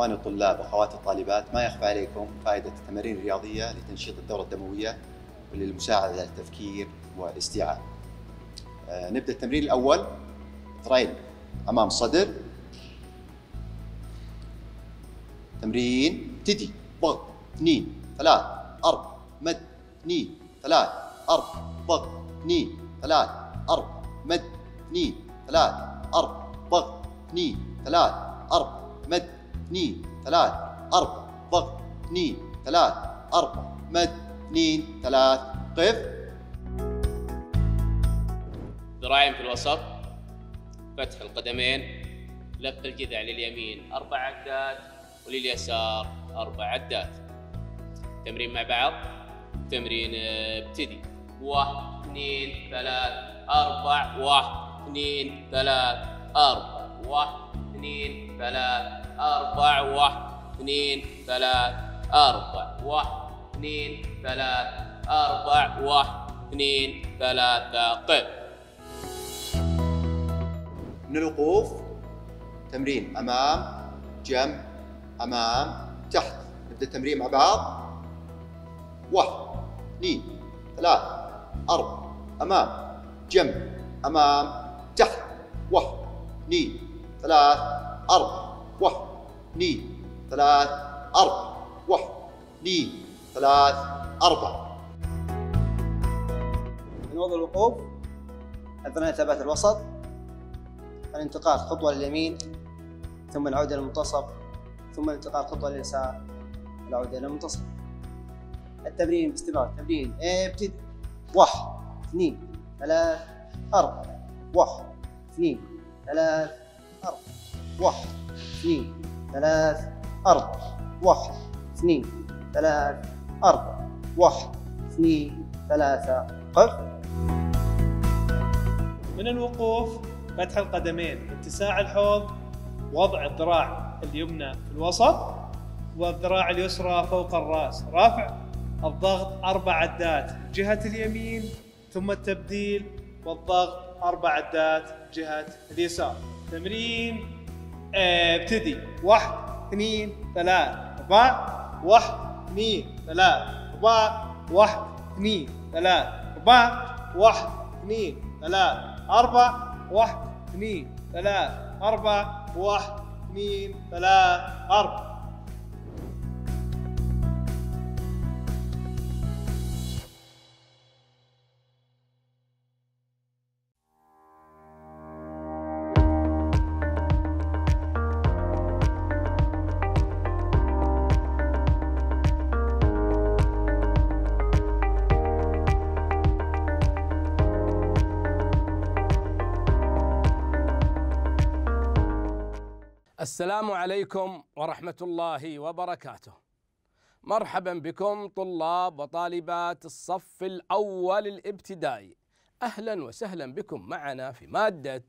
إخواني الطلاب وأخواتي الطالبات ما يخفى عليكم فائدة التمارين الرياضية لتنشيط الدورة الدموية وللمساعدة على التفكير والاستيعاب آه، نبدأ التمرين الأول تريل أمام الصدر تمرين ابتدي يسار أربع عدات تمرين مع بعض تمرين آه، ابتدي واحد اثنين ثلاث أربع واحد اثنين ثلاث أربع واحد اثنين ثلاث أربع واحد اثنين ثلاث أربع واحد اثنين ثلاث أربع واحد اثنين ثلاثة قف من الوقوف تمرين أمام جنب امام تحت نبدا التمرين مع بعض واحد اثنين ثلاث اربع امام جنب امام تحت واحد اثنين ثلاث اربع واحد اثنين ثلاث اربع واحد اثنين ثلاث اربع نوضع الوقوف اثناء ثبات الوسط الانتقال خطوه لليمين ثم العوده للمنتصف ثم التقاء الخطوة اليسار والعودة إلى المنتصف التمرين باستمرار تمرين إيه، ابتدي واحد اثنين ثلاث أربعة واحد اثنين ثلاث أربعة واحد اثنين ثلاث أربعة واحد اثنين ثلاث أربعة واحد اثنين ثلاثة قف من الوقوف فتح القدمين اتساع الحوض وضع الذراع اليمنى في الوسط والذراع اليسرى فوق الراس رفع الضغط اربع عدات جهه اليمين ثم التبديل والضغط اربع عدات جهه اليسار تمرين آه، ابتدي واحد اثنين ثلاث اربع واحد اثنين ثلاث اربع واحد اثنين ثلاث اربع واحد اثنين ثلاث اربع واحد اثنين ثلاث اربع واحد اثنين ثلاث اربع السلام عليكم ورحمة الله وبركاته. مرحبا بكم طلاب وطالبات الصف الأول الابتدائي. أهلا وسهلا بكم معنا في مادة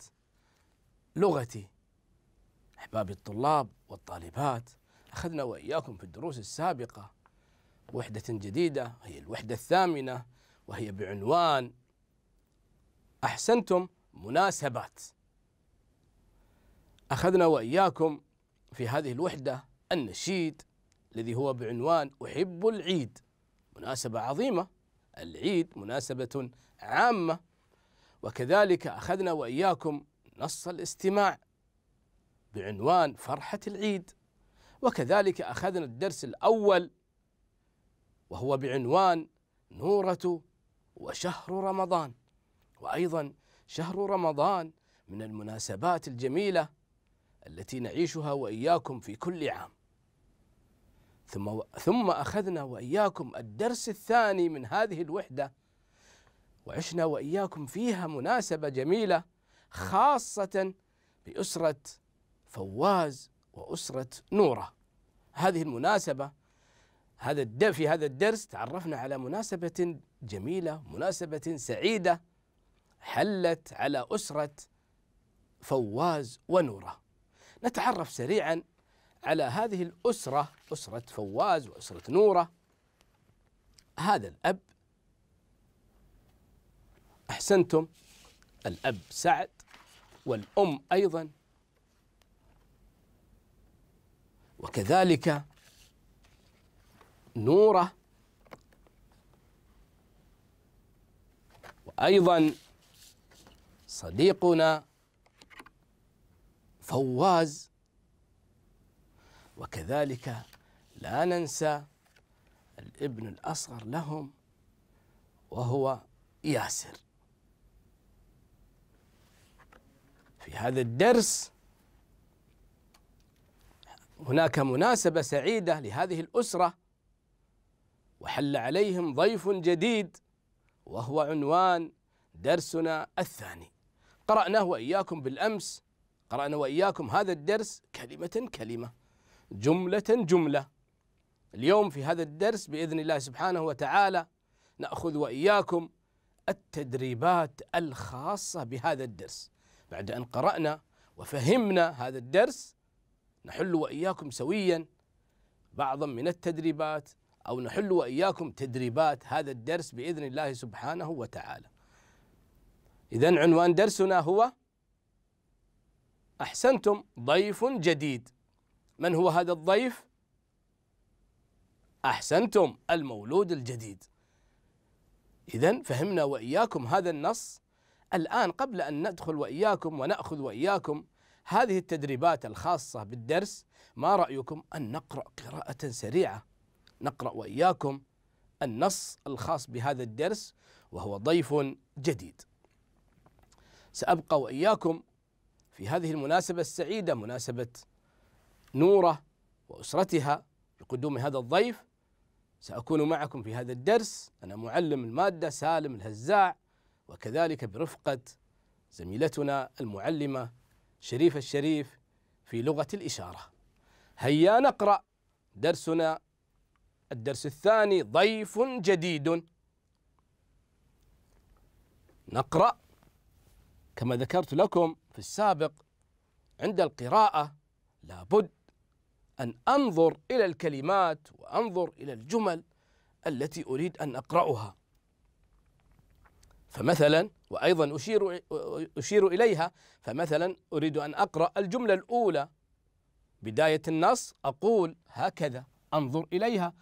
لغتي. أحبابي الطلاب والطالبات أخذنا وإياكم في الدروس السابقة وحدة جديدة هي الوحدة الثامنة وهي بعنوان أحسنتم مناسبات. أخذنا وإياكم في هذه الوحدة النشيد الذي هو بعنوان أحب العيد مناسبة عظيمة العيد مناسبة عامة وكذلك أخذنا وإياكم نص الاستماع بعنوان فرحة العيد وكذلك أخذنا الدرس الأول وهو بعنوان نورة وشهر رمضان وأيضا شهر رمضان من المناسبات الجميلة التي نعيشها واياكم في كل عام ثم ثم اخذنا واياكم الدرس الثاني من هذه الوحده وعشنا واياكم فيها مناسبه جميله خاصه باسره فواز واسره نوره هذه المناسبه هذا في هذا الدرس تعرفنا على مناسبه جميله مناسبه سعيده حلت على اسره فواز ونوره نتعرف سريعا على هذه الأسرة أسرة فواز وأسرة نورة هذا الأب أحسنتم الأب سعد والأم أيضا وكذلك نوره وايضا صديقنا فواز وكذلك لا ننسى الابن الأصغر لهم وهو ياسر في هذا الدرس هناك مناسبة سعيدة لهذه الأسرة وحل عليهم ضيف جديد وهو عنوان درسنا الثاني قرأناه وإياكم بالأمس قرأنا وإياكم هذا الدرس كلمة كلمة جملة جملة اليوم في هذا الدرس بإذن الله سبحانه وتعالى نأخذ وإياكم التدريبات الخاصة بهذا الدرس بعد أن قرأنا وفهمنا هذا الدرس نحل وإياكم سويا بعضا من التدريبات أو نحل وإياكم تدريبات هذا الدرس بإذن الله سبحانه وتعالى إذا عنوان درسنا هو أحسنتم ضيف جديد من هو هذا الضيف؟ أحسنتم المولود الجديد إذا فهمنا وإياكم هذا النص الآن قبل أن ندخل وإياكم ونأخذ وإياكم هذه التدريبات الخاصة بالدرس ما رأيكم أن نقرأ قراءة سريعة نقرأ وإياكم النص الخاص بهذا الدرس وهو ضيف جديد سأبقى وإياكم في هذه المناسبة السعيدة مناسبة نورة وأسرتها بقدوم هذا الضيف سأكون معكم في هذا الدرس أنا معلم المادة سالم الهزاع وكذلك برفقة زميلتنا المعلمة شريف الشريف في لغة الإشارة هيا نقرأ درسنا الدرس الثاني ضيف جديد نقرأ كما ذكرت لكم في السابق عند القراءة لابد أن أنظر إلى الكلمات وأنظر إلى الجمل التي أريد أن أقرأها فمثلا وأيضا أشير, أشير إليها فمثلا أريد أن أقرأ الجملة الأولى بداية النص أقول هكذا أنظر إليها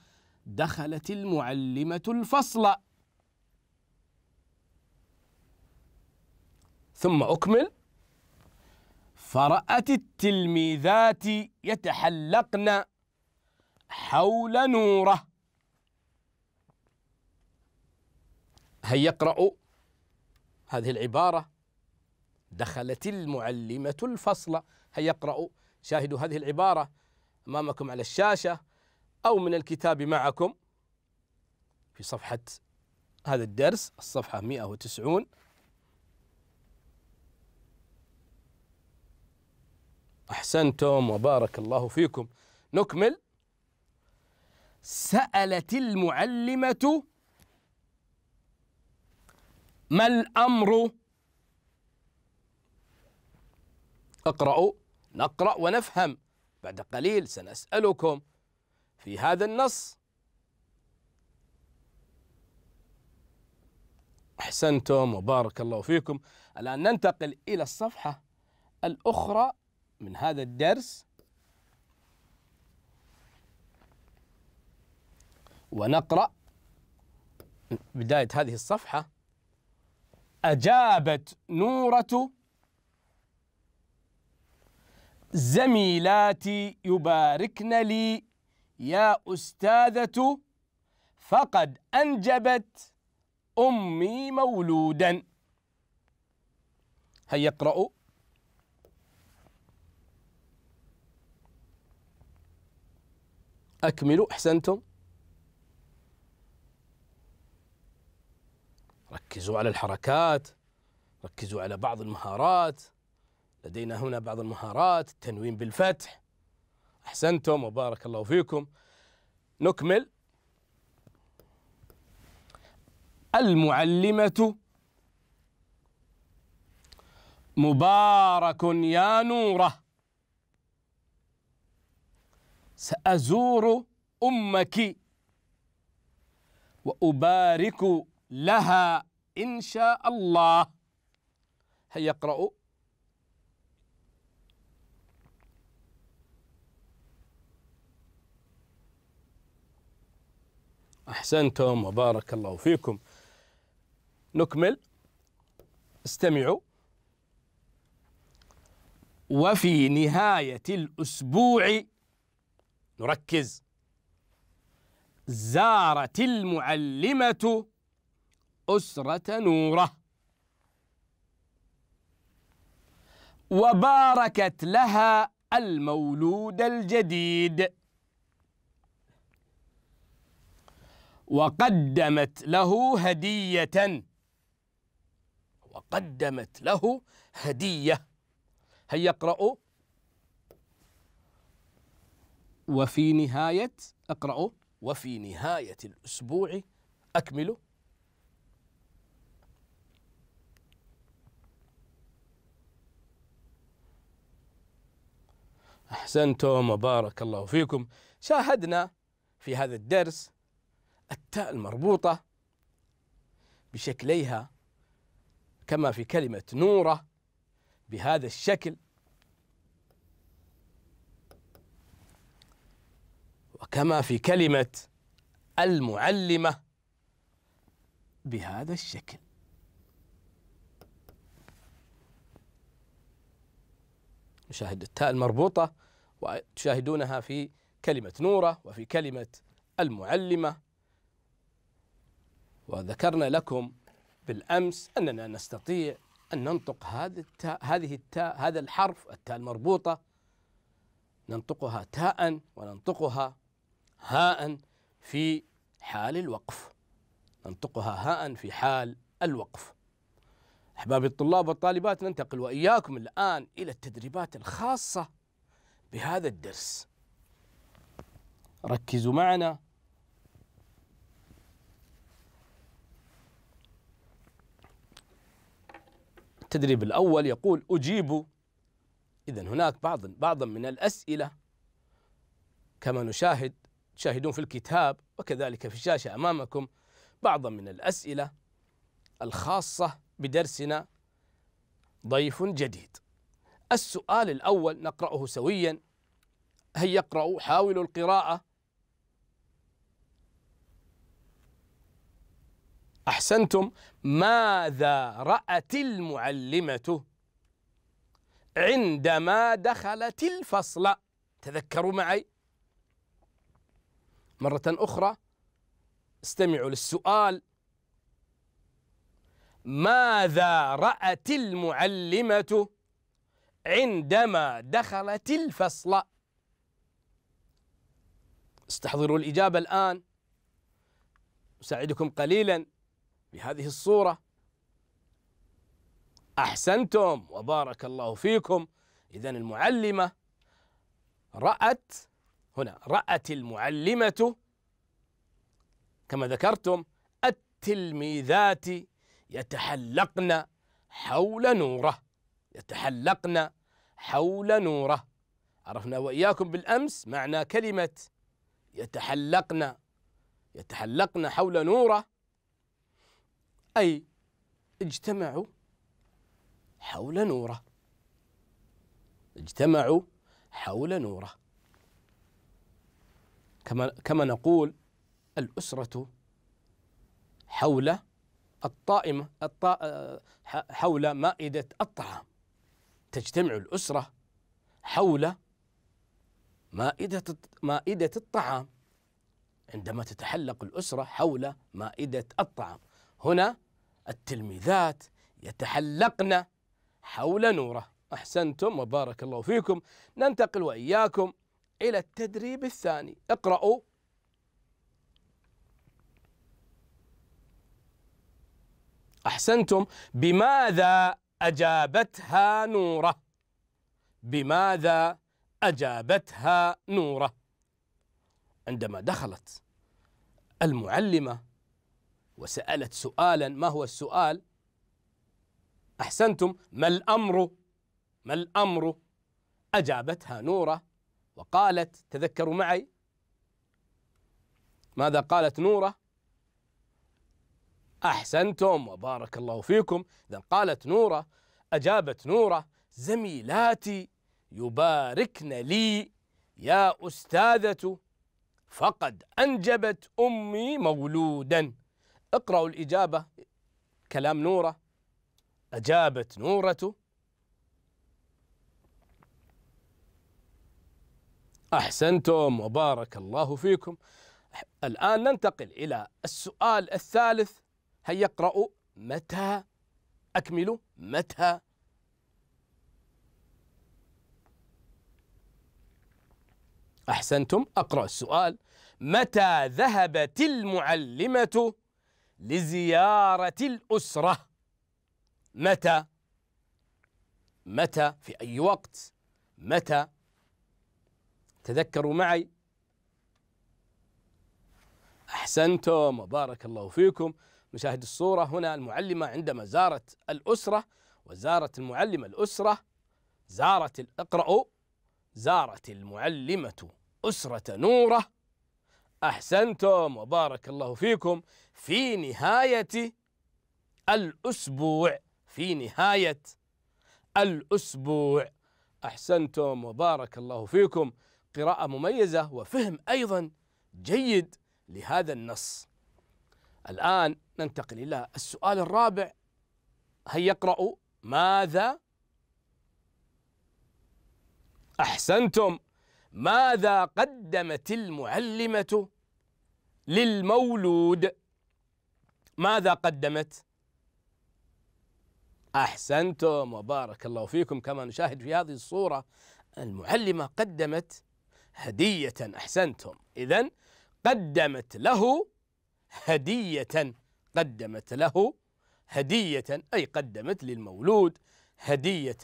دخلت المعلمة الفصل ثم أكمل فرأت التلميذات يتحلقن حول نوره هيا اقرأوا هذه العبارة دخلت المعلمة الفصل هيا اقرأوا شاهدوا هذه العبارة أمامكم على الشاشة أو من الكتاب معكم في صفحة هذا الدرس الصفحة 190 أحسنتم وبارك الله فيكم نكمل سألت المعلمة ما الأمر اقرأوا نقرأ ونفهم بعد قليل سنسألكم في هذا النص أحسنتم وبارك الله فيكم الآن ننتقل إلى الصفحة الأخرى من هذا الدرس ونقرأ بداية هذه الصفحة أجابت نورة زميلاتي يباركن لي يا أستاذة فقد أنجبت أمي مولودا هيا اقرأوا أكملوا أحسنتم ركزوا على الحركات ركزوا على بعض المهارات لدينا هنا بعض المهارات التنوين بالفتح أحسنتم وبارك الله فيكم نكمل المعلمة مبارك يا نوره سأزور أمك وأبارك لها إن شاء الله هيا اقرأوا أحسنتم وبارك الله فيكم نكمل استمعوا وفي نهاية الأسبوع نركز زارت المعلمة أسرة نوره وباركت لها المولود الجديد وقدمت له هدية وقدمت له هدية هيا اقرأوا وفي نهاية اقرأوا وفي نهاية الأسبوع أكملوا أحسنتم وبارك الله فيكم شاهدنا في هذا الدرس التاء المربوطة بشكليها كما في كلمة نورة بهذا الشكل وكما في كلمة المعلمة بهذا الشكل نشاهد التاء المربوطة وتشاهدونها في كلمة نورة وفي كلمة المعلمة وذكرنا لكم بالأمس أننا نستطيع أن ننطق هذه التاء هذه التاء هذا الحرف التاء المربوطة ننطقها تاء وننطقها هاء في حال الوقف ننطقها هاء في حال الوقف أحبابي الطلاب والطالبات ننتقل وإياكم الآن إلى التدريبات الخاصة بهذا الدرس ركزوا معنا التدريب الأول يقول أجيب إذا هناك بعض بعضا من الأسئلة كما نشاهد تشاهدون في الكتاب وكذلك في الشاشة أمامكم بعض من الأسئلة الخاصة بدرسنا ضيف جديد السؤال الأول نقرأه سويا هيا اقرأوا حاولوا القراءة أحسنتم ماذا رأت المعلمة عندما دخلت الفصل تذكروا معي مرة أخرى استمعوا للسؤال ماذا رأت المعلمة عندما دخلت الفصل استحضروا الإجابة الآن أساعدكم قليلا بهذه الصورة أحسنتم وبارك الله فيكم إذا المعلمة رأت هنا رأت المعلمة كما ذكرتم التلميذات يتحلقن حول نوره يتحلقن حول نوره عرفنا وإياكم بالأمس معنى كلمة يتحلقن يتحلقن حول نوره أي اجتمعوا حول نوره اجتمعوا حول نوره كما كما نقول الأسرة حول الطائمة الطا حول مائدة الطعام تجتمع الأسرة حول مائدة مائدة الطعام عندما تتحلق الأسرة حول مائدة الطعام هنا التلميذات يتحلقن حول نوره أحسنتم وبارك الله فيكم ننتقل وإياكم إلى التدريب الثاني اقرأوا أحسنتم بماذا أجابتها نورة بماذا أجابتها نورة عندما دخلت المعلمة وسألت سؤالا ما هو السؤال أحسنتم ما الأمر ما الأمر أجابتها نورة وقالت تذكروا معي ماذا قالت نوره احسنتم وبارك الله فيكم اذا قالت نوره اجابت نوره زميلاتي يباركن لي يا استاذه فقد انجبت امي مولودا اقرأوا الإجابة كلام نورة أجابت نورة احسنتم وبارك الله فيكم الان ننتقل الى السؤال الثالث هيا اقرأوا متى اكملوا متى احسنتم اقرأ السؤال متى ذهبت المعلمة لزيارة الأسرة متى متى في أي وقت متى تذكروا معي أحسنتم وبارك الله فيكم نشاهد الصورة هنا المعلمة عندما زارت الأسرة وزارت المعلمة الأسرة زارت اقرأوا زارت المعلمة أسرة نوره أحسنتم وبارك الله فيكم في نهاية الأسبوع في نهاية الأسبوع أحسنتم وبارك الله فيكم قراءة مميزة وفهم أيضا جيد لهذا النص الآن ننتقل إلى السؤال الرابع هل يقرأ ماذا أحسنتم ماذا قدمت المعلمة للمولود ماذا قدمت أحسنتم وبارك الله فيكم كما نشاهد في هذه الصورة المعلمة قدمت هدية أحسنتم إذا قدمت له هدية قدمت له هدية أي قدمت للمولود هدية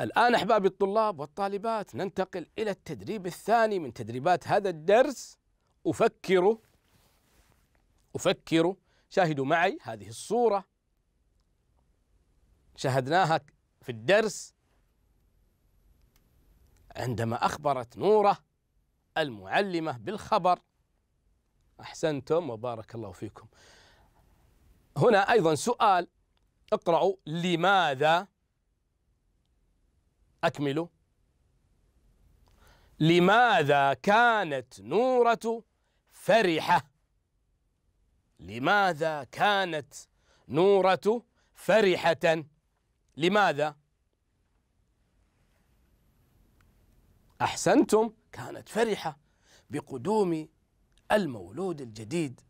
الآن أحبابي الطلاب والطالبات ننتقل إلى التدريب الثاني من تدريبات هذا الدرس أفكروا أفكروا شاهدوا معي هذه الصورة شاهدناها في الدرس عندما أخبرت نورة المعلمة بالخبر أحسنتم وبارك الله فيكم هنا أيضا سؤال اقرأوا لماذا أكملوا لماذا كانت نورة فرحة لماذا كانت نورة فرحة لماذا احسنتم كانت فرحه بقدوم المولود الجديد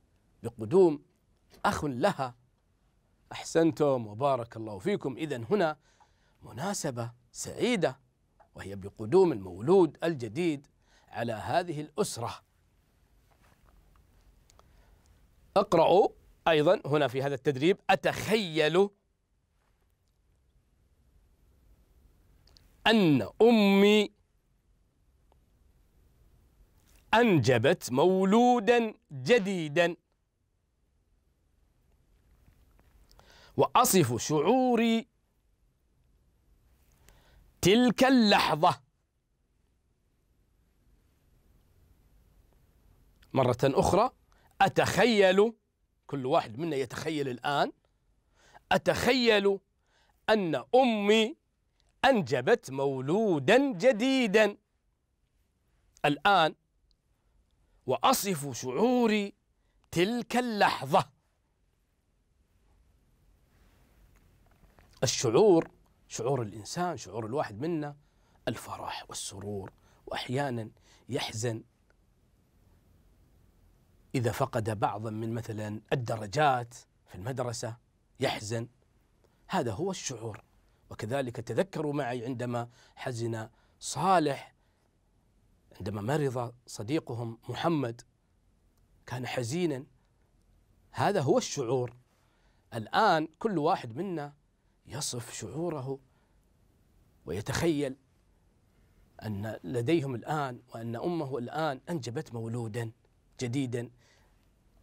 بقدوم اخ لها احسنتم وبارك الله فيكم اذا هنا مناسبه سعيده وهي بقدوم المولود الجديد على هذه الاسره اقرأوا أيضا هنا في هذا التدريب أتخيل أن أمي أنجبت مولودا جديدا وأصف شعوري تلك اللحظة مرة أخرى أتخيل كل واحد منا يتخيل الآن أتخيل أن أمي أنجبت مولودا جديدا الآن واصف شعوري تلك اللحظه الشعور شعور الانسان شعور الواحد منا الفرح والسرور واحيانا يحزن اذا فقد بعضا من مثلا الدرجات في المدرسه يحزن هذا هو الشعور وكذلك تذكروا معي عندما حزن صالح عندما مرض صديقهم محمد كان حزينا هذا هو الشعور الان كل واحد منا يصف شعوره ويتخيل ان لديهم الان وان امه الان انجبت مولودا جديدا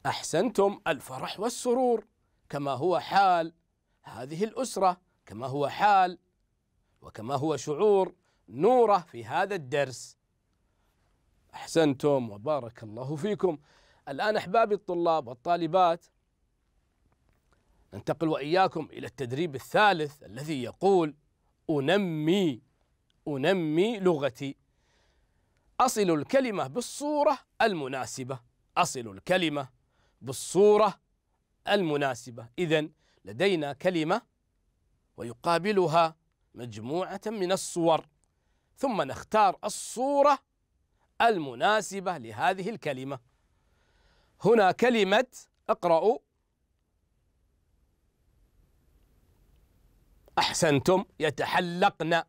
احسنتم الفرح والسرور كما هو حال هذه الاسره كما هو حال وكما هو شعور نوره في هذا الدرس أحسنتم وبارك الله فيكم الآن أحبابي الطلاب والطالبات ننتقل وإياكم إلى التدريب الثالث الذي يقول أنمي أنمي لغتي أصل الكلمة بالصورة المناسبة أصل الكلمة بالصورة المناسبة إذا لدينا كلمة ويقابلها مجموعة من الصور ثم نختار الصورة المناسبة لهذه الكلمة هنا كلمة اقرأوا أحسنتم يتحلقن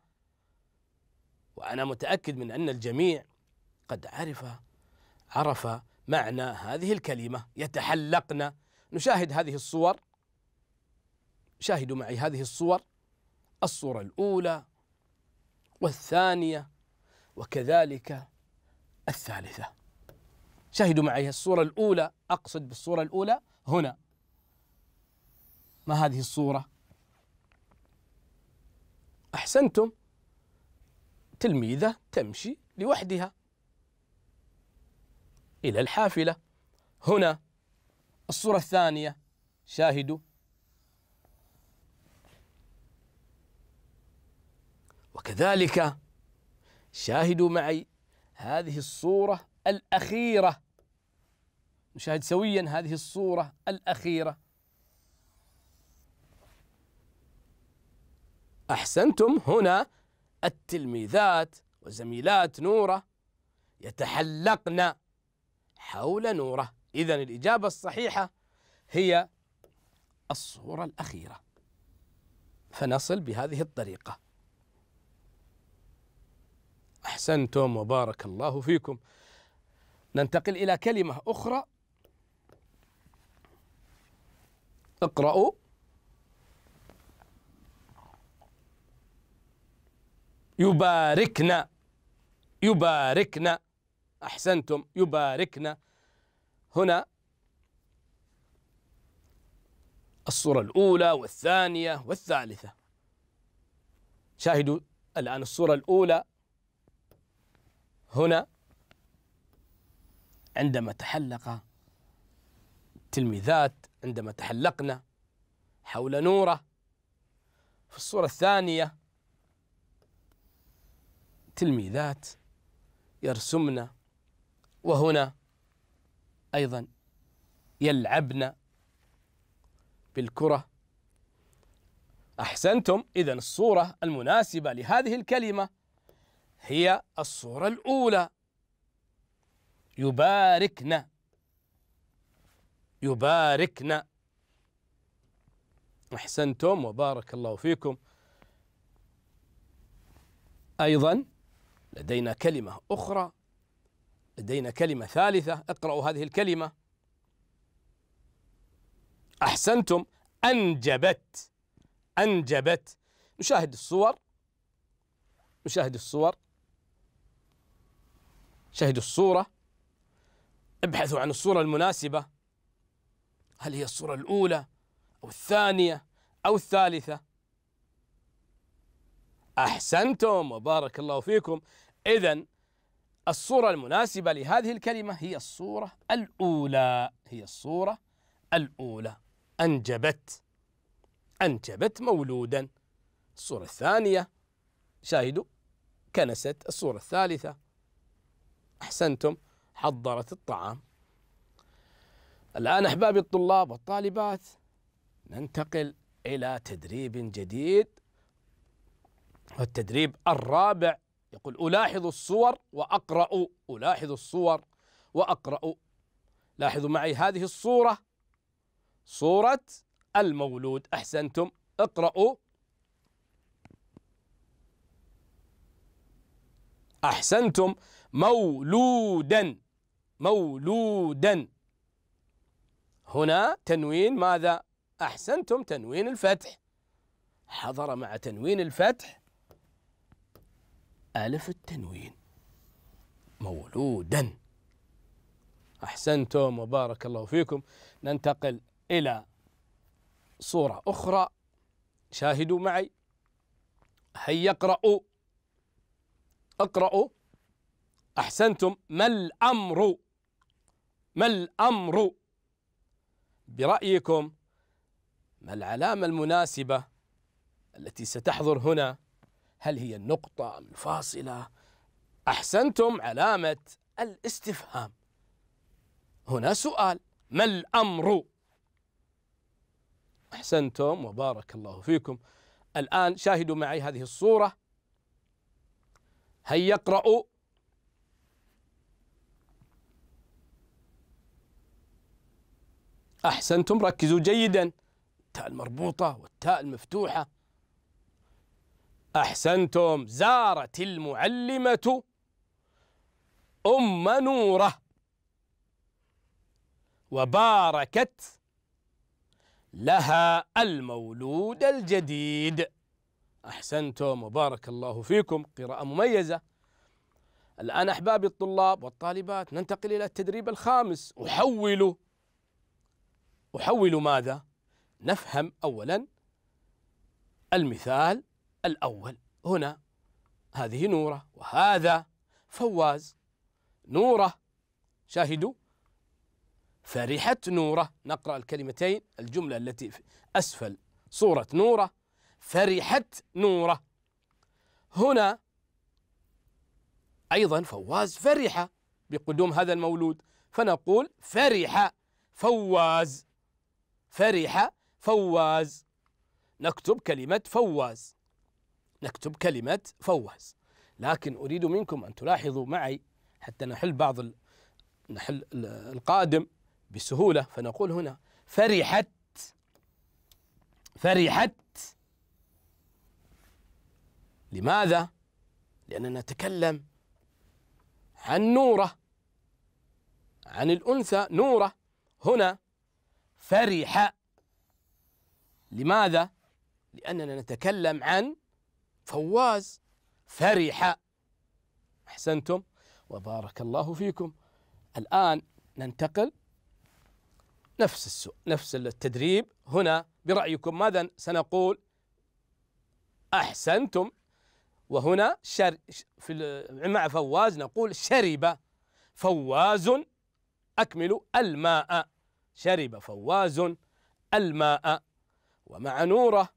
وأنا متأكد من أن الجميع قد عرف عرف معنى هذه الكلمة يتحلقن نشاهد هذه الصور شاهدوا معي هذه الصور الصورة الأولى والثانية وكذلك الثالثة شاهدوا معي الصورة الأولى أقصد بالصورة الأولى هنا ما هذه الصورة أحسنتم تلميذة تمشي لوحدها إلى الحافلة هنا الصورة الثانية شاهدوا وكذلك شاهدوا معي هذه الصورة الأخيرة نشاهد سويا هذه الصورة الأخيرة أحسنتم هنا التلميذات وزميلات نورة يتحلقن حول نوره إذا الإجابة الصحيحة هي الصورة الأخيرة فنصل بهذه الطريقة أحسنتم وبارك الله فيكم ننتقل إلى كلمة أخرى اقرأوا يباركنا يباركنا أحسنتم يباركنا هنا الصورة الأولى والثانية والثالثة شاهدوا الآن الصورة الأولى هنا عندما تحلق التلميذات عندما تحلقنا حول نوره في الصورة الثانية تلميذات يرسمن وهنا أيضا يلعبن بالكرة أحسنتم إذا الصورة المناسبة لهذه الكلمة هي الصورة الأولى يباركنا يباركنا أحسنتم وبارك الله فيكم أيضا لدينا كلمة أخرى لدينا كلمة ثالثة اقرأوا هذه الكلمة أحسنتم أنجبت أنجبت نشاهد الصور نشاهد الصور شاهدوا الصورة ابحثوا عن الصورة المناسبة هل هي الصورة الأولى أو الثانية أو الثالثة أحسنتم وبارك الله فيكم إذا الصورة المناسبة لهذه الكلمة هي الصورة الأولى هي الصورة الأولى أنجبت أنجبت مولودا الصورة الثانية شاهدوا كنست الصورة الثالثة أحسنتم حضرت الطعام الآن أحبابي الطلاب والطالبات ننتقل إلى تدريب جديد والتدريب الرابع يقول ألاحظ الصور وأقرأ ألاحظ الصور وأقرأ لاحظوا معي هذه الصورة صورة المولود أحسنتم اقرأوا أحسنتم مولودا مولودا هنا تنوين ماذا أحسنتم تنوين الفتح حضر مع تنوين الفتح ألف التنوين مولودا أحسنتم وبارك الله فيكم ننتقل إلى صورة أخرى شاهدوا معي هيا اقرأوا اقرأوا أحسنتم ما الأمر ما الأمر برأيكم ما العلامة المناسبة التي ستحضر هنا هل هي النقطة أم الفاصلة أحسنتم علامة الاستفهام هنا سؤال ما الأمر أحسنتم وبارك الله فيكم الآن شاهدوا معي هذه الصورة هيا اقرأوا أحسنتم ركزوا جيدا التاء المربوطة والتاء المفتوحة أحسنتم زارت المعلمة أم نوره وباركت لها المولود الجديد أحسنتم وبارك الله فيكم قراءة مميزة الآن أحبابي الطلاب والطالبات ننتقل إلى التدريب الخامس أحول أحول ماذا؟ نفهم أولا المثال الأول هنا هذه نورة وهذا فواز نورة شاهدوا فرحت نورة نقرأ الكلمتين الجملة التي في أسفل صورة نورة فرحت نورة هنا أيضا فواز فرح بقدوم هذا المولود فنقول فرح فواز فرح فواز نكتب كلمة فواز نكتب كلمة فواز لكن أريد منكم أن تلاحظوا معي حتى نحل بعض ال... نحل القادم بسهولة فنقول هنا فرحت فرحت لماذا؟ لأننا نتكلم عن نورة عن الأنثى نورة هنا فرح لماذا؟ لأننا نتكلم عن فواز فرح أحسنتم وبارك الله فيكم الآن ننتقل نفس السؤال نفس التدريب هنا برأيكم ماذا سنقول أحسنتم وهنا شر في مع فواز نقول شرب فواز أكمل الماء شرب فواز الماء ومع نوره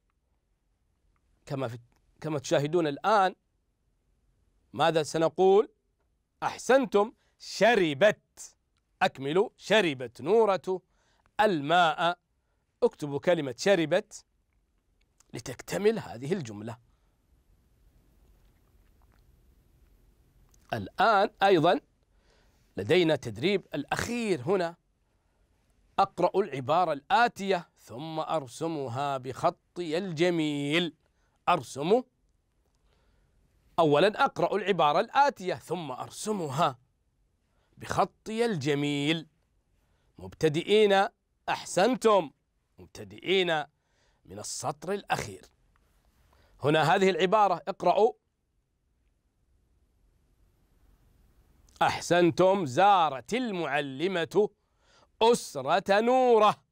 كما في كما تشاهدون الآن ماذا سنقول أحسنتم شربت أكملوا شربت نورة الماء اكتبوا كلمة شربت لتكتمل هذه الجملة الآن أيضا لدينا تدريب الأخير هنا أقرأ العبارة الآتية ثم أرسمها بخطي الجميل أرسم أولا أقرأ العبارة الآتية ثم أرسمها بخطي الجميل مبتدئين أحسنتم مبتدئين من السطر الأخير هنا هذه العبارة اقرأوا أحسنتم زارت المعلمة أسرة نوره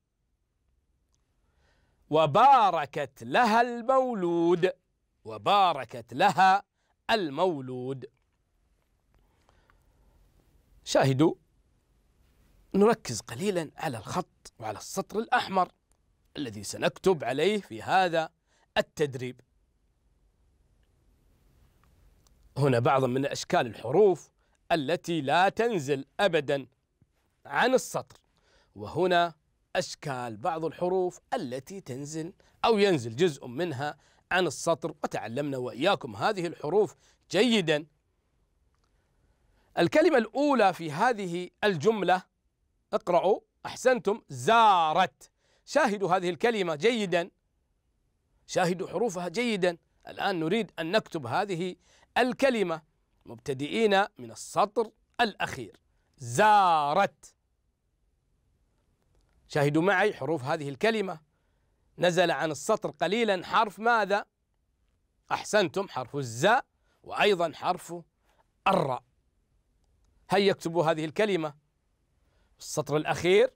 وباركت لها المولود وباركت لها المولود شاهدوا نركز قليلا على الخط وعلى السطر الأحمر الذي سنكتب عليه في هذا التدريب هنا بعض من أشكال الحروف التي لا تنزل أبدا عن السطر وهنا أشكال بعض الحروف التي تنزل أو ينزل جزء منها عن السطر وتعلمنا وإياكم هذه الحروف جيدا الكلمة الأولى في هذه الجملة اقرأوا أحسنتم زارت شاهدوا هذه الكلمة جيدا شاهدوا حروفها جيدا الآن نريد أن نكتب هذه الكلمة مبتدئين من السطر الأخير زارت شاهدوا معي حروف هذه الكلمة نزل عن السطر قليلا حرف ماذا؟ أحسنتم حرف الزاء وأيضا حرف الراء هيا اكتبوا هذه الكلمة السطر الأخير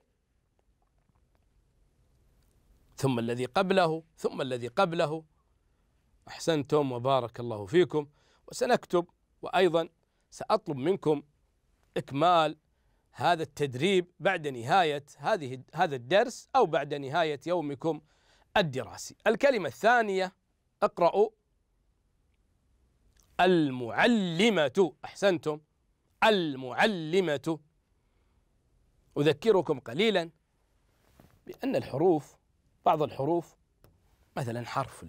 ثم الذي قبله ثم الذي قبله أحسنتم وبارك الله فيكم وسنكتب وأيضا سأطلب منكم إكمال هذا التدريب بعد نهاية هذه هذا الدرس أو بعد نهاية يومكم الدراسي. الكلمة الثانية اقرأوا المعلمة أحسنتم المعلمة أذكركم قليلا بأن الحروف بعض الحروف مثلا حرف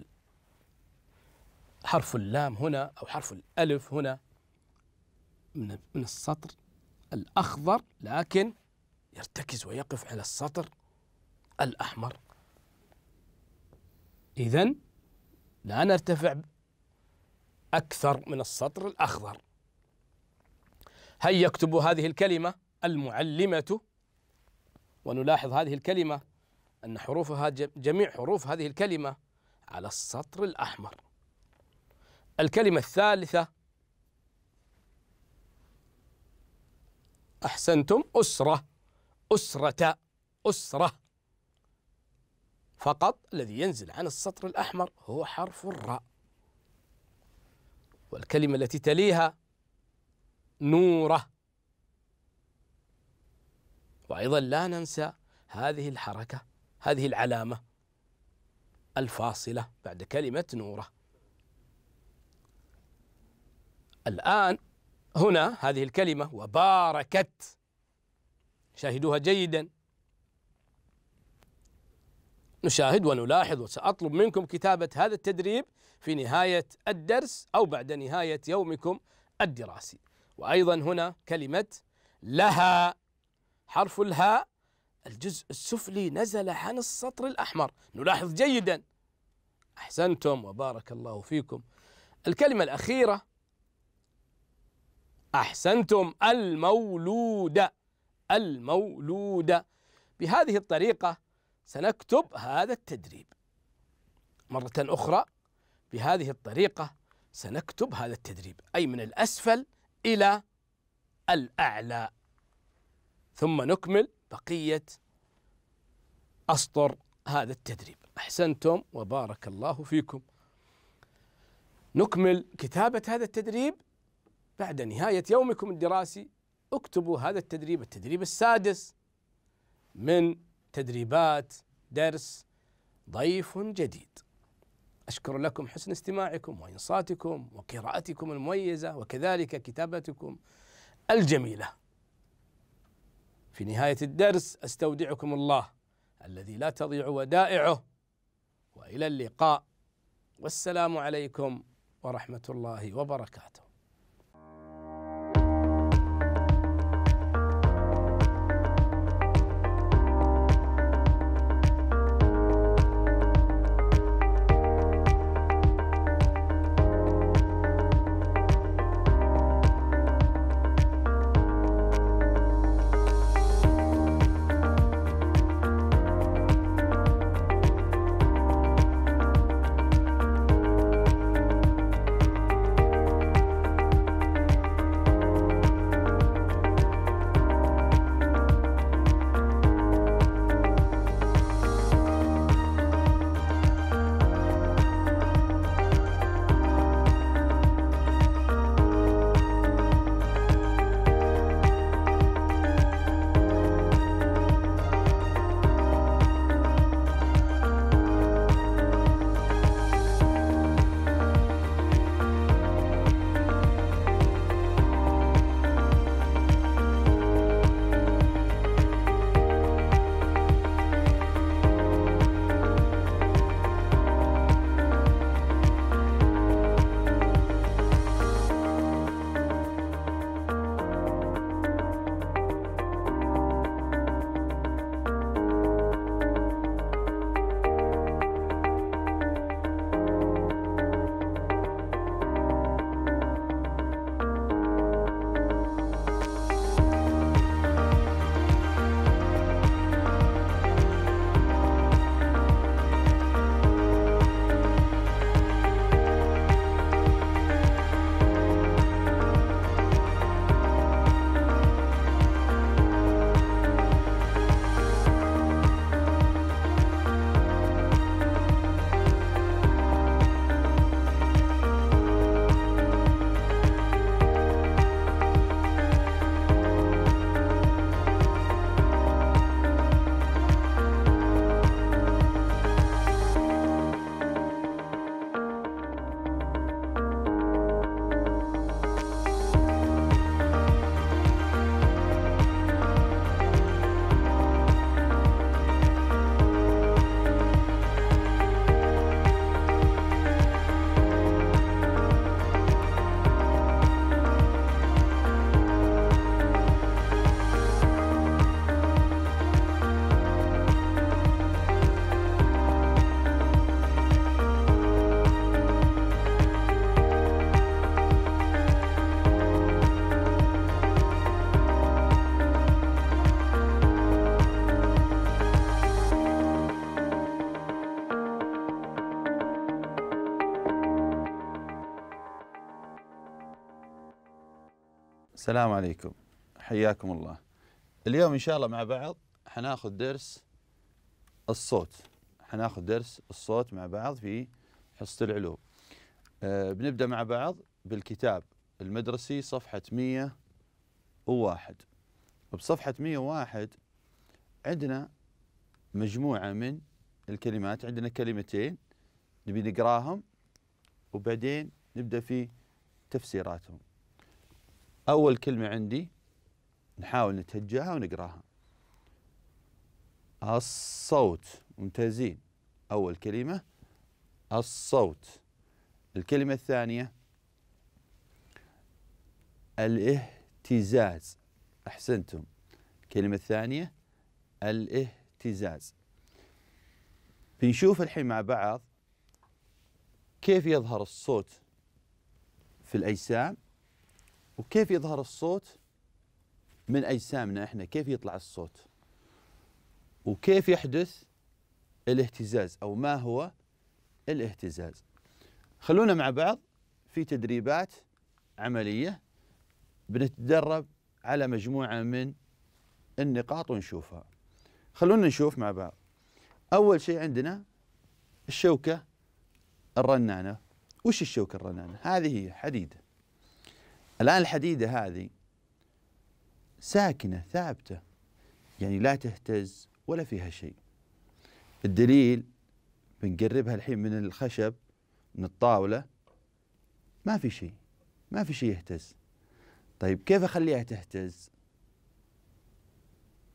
حرف اللام هنا أو حرف الألف هنا من السطر الأخضر لكن يرتكز ويقف على السطر الأحمر إذا لا نرتفع أكثر من السطر الأخضر هيا يكتب هذه الكلمة المعلمة ونلاحظ هذه الكلمة أن حروفها جميع حروف هذه الكلمة على السطر الأحمر الكلمة الثالثة أحسنتم أسرة أسرة أسرة فقط الذي ينزل عن السطر الأحمر هو حرف الراء والكلمة التي تليها نورة وأيضا لا ننسى هذه الحركة هذه العلامة الفاصلة بعد كلمة نورة الآن هنا هذه الكلمة وباركت شاهدوها جيدا نشاهد ونلاحظ وسأطلب منكم كتابة هذا التدريب في نهاية الدرس أو بعد نهاية يومكم الدراسي وأيضا هنا كلمة لها حرف الهاء الجزء السفلي نزل عن السطر الأحمر نلاحظ جيدا أحسنتم وبارك الله فيكم الكلمة الأخيرة أحسنتم المولودة المولودة بهذه الطريقة سنكتب هذا التدريب مرة أخرى بهذه الطريقة سنكتب هذا التدريب أي من الأسفل إلى الأعلى ثم نكمل بقية أسطر هذا التدريب أحسنتم وبارك الله فيكم نكمل كتابة هذا التدريب بعد نهاية يومكم الدراسي اكتبوا هذا التدريب التدريب السادس من تدريبات درس ضيف جديد أشكر لكم حسن استماعكم وإنصاتكم وقراءتكم المميزة وكذلك كتابتكم الجميلة في نهاية الدرس أستودعكم الله الذي لا تضيع ودائعه وإلى اللقاء والسلام عليكم ورحمة الله وبركاته السلام عليكم حياكم الله اليوم ان شاء الله مع بعض حناخذ درس الصوت حناخذ درس الصوت مع بعض في حصة العلوم أه بنبدأ مع بعض بالكتاب المدرسي صفحة 101 بصفحة 101 عندنا مجموعة من الكلمات عندنا كلمتين نبي نقراهم وبعدين نبدأ في تفسيراتهم أول كلمة عندي نحاول نتهجاها ونقراها الصوت ممتازين أول كلمة الصوت الكلمة الثانية الاهتزاز أحسنتم الكلمة الثانية الاهتزاز بنشوف الحين مع بعض كيف يظهر الصوت في الأجسام وكيف يظهر الصوت من اجسامنا احنا كيف يطلع الصوت وكيف يحدث الاهتزاز او ما هو الاهتزاز خلونا مع بعض في تدريبات عمليه بنتدرب على مجموعه من النقاط ونشوفها خلونا نشوف مع بعض اول شيء عندنا الشوكه الرنانه وش الشوكه الرنانه هذه هي حديده الآن الحديدة هذه ساكنة ثابتة يعني لا تهتز ولا فيها شيء الدليل بنقربها الحين من الخشب من الطاولة ما في شيء ما في شيء يهتز طيب كيف أخليها تهتز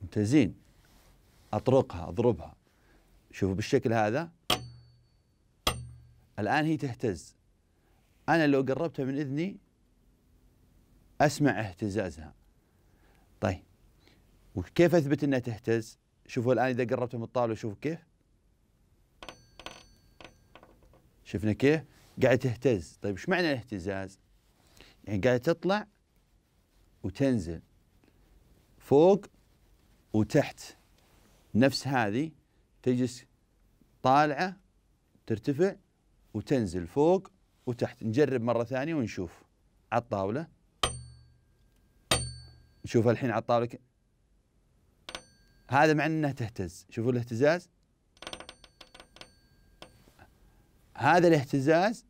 ممتازين أطرقها أضربها شوفوا بالشكل هذا الآن هي تهتز أنا لو قربتها من إذني اسمع اهتزازها طيب وكيف اثبت انها تهتز شوفوا الان اذا قربتوا من الطاوله شوفوا كيف شفنا كيف قاعد تهتز طيب ايش معنى الاهتزاز يعني قاعد تطلع وتنزل فوق وتحت نفس هذه تجلس طالعه ترتفع وتنزل فوق وتحت نجرب مره ثانيه ونشوف على الطاوله شوف الحين على الطاوله هذا مع انها تهتز شوفوا الاهتزاز هذا الاهتزاز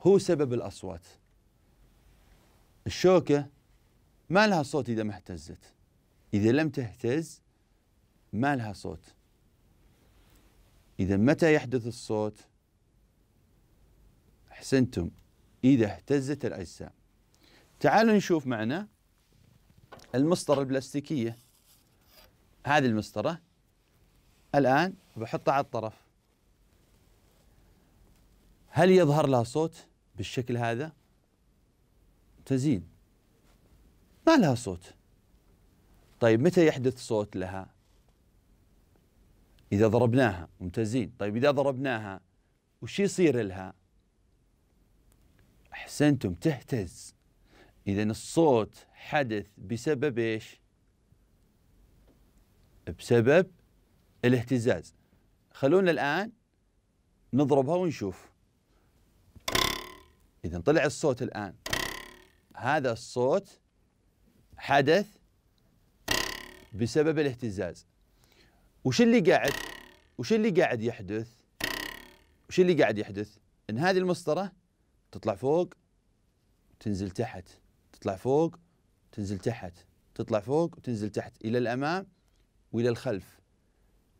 هو سبب الاصوات الشوكه ما لها صوت اذا ما اهتزت اذا لم تهتز ما لها صوت اذا متى يحدث الصوت احسنتم اذا اهتزت الاجسام تعالوا نشوف معنا المسطرة البلاستيكية هذه المسطرة الآن بحطها على الطرف هل يظهر لها صوت بالشكل هذا؟ تزين ما لها صوت طيب متى يحدث صوت لها؟ إذا ضربناها ممتازين طيب إذا ضربناها وش يصير لها؟ أحسنتم تهتز إذا الصوت حدث بسبب إيش؟ بسبب الاهتزاز خلونا الآن نضربها ونشوف إذا طلع الصوت الآن هذا الصوت حدث بسبب الاهتزاز وش اللي قاعد وش اللي قاعد يحدث وش اللي قاعد يحدث ان هذه المسطره تطلع فوق تنزل تحت تطلع فوق تنزل تحت تطلع فوق وتنزل تحت إلى الأمام وإلى الخلف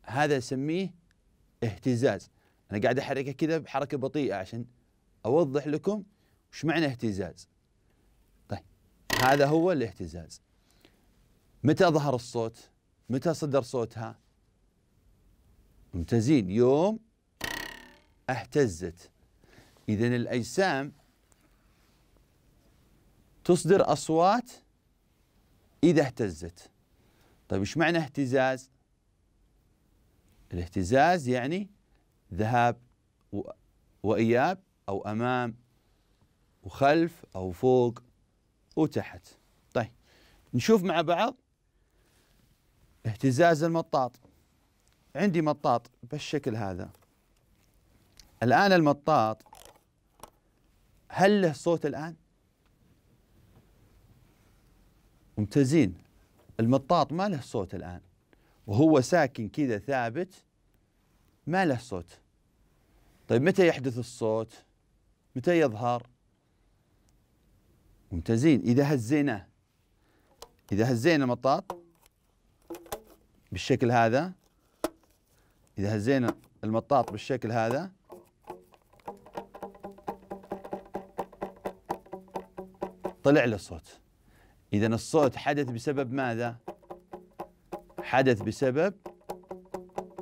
هذا أسميه اهتزاز أنا قاعد أحركه كذا بحركة بطيئة عشان أوضح لكم وش معنى اهتزاز طيب هذا هو الاهتزاز متى ظهر الصوت متى صدر صوتها ممتازين يوم اهتزت إذا الأجسام تصدر أصوات إذا اهتزت طيب إيش معنى اهتزاز الاهتزاز يعني ذهاب وإياب أو أمام وخلف أو فوق وتحت طيب نشوف مع بعض اهتزاز المطاط عندي مطاط بالشكل هذا الآن المطاط هل له صوت الآن؟ ممتازين المطاط ما له صوت الآن وهو ساكن كذا ثابت ما له صوت طيب متى يحدث الصوت متى يظهر ممتازين إذا هزيناه إذا هزينا المطاط بالشكل هذا إذا هزينا المطاط بالشكل هذا طلع له صوت إذا الصوت حدث بسبب ماذا؟ حدث بسبب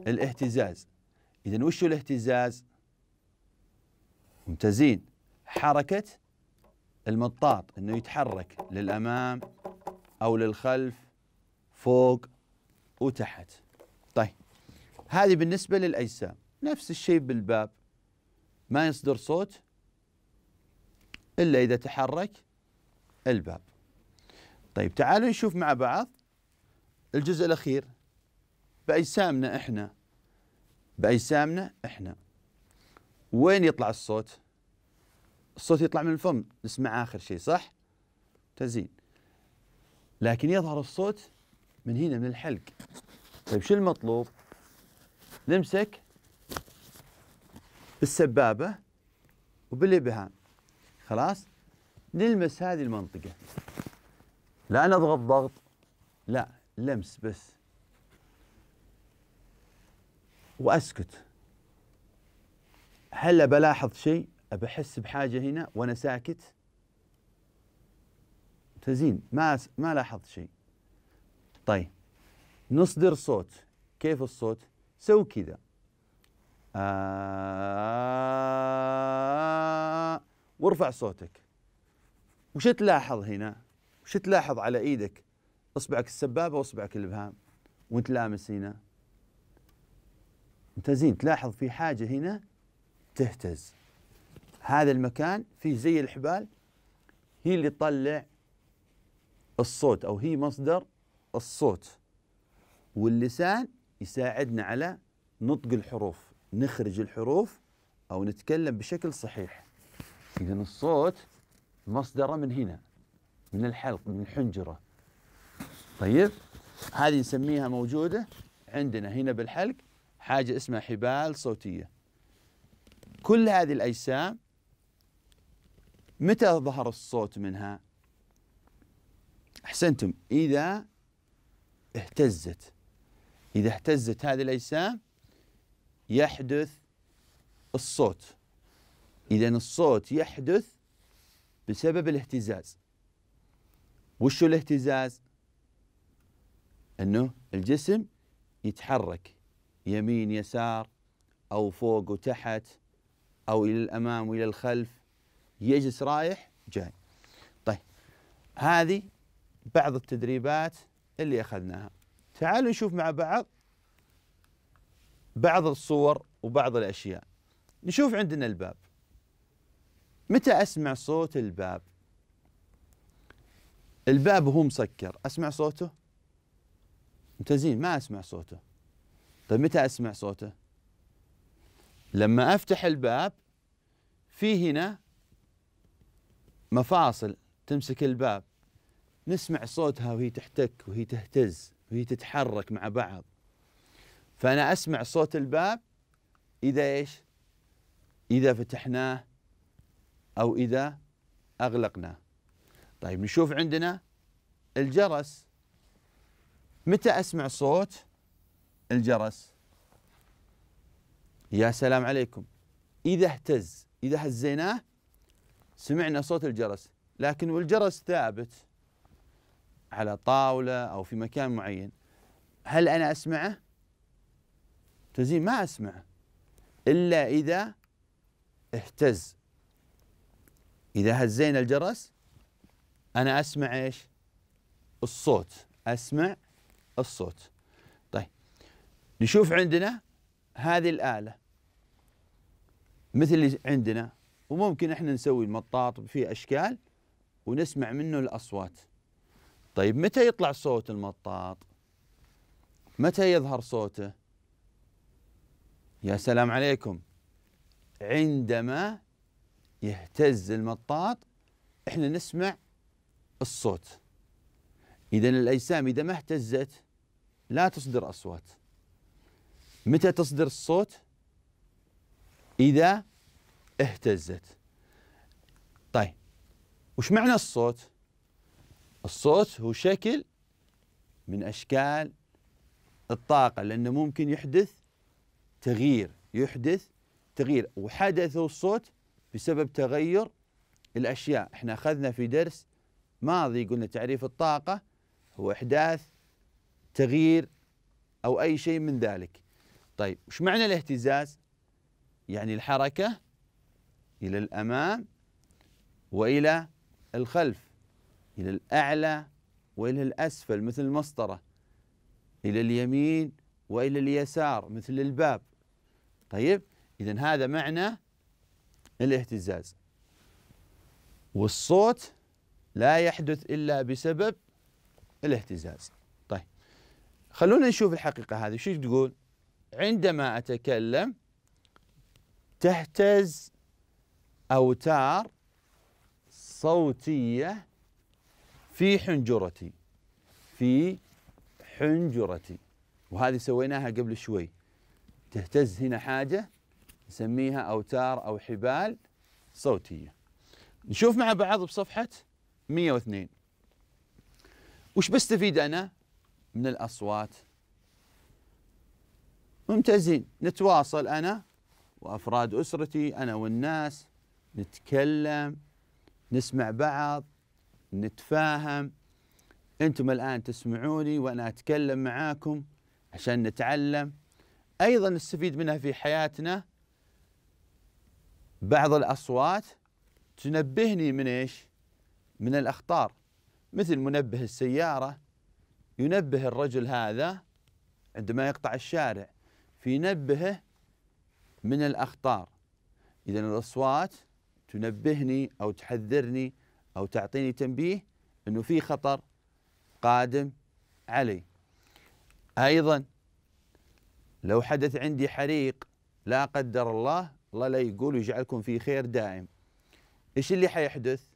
الاهتزاز إذا وش الاهتزاز؟ ممتازين حركة المطاط أنه يتحرك للأمام أو للخلف فوق وتحت طيب هذه بالنسبة للأجسام نفس الشيء بالباب ما يصدر صوت إلا إذا تحرك الباب طيب تعالوا نشوف مع بعض الجزء الأخير بأجسامنا إحنا بأجسامنا إحنا وين يطلع الصوت؟ الصوت يطلع من الفم نسمع آخر شيء صح؟ تزين لكن يظهر الصوت من هنا من الحلق طيب شو المطلوب؟ نمسك السبابة وبالإبهام خلاص؟ نلمس هذه المنطقة لا نضغط ضغط لا لمس بس واسكت هل بلاحظ شيء بحس بحاجه هنا وانا ساكت تزين ما ما لاحظت شيء طيب نصدر صوت كيف الصوت سو كذا آه وارفع صوتك وش تلاحظ هنا وش تلاحظ على ايدك اصبعك السبابه واصبعك الابهام وانت لامس هنا ممتازين تلاحظ في حاجه هنا تهتز هذا المكان فيه زي الحبال هي اللي تطلع الصوت او هي مصدر الصوت واللسان يساعدنا على نطق الحروف نخرج الحروف او نتكلم بشكل صحيح اذا الصوت مصدره من هنا من الحلق من الحنجرة طيب هذه نسميها موجودة عندنا هنا بالحلق حاجة اسمها حبال صوتية كل هذه الأجسام متى ظهر الصوت منها أحسنتم إذا اهتزت إذا اهتزت هذه الأجسام يحدث الصوت إذا الصوت يحدث بسبب الاهتزاز وشو الاهتزاز انه الجسم يتحرك يمين يسار او فوق وتحت او الى الامام والى الخلف يجلس رايح جاي طيب هذه بعض التدريبات اللي اخذناها تعالوا نشوف مع بعض بعض الصور وبعض الاشياء نشوف عندنا الباب متى اسمع صوت الباب الباب وهو مسكر اسمع صوته ممتازين ما اسمع صوته طيب متى اسمع صوته لما افتح الباب في هنا مفاصل تمسك الباب نسمع صوتها وهي تحتك وهي تهتز وهي تتحرك مع بعض فأنا أسمع صوت الباب إذا إيش إذا فتحناه أو إذا أغلقناه طيب نشوف عندنا الجرس متى اسمع صوت الجرس يا سلام عليكم اذا اهتز اذا هزيناه سمعنا صوت الجرس لكن والجرس ثابت على طاوله او في مكان معين هل انا اسمعه؟ تزين ما اسمعه الا اذا اهتز اذا هزينا الجرس انا اسمع ايش؟ الصوت اسمع الصوت طيب نشوف عندنا هذه الاله مثل اللي عندنا وممكن احنا نسوي المطاط في اشكال ونسمع منه الاصوات طيب متى يطلع صوت المطاط؟ متى يظهر صوته؟ يا سلام عليكم عندما يهتز المطاط احنا نسمع الصوت إذا الأجسام إذا ما اهتزت لا تصدر أصوات متى تصدر الصوت إذا اهتزت طيب وش معنى الصوت الصوت هو شكل من أشكال الطاقة لأنه ممكن يحدث تغيير يحدث تغيير وحدث الصوت بسبب تغير الأشياء احنا أخذنا في درس ماضي قلنا تعريف الطاقة هو إحداث تغيير أو أي شيء من ذلك طيب وش معنى الاهتزاز يعني الحركة إلى الأمام وإلى الخلف إلى الأعلى وإلى الأسفل مثل المسطرة إلى اليمين وإلى اليسار مثل الباب طيب إذا هذا معنى الاهتزاز والصوت لا يحدث إلا بسبب الاهتزاز طيب خلونا نشوف الحقيقة هذه شو تقول عندما أتكلم تهتز أوتار صوتية في حنجرتي في حنجرتي وهذه سويناها قبل شوي تهتز هنا حاجة نسميها أوتار أو حبال صوتية نشوف مع بعض بصفحة 102 وش بستفيد أنا من الأصوات ممتازين نتواصل أنا وأفراد أسرتي أنا والناس نتكلم نسمع بعض نتفاهم أنتم الآن تسمعوني وأنا أتكلم معاكم عشان نتعلم أيضا نستفيد منها في حياتنا بعض الأصوات تنبهني من إيش؟ من الأخطار مثل منبه السيارة ينبه الرجل هذا عندما يقطع الشارع فينبهه من الأخطار إذا الأصوات تنبهني أو تحذرني أو تعطيني تنبيه أنه في خطر قادم علي أيضا لو حدث عندي حريق لا قدر الله الله لا يقول يجعلكم في خير دائم إيش اللي حيحدث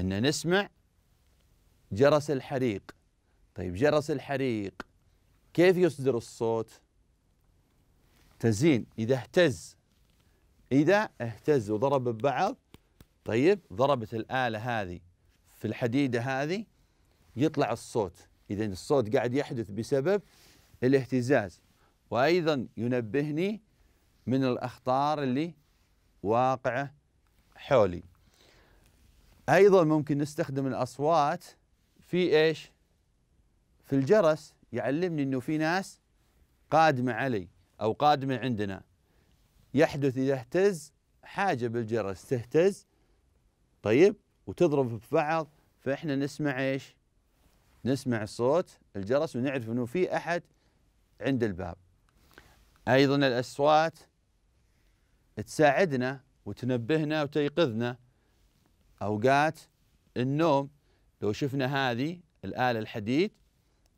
ان نسمع جرس الحريق طيب جرس الحريق كيف يصدر الصوت تزين اذا اهتز اذا اهتز وضرب ببعض طيب ضربت الاله هذه في الحديده هذه يطلع الصوت اذا الصوت قاعد يحدث بسبب الاهتزاز وايضا ينبهني من الاخطار اللي واقعه حولي ايضا ممكن نستخدم الاصوات في ايش؟ في الجرس يعلمني انه في ناس قادمه علي او قادمه عندنا يحدث اذا اهتز حاجه بالجرس تهتز طيب وتضرب في بعض فاحنا نسمع ايش؟ نسمع صوت الجرس ونعرف انه في احد عند الباب. ايضا الاصوات تساعدنا وتنبهنا وتيقظنا أوقات النوم لو شفنا هذه الآلة الحديد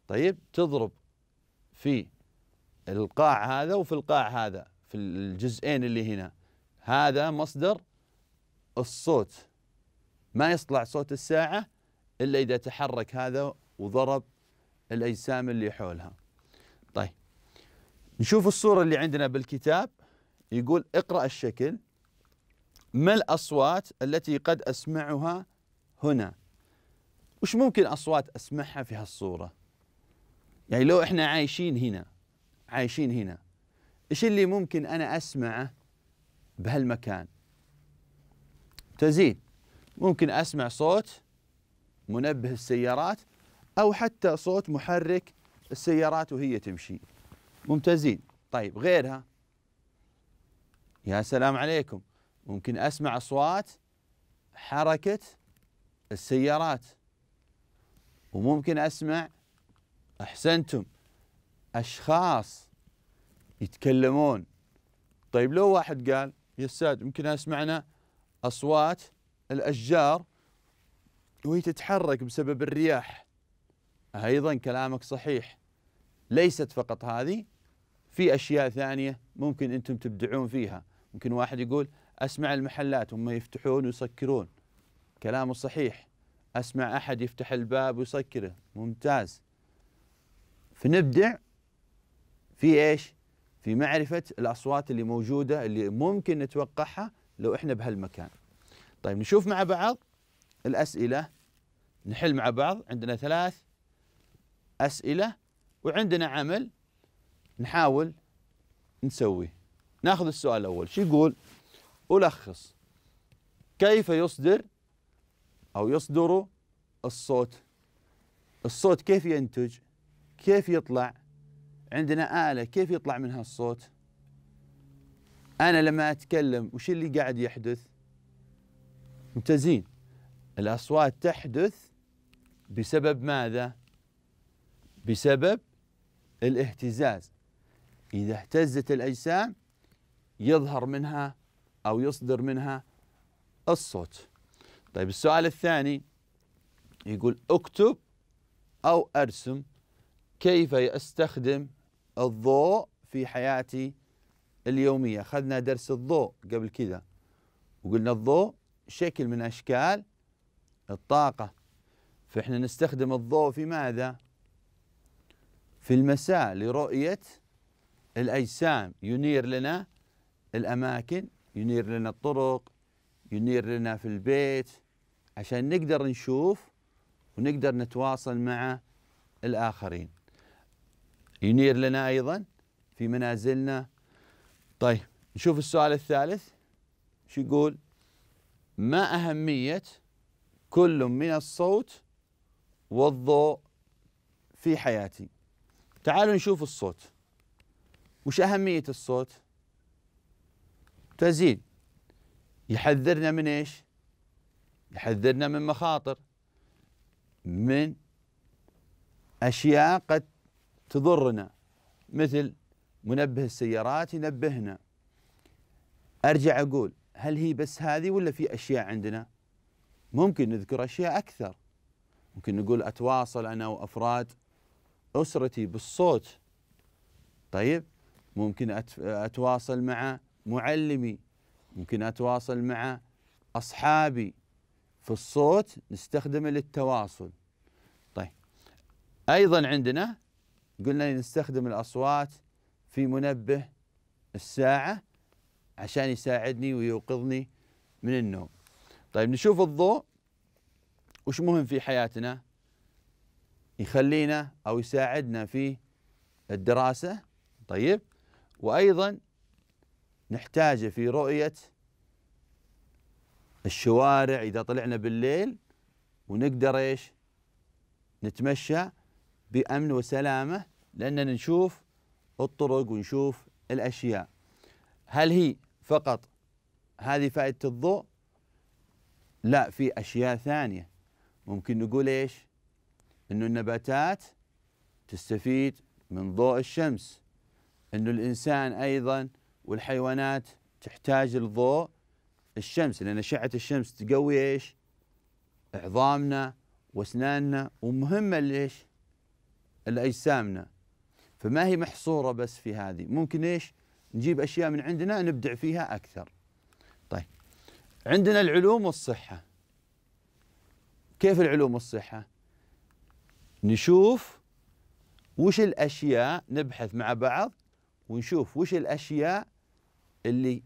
طيب تضرب في القاع هذا وفي القاع هذا في الجزئين اللي هنا هذا مصدر الصوت ما يطلع صوت الساعة إلا إذا تحرك هذا وضرب الأجسام اللي حولها طيب نشوف الصورة اللي عندنا بالكتاب يقول اقرأ الشكل ما الأصوات التي قد أسمعها هنا وش ممكن أصوات أسمعها في هالصورة يعني لو إحنا عايشين هنا عايشين هنا إيش اللي ممكن أنا أسمعه بهالمكان تزيد ممكن أسمع صوت منبه السيارات أو حتى صوت محرك السيارات وهي تمشي ممتازين طيب غيرها يا سلام عليكم ممكن اسمع اصوات حركه السيارات وممكن اسمع احسنتم اشخاص يتكلمون طيب لو واحد قال يا استاذ ممكن اسمعنا اصوات الاشجار وهي تتحرك بسبب الرياح ايضا كلامك صحيح ليست فقط هذه في اشياء ثانيه ممكن انتم تبدعون فيها ممكن واحد يقول اسمع المحلات هم يفتحون ويسكرون كلامه صحيح اسمع احد يفتح الباب ويسكره ممتاز فنبدع في ايش؟ في معرفه الاصوات اللي موجوده اللي ممكن نتوقعها لو احنا بهالمكان. طيب نشوف مع بعض الاسئله نحل مع بعض عندنا ثلاث اسئله وعندنا عمل نحاول نسويه. ناخذ السؤال الاول شو يقول؟ ألخص كيف يصدر أو يصدر الصوت الصوت كيف ينتج كيف يطلع عندنا آلة كيف يطلع منها الصوت أنا لما أتكلم وش اللي قاعد يحدث ممتازين الأصوات تحدث بسبب ماذا بسبب الاهتزاز إذا اهتزت الأجسام يظهر منها أو يصدر منها الصوت طيب السؤال الثاني يقول اكتب أو أرسم كيف أستخدم الضوء في حياتي اليومية أخذنا درس الضوء قبل كذا وقلنا الضوء شكل من أشكال الطاقة فإحنا نستخدم الضوء في ماذا؟ في المساء لرؤية الأجسام ينير لنا الأماكن ينير لنا الطرق ينير لنا في البيت عشان نقدر نشوف ونقدر نتواصل مع الآخرين ينير لنا أيضا في منازلنا طيب نشوف السؤال الثالث شو يقول ما أهمية كل من الصوت والضوء في حياتي تعالوا نشوف الصوت وش أهمية الصوت تزيد يحذرنا من ايش؟ يحذرنا من مخاطر من اشياء قد تضرنا مثل منبه السيارات ينبهنا ارجع اقول هل هي بس هذه ولا في اشياء عندنا؟ ممكن نذكر اشياء اكثر ممكن نقول اتواصل انا وافراد اسرتي بالصوت طيب ممكن أتواصل مع معلمي ممكن اتواصل مع اصحابي في الصوت نستخدمه للتواصل طيب ايضا عندنا قلنا نستخدم الاصوات في منبه الساعه عشان يساعدني ويوقظني من النوم طيب نشوف الضوء وش مهم في حياتنا يخلينا او يساعدنا في الدراسه طيب وايضا نحتاجه في رؤية الشوارع إذا طلعنا بالليل ونقدر إيش نتمشى بأمن وسلامة لأننا نشوف الطرق ونشوف الأشياء هل هي فقط هذه فائدة الضوء لا في أشياء ثانية ممكن نقول إيش أنه النباتات تستفيد من ضوء الشمس أنه الإنسان أيضاً والحيوانات تحتاج الضوء الشمس لأن أشعة الشمس تقوي إيش عظامنا وأسناننا ومهمة لإيش لأجسامنا فما هي محصورة بس في هذه ممكن إيش نجيب أشياء من عندنا نبدع فيها أكثر طيب عندنا العلوم والصحة كيف العلوم والصحة نشوف وش الأشياء نبحث مع بعض ونشوف وش الأشياء اللي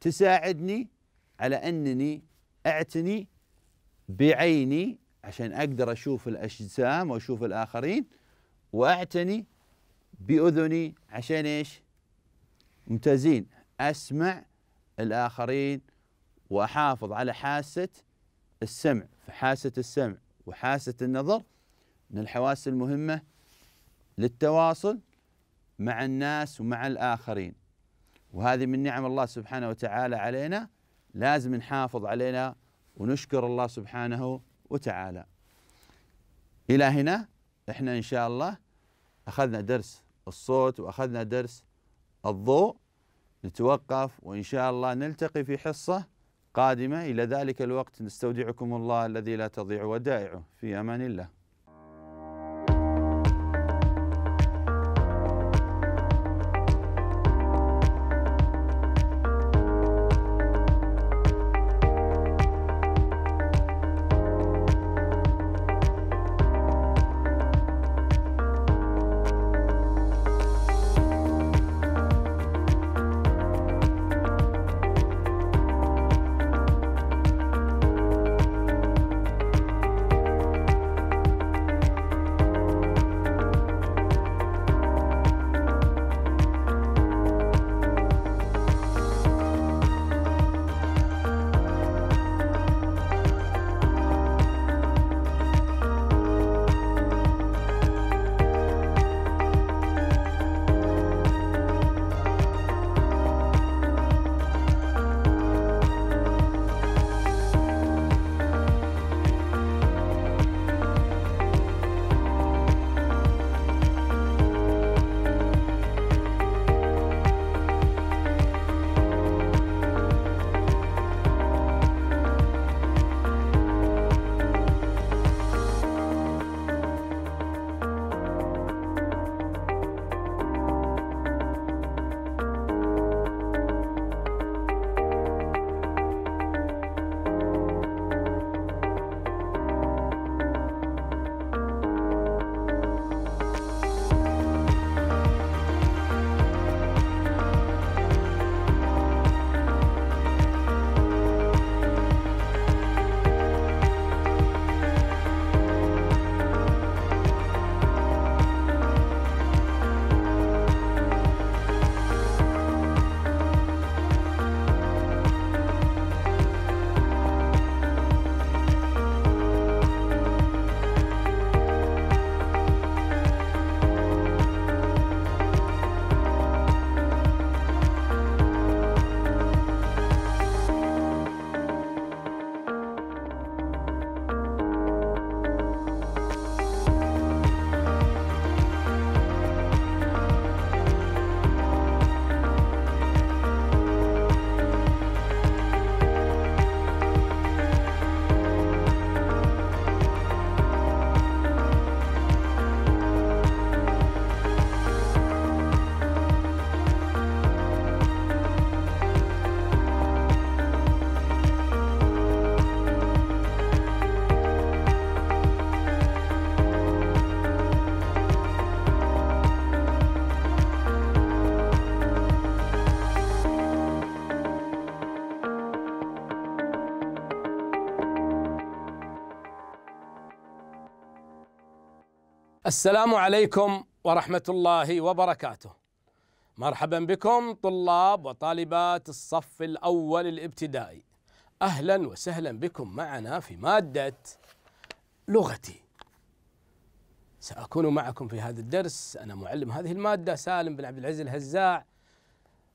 تساعدني على انني اعتني بعيني عشان اقدر اشوف الاجسام واشوف الاخرين واعتني باذني عشان ايش؟ ممتازين اسمع الاخرين واحافظ على حاسه السمع فحاسه السمع وحاسه النظر من الحواس المهمه للتواصل مع الناس ومع الاخرين وهذه من نعم الله سبحانه وتعالى علينا لازم نحافظ علينا ونشكر الله سبحانه وتعالى إلى هنا احنا إن شاء الله أخذنا درس الصوت وأخذنا درس الضوء نتوقف وإن شاء الله نلتقي في حصة قادمة إلى ذلك الوقت نستودعكم الله الذي لا تضيع ودائعه في أمان الله السلام عليكم ورحمة الله وبركاته. مرحبا بكم طلاب وطالبات الصف الأول الابتدائي. أهلا وسهلا بكم معنا في مادة لغتي. سأكون معكم في هذا الدرس أنا معلم هذه المادة سالم بن عبد العزيز الهزاع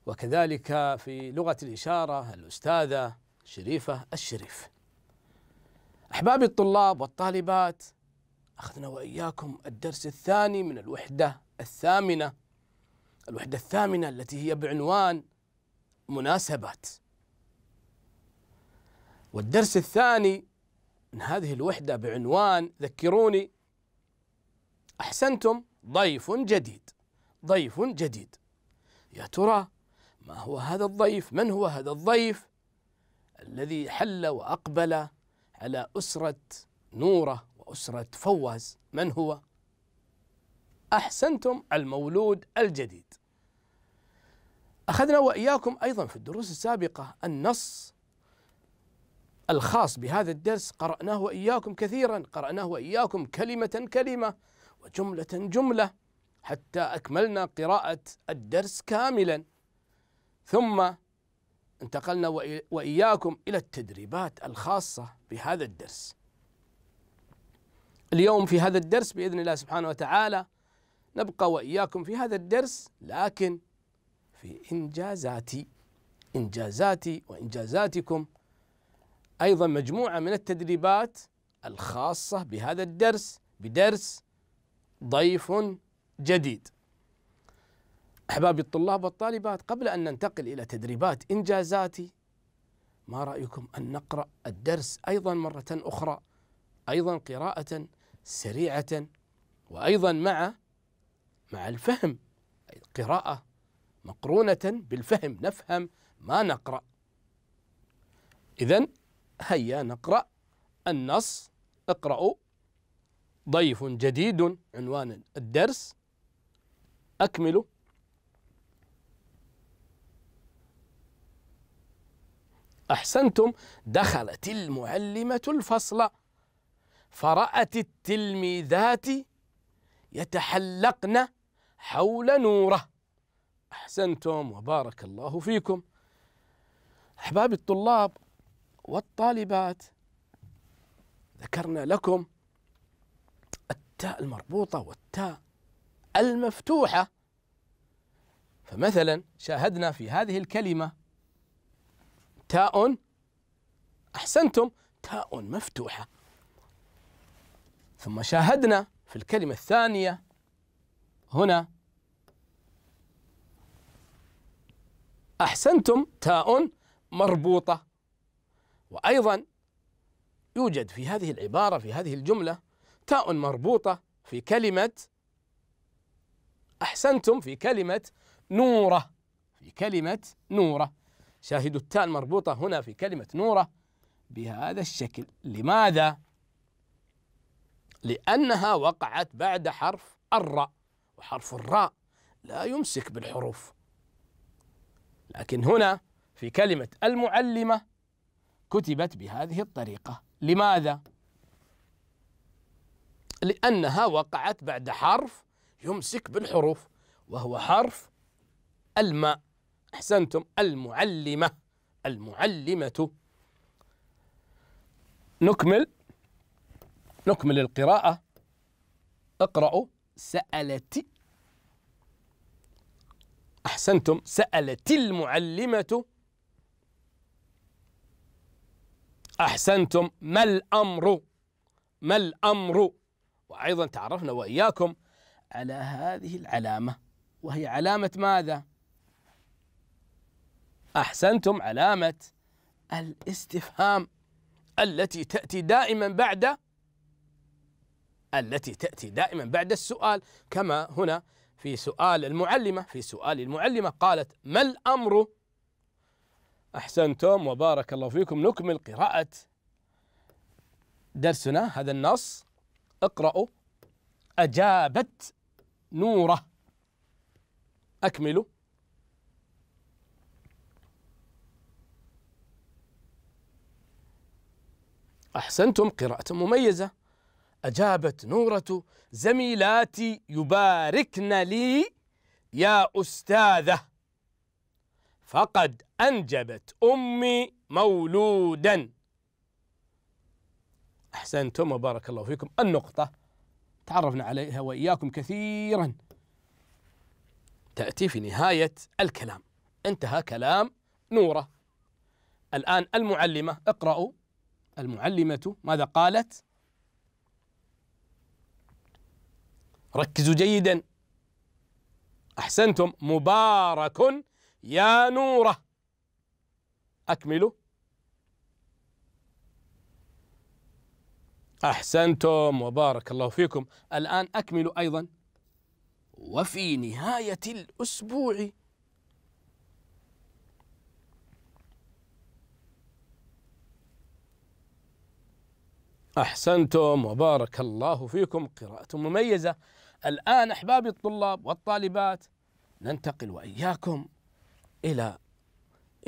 وكذلك في لغة الإشارة الأستاذة شريفة الشريف. أحبابي الطلاب والطالبات أخذنا وإياكم الدرس الثاني من الوحدة الثامنة الوحدة الثامنة التي هي بعنوان مناسبات والدرس الثاني من هذه الوحدة بعنوان ذكروني أحسنتم ضيف جديد ضيف جديد يا ترى ما هو هذا الضيف من هو هذا الضيف الذي حل وأقبل على أسرة نوره أسرة فواز من هو؟ أحسنتم المولود الجديد أخذنا وإياكم أيضا في الدروس السابقة النص الخاص بهذا الدرس قرأناه وإياكم كثيرا قرأناه وإياكم كلمة كلمة وجملة جملة حتى أكملنا قراءة الدرس كاملا ثم انتقلنا وإياكم إلى التدريبات الخاصة بهذا الدرس اليوم في هذا الدرس باذن الله سبحانه وتعالى نبقى واياكم في هذا الدرس لكن في انجازاتي انجازاتي وانجازاتكم ايضا مجموعه من التدريبات الخاصه بهذا الدرس بدرس ضيف جديد. احبابي الطلاب والطالبات قبل ان ننتقل الى تدريبات انجازاتي ما رايكم ان نقرا الدرس ايضا مره اخرى ايضا قراءه سريعة وأيضا مع مع الفهم القراءة مقرونة بالفهم نفهم ما نقرأ إذا هيا نقرأ النص اقرأوا ضيف جديد عنوان الدرس أكملوا أحسنتم دخلت المعلمة الفصل فرأت التلميذات يتحلقن حول نوره أحسنتم وبارك الله فيكم أحباب الطلاب والطالبات ذكرنا لكم التاء المربوطة والتاء المفتوحة فمثلا شاهدنا في هذه الكلمة تاء أحسنتم تاء مفتوحة ثم شاهدنا في الكلمة الثانية هنا أحسنتم تاء مربوطة وأيضا يوجد في هذه العبارة في هذه الجملة تاء مربوطة في كلمة أحسنتم في كلمة نورة في كلمة نورة شاهدوا التاء المربوطة هنا في كلمة نورة بهذا الشكل لماذا؟ لأنها وقعت بعد حرف الراء وحرف الراء لا يمسك بالحروف لكن هنا في كلمة المعلمة كتبت بهذه الطريقة لماذا؟ لأنها وقعت بعد حرف يمسك بالحروف وهو حرف الماء أحسنتم المعلمة المعلمة نكمل نكمل القراءة اقرأوا سألت أحسنتم سألت المعلمة أحسنتم ما الأمر ما الأمر وأيضا تعرفنا وإياكم على هذه العلامة وهي علامة ماذا؟ أحسنتم علامة الاستفهام التي تأتي دائما بعد التي تأتي دائما بعد السؤال كما هنا في سؤال المعلمة في سؤال المعلمة قالت ما الأمر أحسنتم وبارك الله فيكم نكمل قراءة درسنا هذا النص اقرأوا أجابت نوره أكملوا أحسنتم قراءة مميزة أجابت نورة زميلاتي يباركن لي يا أستاذة فقد أنجبت أمي مولودا أحسنتم وبارك الله فيكم النقطة تعرفنا عليها وإياكم كثيرا تأتي في نهاية الكلام انتهى كلام نورة الآن المعلمة اقرأوا المعلمة ماذا قالت؟ ركزوا جيدا أحسنتم مبارك يا نوره أكملوا أحسنتم وبارك الله فيكم الآن أكملوا أيضا وفي نهاية الأسبوع أحسنتم وبارك الله فيكم قراءة مميزة الآن أحبابي الطلاب والطالبات ننتقل وإياكم إلى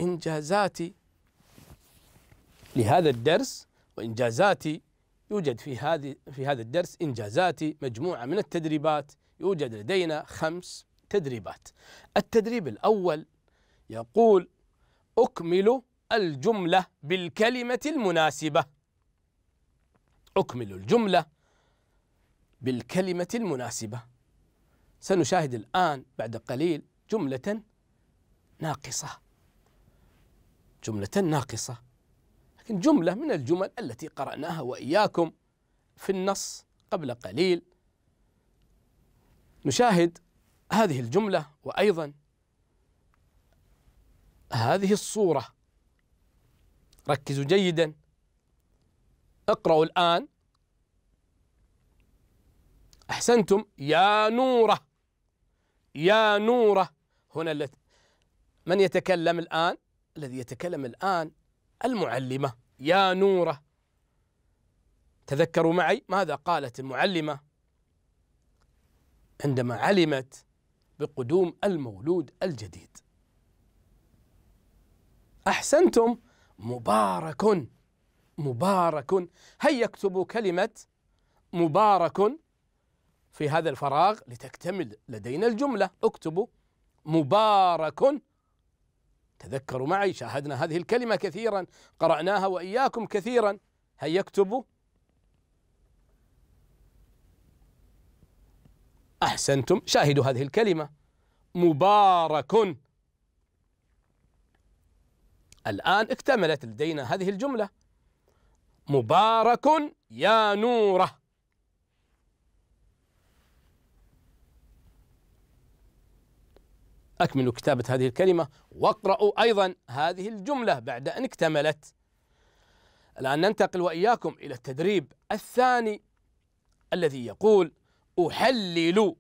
انجازاتي لهذا الدرس وإنجازاتي يوجد في هذه في هذا الدرس إنجازاتي مجموعة من التدريبات يوجد لدينا خمس تدريبات التدريب الأول يقول أكمل الجملة بالكلمة المناسبة أكمل الجملة بالكلمة المناسبة سنشاهد الآن بعد قليل جملة ناقصة جملة ناقصة لكن جملة من الجمل التي قرأناها وإياكم في النص قبل قليل نشاهد هذه الجملة وأيضا هذه الصورة ركزوا جيدا اقرأوا الآن أحسنتم يا نوره يا نوره هنا التي من يتكلم الآن الذي يتكلم الآن المعلمة يا نوره تذكروا معي ماذا قالت المعلمة عندما علمت بقدوم المولود الجديد أحسنتم مبارك مبارك هيا اكتبوا كلمة مبارك في هذا الفراغ لتكتمل لدينا الجملة اكتبوا مبارك تذكروا معي شاهدنا هذه الكلمة كثيرا قرأناها وإياكم كثيرا هيا يكتبوا أحسنتم شاهدوا هذه الكلمة مبارك الآن اكتملت لدينا هذه الجملة مبارك يا نوره أكملوا كتابة هذه الكلمة واقرأوا أيضا هذه الجملة بعد أن اكتملت الآن ننتقل وإياكم إلى التدريب الثاني الذي يقول أحلل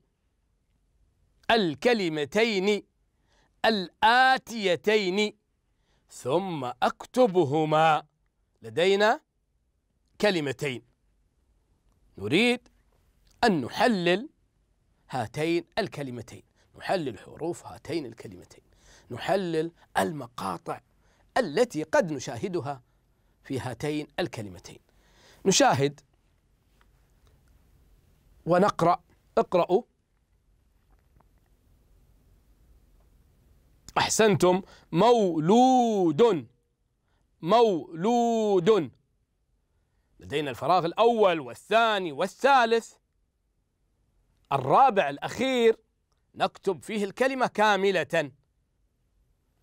الكلمتين الآتيتين ثم أكتبهما لدينا كلمتين نريد أن نحلل هاتين الكلمتين نحلل حروف هاتين الكلمتين نحلل المقاطع التي قد نشاهدها في هاتين الكلمتين نشاهد ونقرأ اقرأوا أحسنتم مولود مولود لدينا الفراغ الأول والثاني والثالث الرابع الأخير نكتب فيه الكلمة كاملة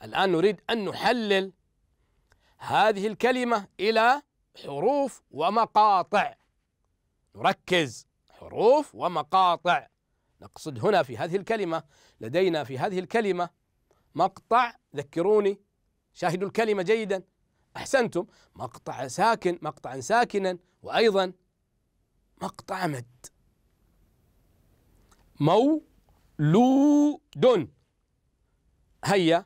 الآن نريد أن نحلل هذه الكلمة إلى حروف ومقاطع نركز حروف ومقاطع نقصد هنا في هذه الكلمة لدينا في هذه الكلمة مقطع ذكروني شاهدوا الكلمة جيدا أحسنتم مقطع ساكن مقطعا ساكنا وأيضا مقطع مد مو لودن هيا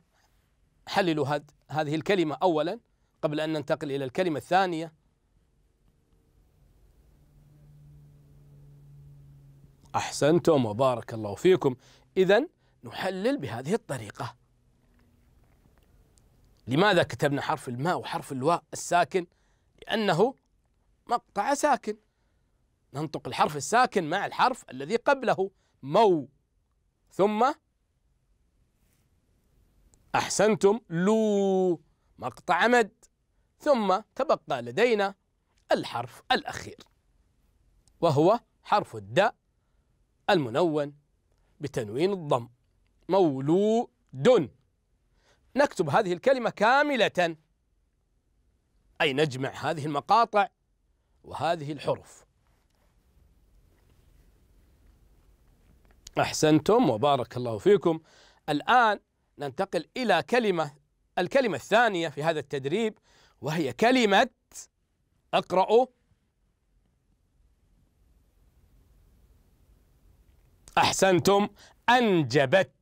حللوا هذ هذه الكلمة أولا قبل أن ننتقل إلى الكلمة الثانية أحسنتم وبارك الله فيكم إذا نحلل بهذه الطريقة لماذا كتبنا حرف الماء وحرف الواء الساكن لأنه مقطع ساكن ننطق الحرف الساكن مع الحرف الذي قبله مو ثم أحسنتم لو مقطع مد ثم تبقى لدينا الحرف الأخير وهو حرف الداء المنون بتنوين الضم مولود نكتب هذه الكلمة كاملة أي نجمع هذه المقاطع وهذه الحروف أحسنتم وبارك الله فيكم الآن ننتقل إلى كلمة الكلمة الثانية في هذا التدريب وهي كلمة اقرأوا أحسنتم أنجبت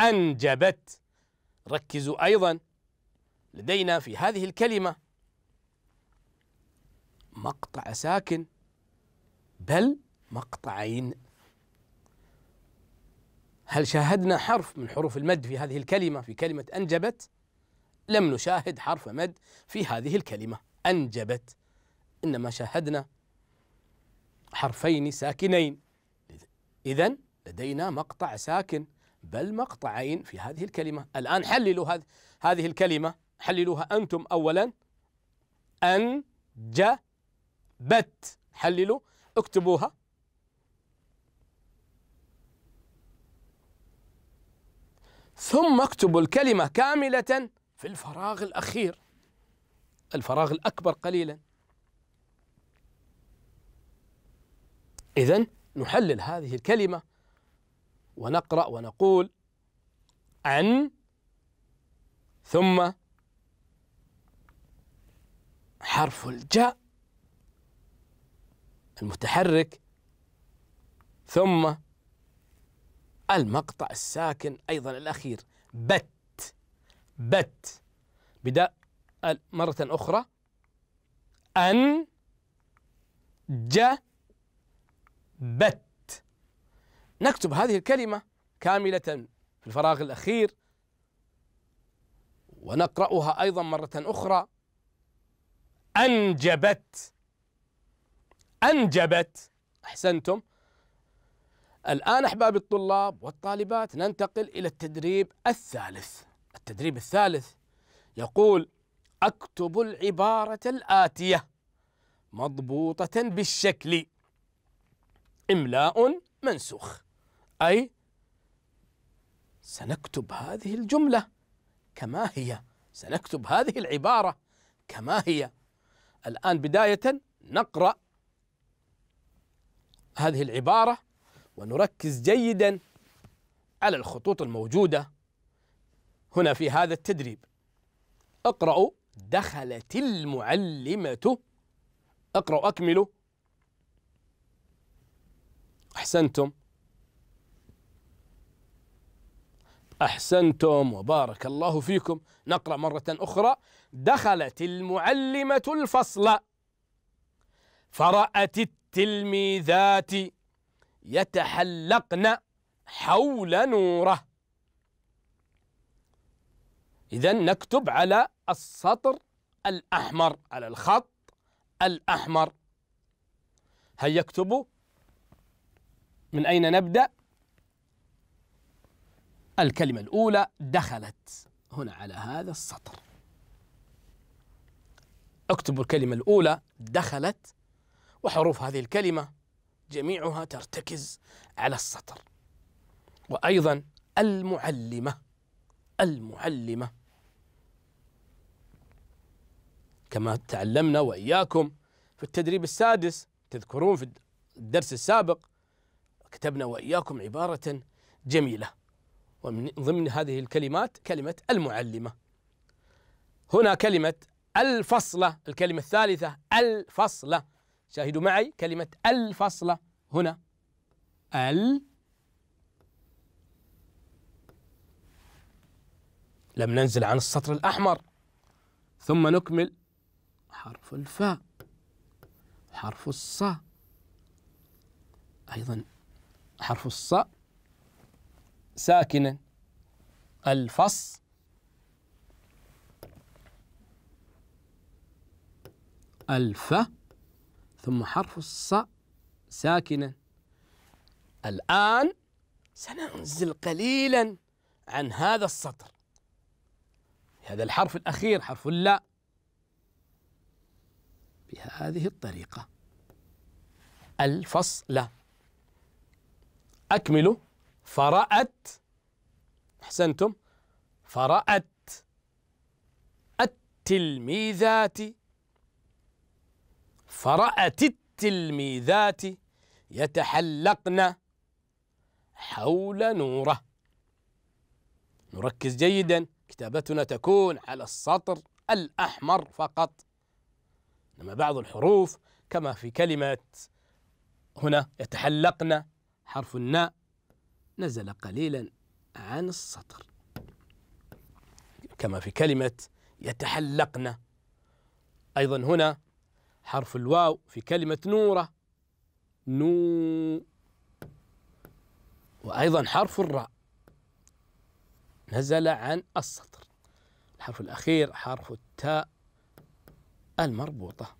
أنجبت ركزوا أيضا لدينا في هذه الكلمة مقطع ساكن بل مقطعين هل شاهدنا حرف من حروف المد في هذه الكلمة في كلمة أنجبت؟ لم نشاهد حرف مد في هذه الكلمة أنجبت إنما شاهدنا حرفين ساكنين إذا لدينا مقطع ساكن بل مقطعين في هذه الكلمة الآن حللوا هذ هذه الكلمة حللوها أنتم أولا أنجبت حللوا اكتبوها ثم اكتبوا الكلمة كاملة في الفراغ الأخير الفراغ الأكبر قليلا إذا نحلل هذه الكلمة ونقرأ ونقول عن ثم حرف الجاء المتحرك ثم المقطع الساكن أيضا الأخير بت بت بدأ مرة أخرى أن ج بت نكتب هذه الكلمة كاملة في الفراغ الأخير ونقرأها أيضا مرة أخرى أنجبت أنجبت أحسنتم الآن أحباب الطلاب والطالبات ننتقل إلى التدريب الثالث التدريب الثالث يقول أكتب العبارة الآتية مضبوطة بالشكل إملاء منسوخ أي سنكتب هذه الجملة كما هي سنكتب هذه العبارة كما هي الآن بداية نقرأ هذه العبارة ونركز جيدا على الخطوط الموجودة هنا في هذا التدريب اقرأوا دخلت المعلمة اقرأوا أكملوا أحسنتم أحسنتم وبارك الله فيكم نقرأ مرة أخرى دخلت المعلمة الفصل فرأت التلميذات يتحلقن حول نوره إذا نكتب على السطر الأحمر على الخط الأحمر هل يكتبوا من أين نبدأ الكلمة الأولى دخلت هنا على هذا السطر اكتبوا الكلمة الأولى دخلت وحروف هذه الكلمة جميعها ترتكز على السطر وأيضا المعلمة المعلمة كما تعلمنا وإياكم في التدريب السادس تذكرون في الدرس السابق كتبنا وإياكم عبارة جميلة ومن ضمن هذه الكلمات كلمة المعلمة هنا كلمة الفصلة الكلمة الثالثة الفصلة شاهدوا معي كلمة الفصلة هنا ال لم ننزل عن السطر الأحمر ثم نكمل حرف الفاء حرف الصاء أيضا حرف الصاء ساكنا الفص الف ثم حرف الص ساكنة الآن سننزل قليلا عن هذا السطر هذا الحرف الأخير حرف اللا بهذه الطريقة الفصل أكمل فرأت أحسنتم فرأت التلميذات فرأت التلميذات يتحلقن حول نوره نركز جيدا كتابتنا تكون على السطر الأحمر فقط لما بعض الحروف كما في كلمة هنا يتحلقن حرف الناء نزل قليلا عن السطر كما في كلمة يتحلقن أيضا هنا حرف الواو في كلمة نورة نو وأيضا حرف الراء نزل عن السطر الحرف الأخير حرف التاء المربوطة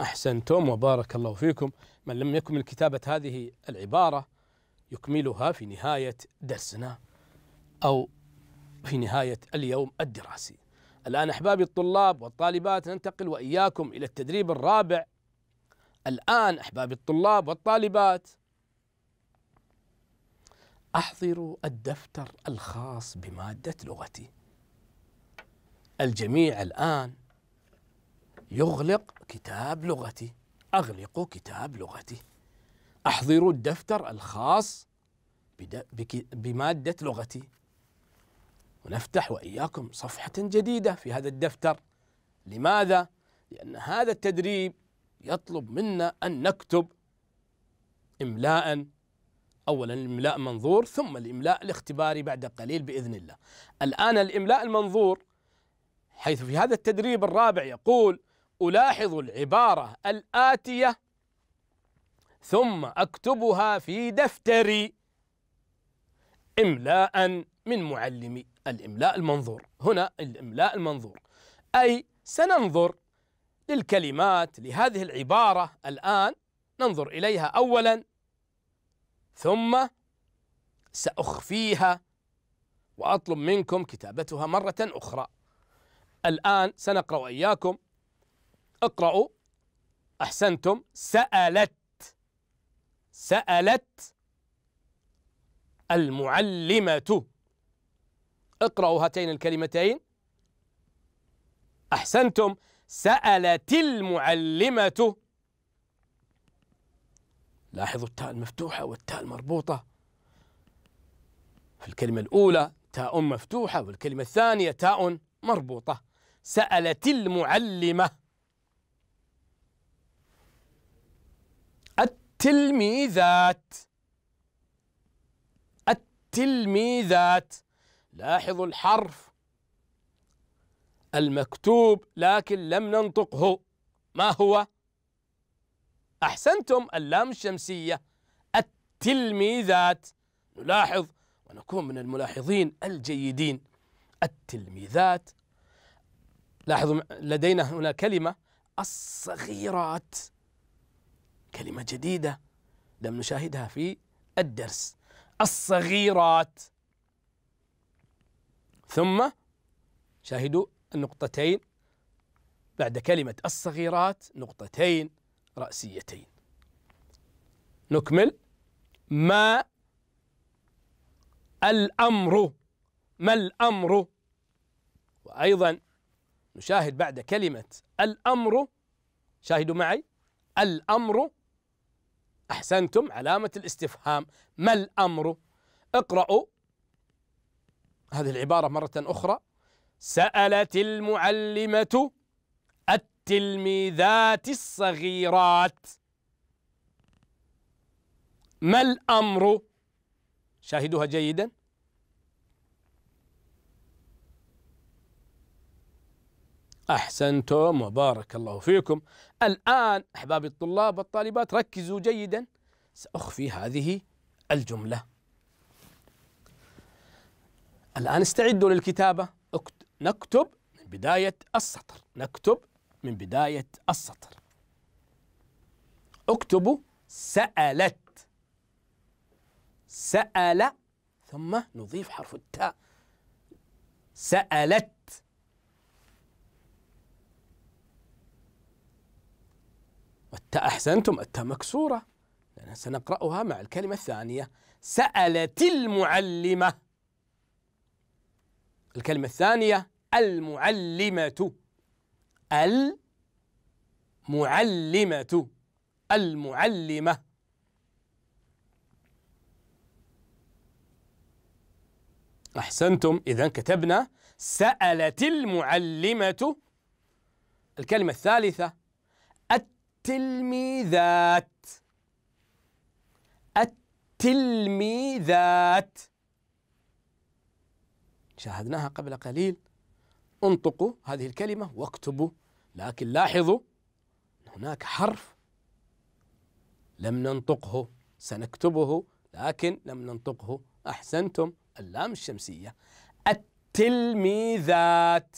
أحسنتم وبارك الله فيكم من لم يكمل كتابة هذه العبارة يكملها في نهاية درسنا أو في نهاية اليوم الدراسي الآن أحبابي الطلاب والطالبات ننتقل وإياكم إلى التدريب الرابع الآن أحبابي الطلاب والطالبات أحضروا الدفتر الخاص بمادة لغتي الجميع الآن يغلق كتاب لغتي أغلقوا كتاب لغتي أحضروا الدفتر الخاص بمادة لغتي ونفتح واياكم صفحه جديده في هذا الدفتر لماذا لان هذا التدريب يطلب منا ان نكتب املاء اولا الاملاء منظور ثم الاملاء الاختباري بعد قليل باذن الله الان الاملاء المنظور حيث في هذا التدريب الرابع يقول الاحظ العباره الاتيه ثم اكتبها في دفتري املاء من معلمي الإملاء المنظور هنا الإملاء المنظور أي سننظر للكلمات لهذه العبارة الآن ننظر إليها أولا ثم سأخفيها وأطلب منكم كتابتها مرة أخرى الآن سنقرأ إياكم اقرأوا أحسنتم سألت سألت المعلمة اقرأوا هاتين الكلمتين أحسنتم سألت المعلمة لاحظوا التاء المفتوحة والتاء المربوطة في الكلمة الأولى تاء مفتوحة والكلمة الثانية تاء مربوطة سألت المعلمة التلميذات التلميذات لاحظوا الحرف المكتوب لكن لم ننطقه ما هو أحسنتم اللام الشمسية التلميذات نلاحظ ونكون من الملاحظين الجيدين التلميذات لاحظوا لدينا هنا كلمة الصغيرات كلمة جديدة لم نشاهدها في الدرس الصغيرات ثم شاهدوا النقطتين بعد كلمة الصغيرات نقطتين رأسيتين نكمل ما الأمر ما الأمر وأيضا نشاهد بعد كلمة الأمر شاهدوا معي الأمر أحسنتم علامة الاستفهام ما الأمر اقرأوا هذه العبارة مرة أخرى سألت المعلمة التلميذات الصغيرات ما الأمر شاهدوها جيدا أحسنتم وبارك الله فيكم الآن أحباب الطلاب والطالبات ركزوا جيدا سأخفي هذه الجملة الآن استعدوا للكتابة نكتب من بداية السطر نكتب من بداية السطر اكتبوا سألت سأل ثم نضيف حرف التاء سألت والتاء أحسنتم التاء مكسورة لأنها سنقرأها مع الكلمة الثانية سألت المعلمة الكلمة الثانية المعلمة المعلمة المعلمة أحسنتم إذا كتبنا سألت المعلمة الكلمة الثالثة التلميذات التلميذات شاهدناها قبل قليل انطقوا هذه الكلمة واكتبوا لكن لاحظوا هناك حرف لم ننطقه سنكتبه لكن لم ننطقه أحسنتم اللام الشمسية التلميذات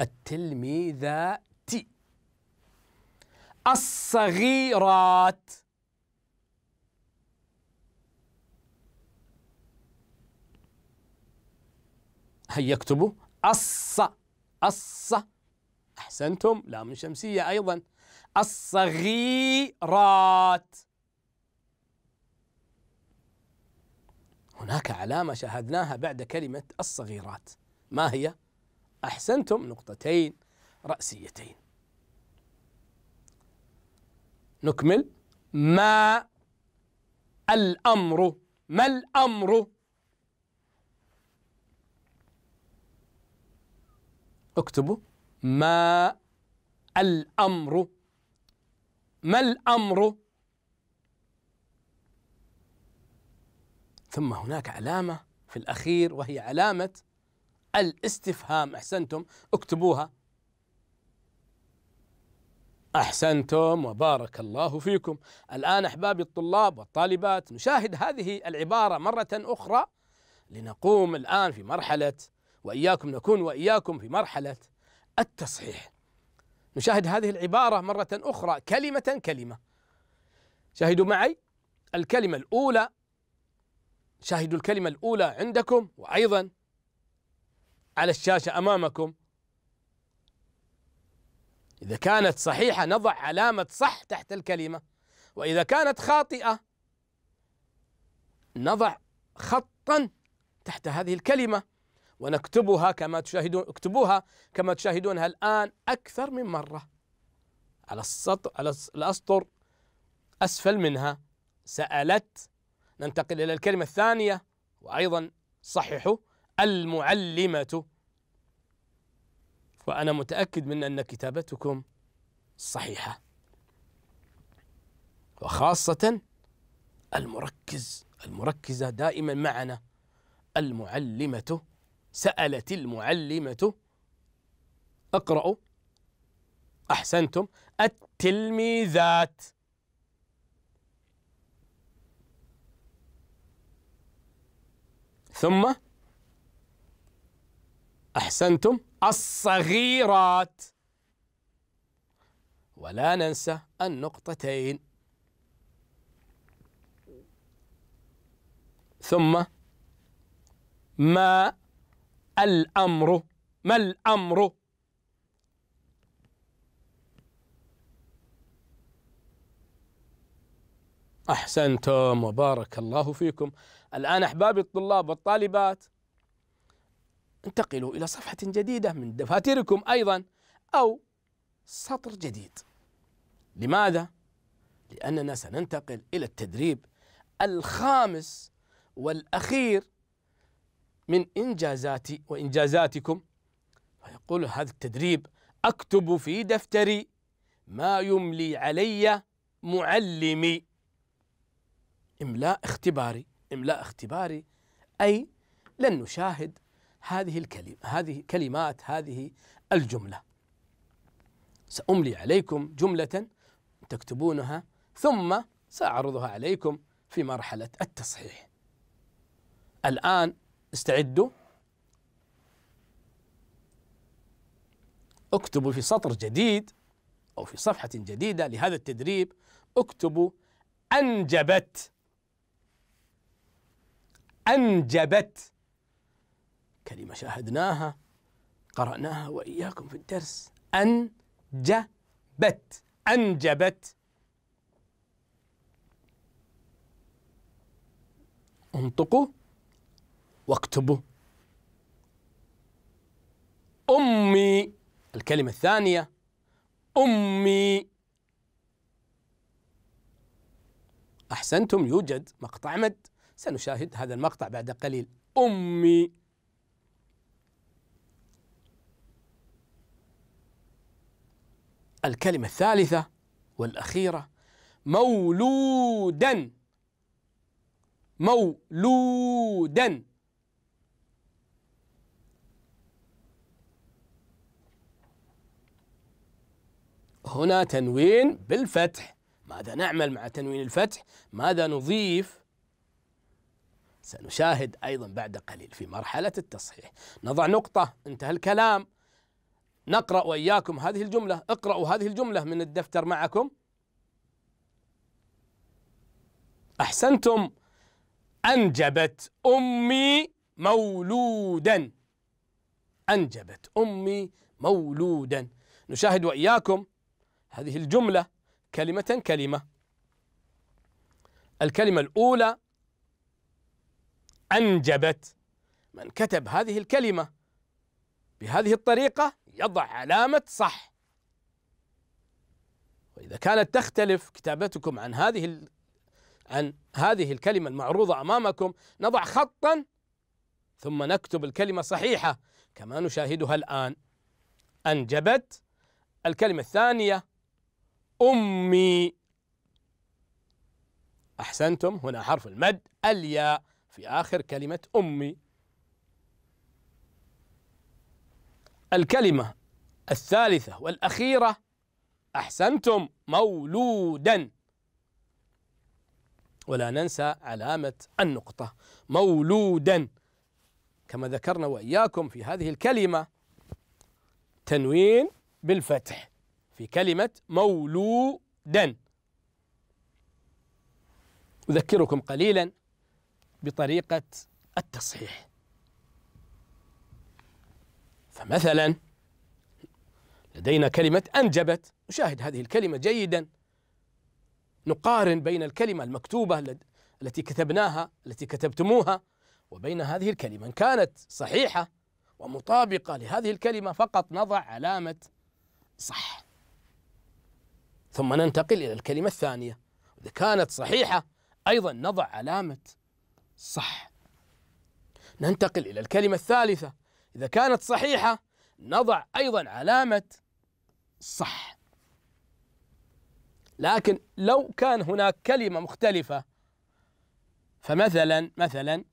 التلميذات الصغيرات هيا اكتبوا الص الص أحسنتم لام شمسية أيضا الصغيرات هناك علامة شاهدناها بعد كلمة الصغيرات ما هي؟ أحسنتم نقطتين رأسيتين نكمل ما الأمر ما الأمر اكتبوا ما الأمر ما الأمر ثم هناك علامة في الأخير وهي علامة الاستفهام أحسنتم اكتبوها أحسنتم وبارك الله فيكم الآن أحبابي الطلاب والطالبات نشاهد هذه العبارة مرة أخرى لنقوم الآن في مرحلة وإياكم نكون وإياكم في مرحلة التصحيح نشاهد هذه العبارة مرة أخرى كلمة كلمة شاهدوا معي الكلمة الأولى شاهدوا الكلمة الأولى عندكم وأيضا على الشاشة أمامكم إذا كانت صحيحة نضع علامة صح تحت الكلمة وإذا كانت خاطئة نضع خطا تحت هذه الكلمة ونكتبها كما تشاهدون اكتبوها كما تشاهدونها الآن أكثر من مرة على السطر على الأسطر أسفل منها سألت ننتقل إلى الكلمة الثانية وأيضا صححوا المعلمة وأنا متأكد من أن كتابتكم صحيحة وخاصة المركز المركزة دائما معنا المعلمة سألت المعلمة اقرأوا أحسنتم التلميذات ثم أحسنتم الصغيرات ولا ننسى النقطتين ثم ما الأمر ما الأمر أحسنتم وبارك الله فيكم الآن أحبابي الطلاب والطالبات انتقلوا إلى صفحة جديدة من دفاتركم أيضا أو سطر جديد لماذا؟ لأننا سننتقل إلى التدريب الخامس والأخير من إنجازاتي وإنجازاتكم فيقول هذا التدريب أكتب في دفتري ما يملي علي معلمي إملاء اختباري إملاء اختباري أي لن نشاهد هذه الكلمة هذه كلمات هذه الجملة سأملي عليكم جملة تكتبونها ثم سأعرضها عليكم في مرحلة التصحيح الآن استعدوا اكتبوا في سطر جديد أو في صفحة جديدة لهذا التدريب اكتبوا أنجبت أنجبت كلمة شاهدناها قرأناها وإياكم في الدرس أنجبت أنجبت انطقوا واكتبه أمي الكلمة الثانية أمي أحسنتم يوجد مقطع مد سنشاهد هذا المقطع بعد قليل أمي الكلمة الثالثة والأخيرة مولودا مولودا هنا تنوين بالفتح ماذا نعمل مع تنوين الفتح ماذا نضيف سنشاهد أيضا بعد قليل في مرحلة التصحيح نضع نقطة انتهى الكلام نقرأ وإياكم هذه الجملة اقرأوا هذه الجملة من الدفتر معكم أحسنتم أنجبت أمي مولودا أنجبت أمي مولودا نشاهد وإياكم هذه الجملة كلمة كلمة الكلمة الأولى أنجبت من كتب هذه الكلمة بهذه الطريقة يضع علامة صح وإذا كانت تختلف كتابتكم عن هذه عن هذه الكلمة المعروضة أمامكم نضع خطا ثم نكتب الكلمة صحيحة كما نشاهدها الآن أنجبت الكلمة الثانية أمي أحسنتم هنا حرف المد الياء في آخر كلمة أمي الكلمة الثالثة والأخيرة أحسنتم مولودا ولا ننسى علامة النقطة مولودا كما ذكرنا وإياكم في هذه الكلمة تنوين بالفتح في كلمة مولودا أذكركم قليلا بطريقة التصحيح فمثلا لدينا كلمة أنجبت نشاهد هذه الكلمة جيدا نقارن بين الكلمة المكتوبة التي كتبناها التي كتبتموها وبين هذه الكلمة إن كانت صحيحة ومطابقة لهذه الكلمة فقط نضع علامة صح ثم ننتقل إلى الكلمة الثانية إذا كانت صحيحة أيضا نضع علامة صح ننتقل إلى الكلمة الثالثة إذا كانت صحيحة نضع أيضا علامة صح لكن لو كان هناك كلمة مختلفة فمثلا مثلا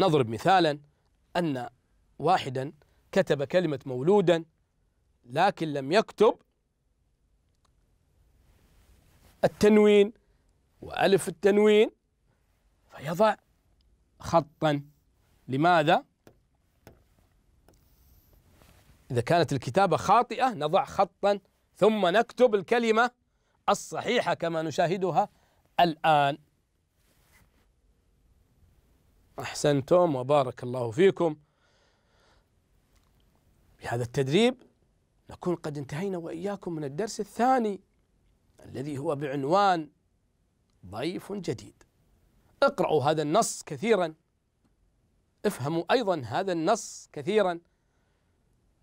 نضرب مثالا أن واحدا كتب كلمة مولودا لكن لم يكتب التنوين وألف التنوين فيضع خطا لماذا؟ إذا كانت الكتابة خاطئة نضع خطا ثم نكتب الكلمة الصحيحة كما نشاهدها الآن أحسنتم وبارك الله فيكم بهذا التدريب نكون قد انتهينا وإياكم من الدرس الثاني الذي هو بعنوان ضيف جديد اقرأوا هذا النص كثيرا افهموا أيضا هذا النص كثيرا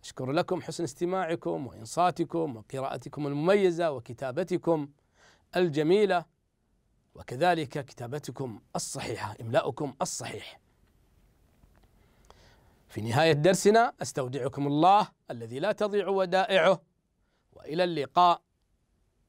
أشكر لكم حسن استماعكم وإنصاتكم وقراءتكم المميزة وكتابتكم الجميلة وكذلك كتابتكم الصحيحة إملاؤكم الصحيح في نهاية درسنا أستودعكم الله الذي لا تضيع ودائعه وإلى اللقاء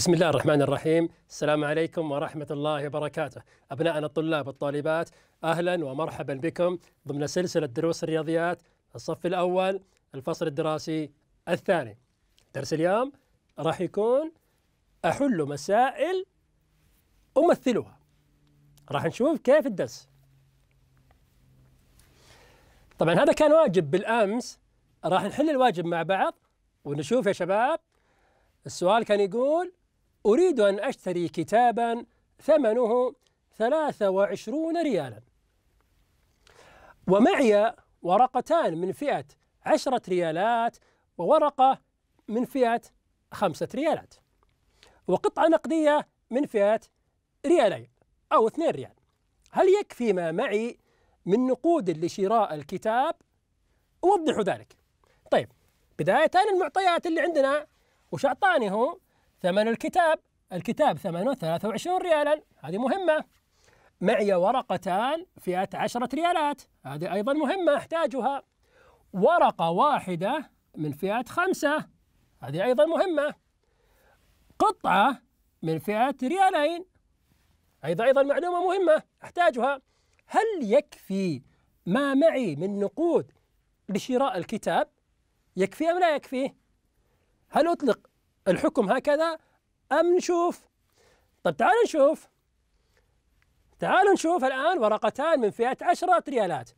بسم الله الرحمن الرحيم السلام عليكم ورحمة الله وبركاته أبنائنا الطلاب والطالبات أهلا ومرحبا بكم ضمن سلسلة دروس الرياضيات الصف الأول الفصل الدراسي الثاني درس اليوم راح يكون أحل مسائل أمثلها راح نشوف كيف الدرس طبعا هذا كان واجب بالأمس راح نحل الواجب مع بعض ونشوف يا شباب السؤال كان يقول أريد أن أشتري كتابا ثمنه 23 ريالا ومعي ورقتان من فئة عشرة ريالات وورقة من فئة خمسة ريالات وقطعة نقدية من فئة ريالين أو اثنين ريال هل يكفي ما معي من نقود لشراء الكتاب؟ أوضح ذلك طيب بداية المعطيات اللي عندنا وش أعطاني هو ثمن الكتاب الكتاب ثمنه 23 ريالا هذه مهمة معي ورقتان فئة عشرة ريالات هذه أيضا مهمة أحتاجها ورقة واحدة من فئة خمسة هذه أيضا مهمة قطعة من فئة ريالين أيضا أيضا معلومة مهمة أحتاجها هل يكفي ما معي من نقود لشراء الكتاب يكفي أم لا يكفي هل أطلق الحكم هكذا أم نشوف طب تعالوا نشوف تعالوا نشوف الآن ورقتان من فئة عشرة ريالات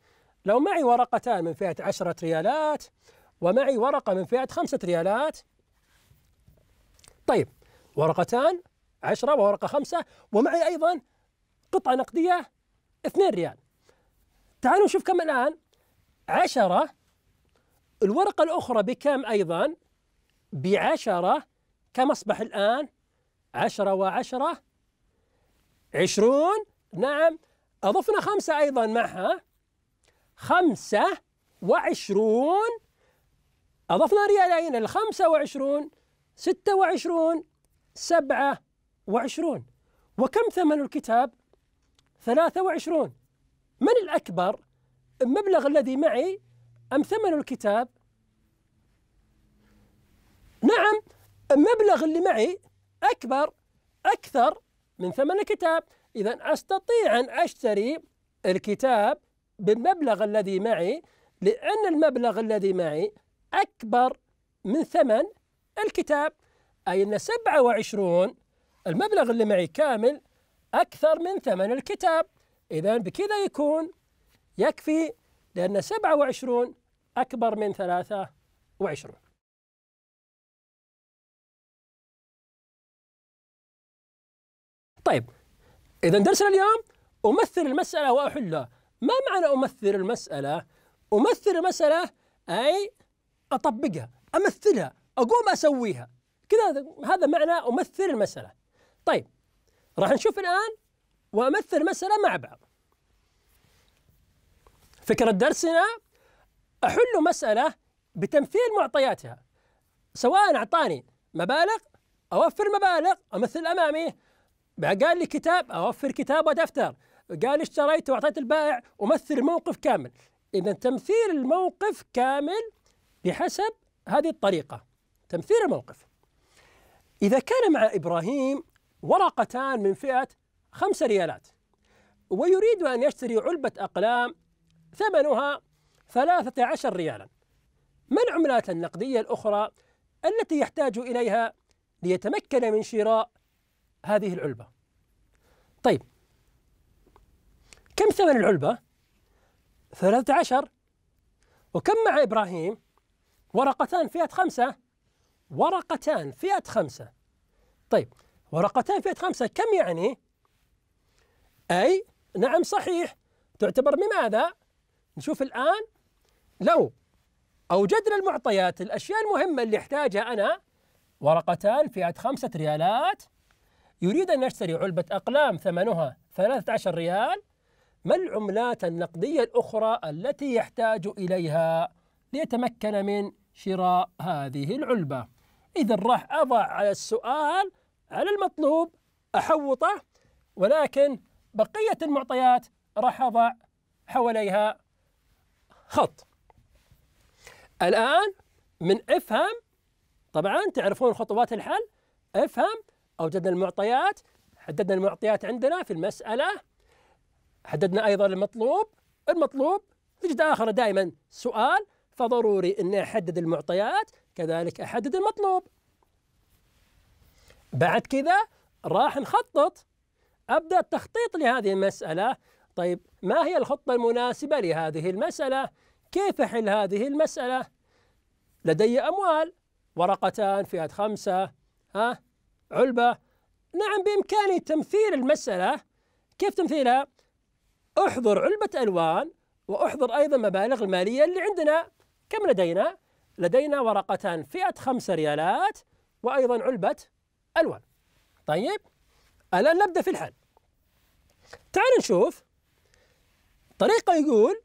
لو معي ورقتان من فئة عشرة ريالات ومعي ورقة من فئة خمسة ريالات طيب ورقتان عشرة وورقة خمسة ومعي أيضا قطعة نقدية اثنين ريال تعالوا نشوف كم الآن عشرة الورقة الأخرى بكم أيضا بعشرة كم أصبح الآن عشرة وعشرة عشرون نعم أضفنا خمسة أيضا معها خمسة وعشرون أضفنا ريالين الخمسة وعشرون ستة وعشرون سبعة وعشرون وكم ثمن الكتاب ثلاثة وعشرون من الأكبر المبلغ الذي معي أم ثمن الكتاب نعم المبلغ اللي معي أكبر أكثر من ثمن الكتاب إذا أستطيع أن أشتري الكتاب بالمبلغ الذي معي لأن المبلغ الذي معي أكبر من ثمن الكتاب أي أن 27 المبلغ اللي معي كامل أكثر من ثمن الكتاب إذا بكذا يكون يكفي لأن 27 أكبر من 23 طيب إذا درسنا اليوم أمثل المسألة وأحلها ما معنى أمثل المسألة؟ أمثل المسألة أي أطبقها أمثلها أقوم أسويها كذا هذا معنى أمثل المسألة طيب راح نشوف الآن وأمثل المسألة مع بعض فكرة درسنا أحل مسألة بتمثيل معطياتها سواء أعطاني مبالغ أوفر مبالغ أمثل أمامي قال لي كتاب اوفر كتاب ودفتر قال اشتريت واعطيت البائع امثل الموقف كامل اذا تمثيل الموقف كامل بحسب هذه الطريقه تمثيل الموقف اذا كان مع ابراهيم ورقتان من فئه خمسة ريالات ويريد أن يشتري علبة أقلام ثمنها ثلاثة عشر ريالا ما العملات النقدية الأخرى التي يحتاج إليها ليتمكن من شراء هذه العلبة طيب كم ثمن العلبة؟ 13 وكم مع إبراهيم؟ ورقتان فئة خمسة ورقتان فئة خمسة طيب ورقتان فئة خمسة كم يعني؟ أي نعم صحيح تعتبر بماذا؟ نشوف الآن لو أوجدنا المعطيات الأشياء المهمة اللي أحتاجها أنا ورقتان فئة خمسة ريالات يريد أن يشتري علبة أقلام ثمنها 13 ريال ما العملات النقدية الأخرى التي يحتاج إليها ليتمكن من شراء هذه العلبة إذا راح أضع على السؤال على المطلوب أحوطه ولكن بقية المعطيات راح أضع حواليها خط الآن من افهم طبعا تعرفون خطوات الحل افهم أوجدنا المعطيات حددنا المعطيات عندنا في المسألة حددنا أيضا المطلوب المطلوب نجد آخر دائما سؤال فضروري أني أحدد المعطيات كذلك أحدد المطلوب بعد كذا راح نخطط أبدأ التخطيط لهذه المسألة طيب ما هي الخطة المناسبة لهذه المسألة كيف أحل هذه المسألة لدي أموال ورقتان فئة خمسة ها علبة نعم بإمكاني تمثيل المسألة كيف تمثيلها؟ أحضر علبة ألوان وأحضر أيضا مبالغ المالية اللي عندنا كم لدينا؟ لدينا ورقتان فئة خمسة ريالات وأيضا علبة ألوان طيب الآن نبدأ في الحل تعال نشوف طريقة يقول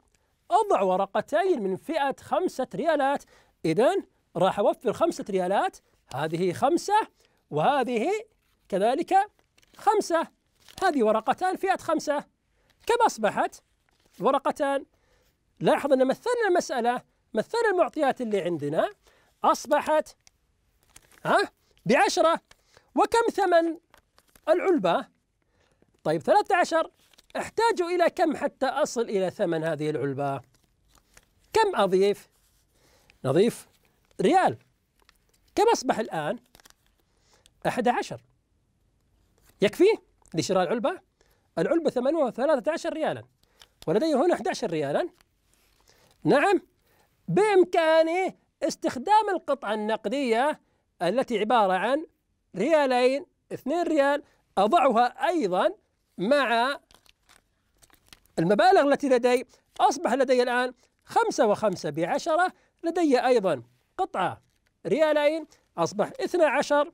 أضع ورقتين من فئة خمسة ريالات إذا راح أوفر خمسة ريالات هذه خمسة وهذه كذلك خمسة هذه ورقتان فئة خمسة كم أصبحت؟ ورقتان لاحظ أن مثلنا المسألة مثلنا المعطيات اللي عندنا أصبحت ها بعشرة وكم ثمن العلبة؟ طيب 13 أحتاج إلى كم حتى أصل إلى ثمن هذه العلبة؟ كم أضيف؟ نضيف ريال كم أصبح الآن؟ أحد عشر يكفي لشراء العلبة العلبة عشر ريالا ولدي هنا 11 ريالا نعم بإمكاني استخدام القطعة النقدية التي عبارة عن ريالين اثنين ريال أضعها أيضا مع المبالغ التي لدي أصبح لدي الآن خمسة وخمسة بعشرة لدي أيضا قطعة ريالين أصبح 12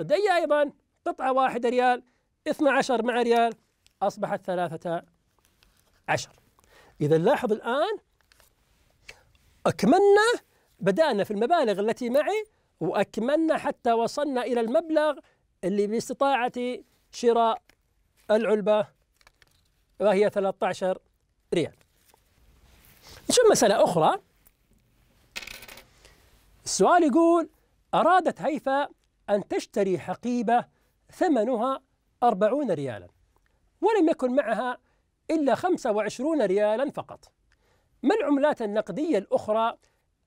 لدي أيضا قطعة واحدة ريال 12 مع ريال أصبحت ثلاثة عشر إذا لاحظ الآن أكملنا بدأنا في المبالغ التي معي وأكملنا حتى وصلنا إلى المبلغ اللي باستطاعتي شراء العلبة وهي 13 ريال نشوف مسألة أخرى السؤال يقول أرادت هيفا أن تشتري حقيبة ثمنها أربعون ريالا ولم يكن معها إلا خمسة وعشرون ريالا فقط ما العملات النقدية الأخرى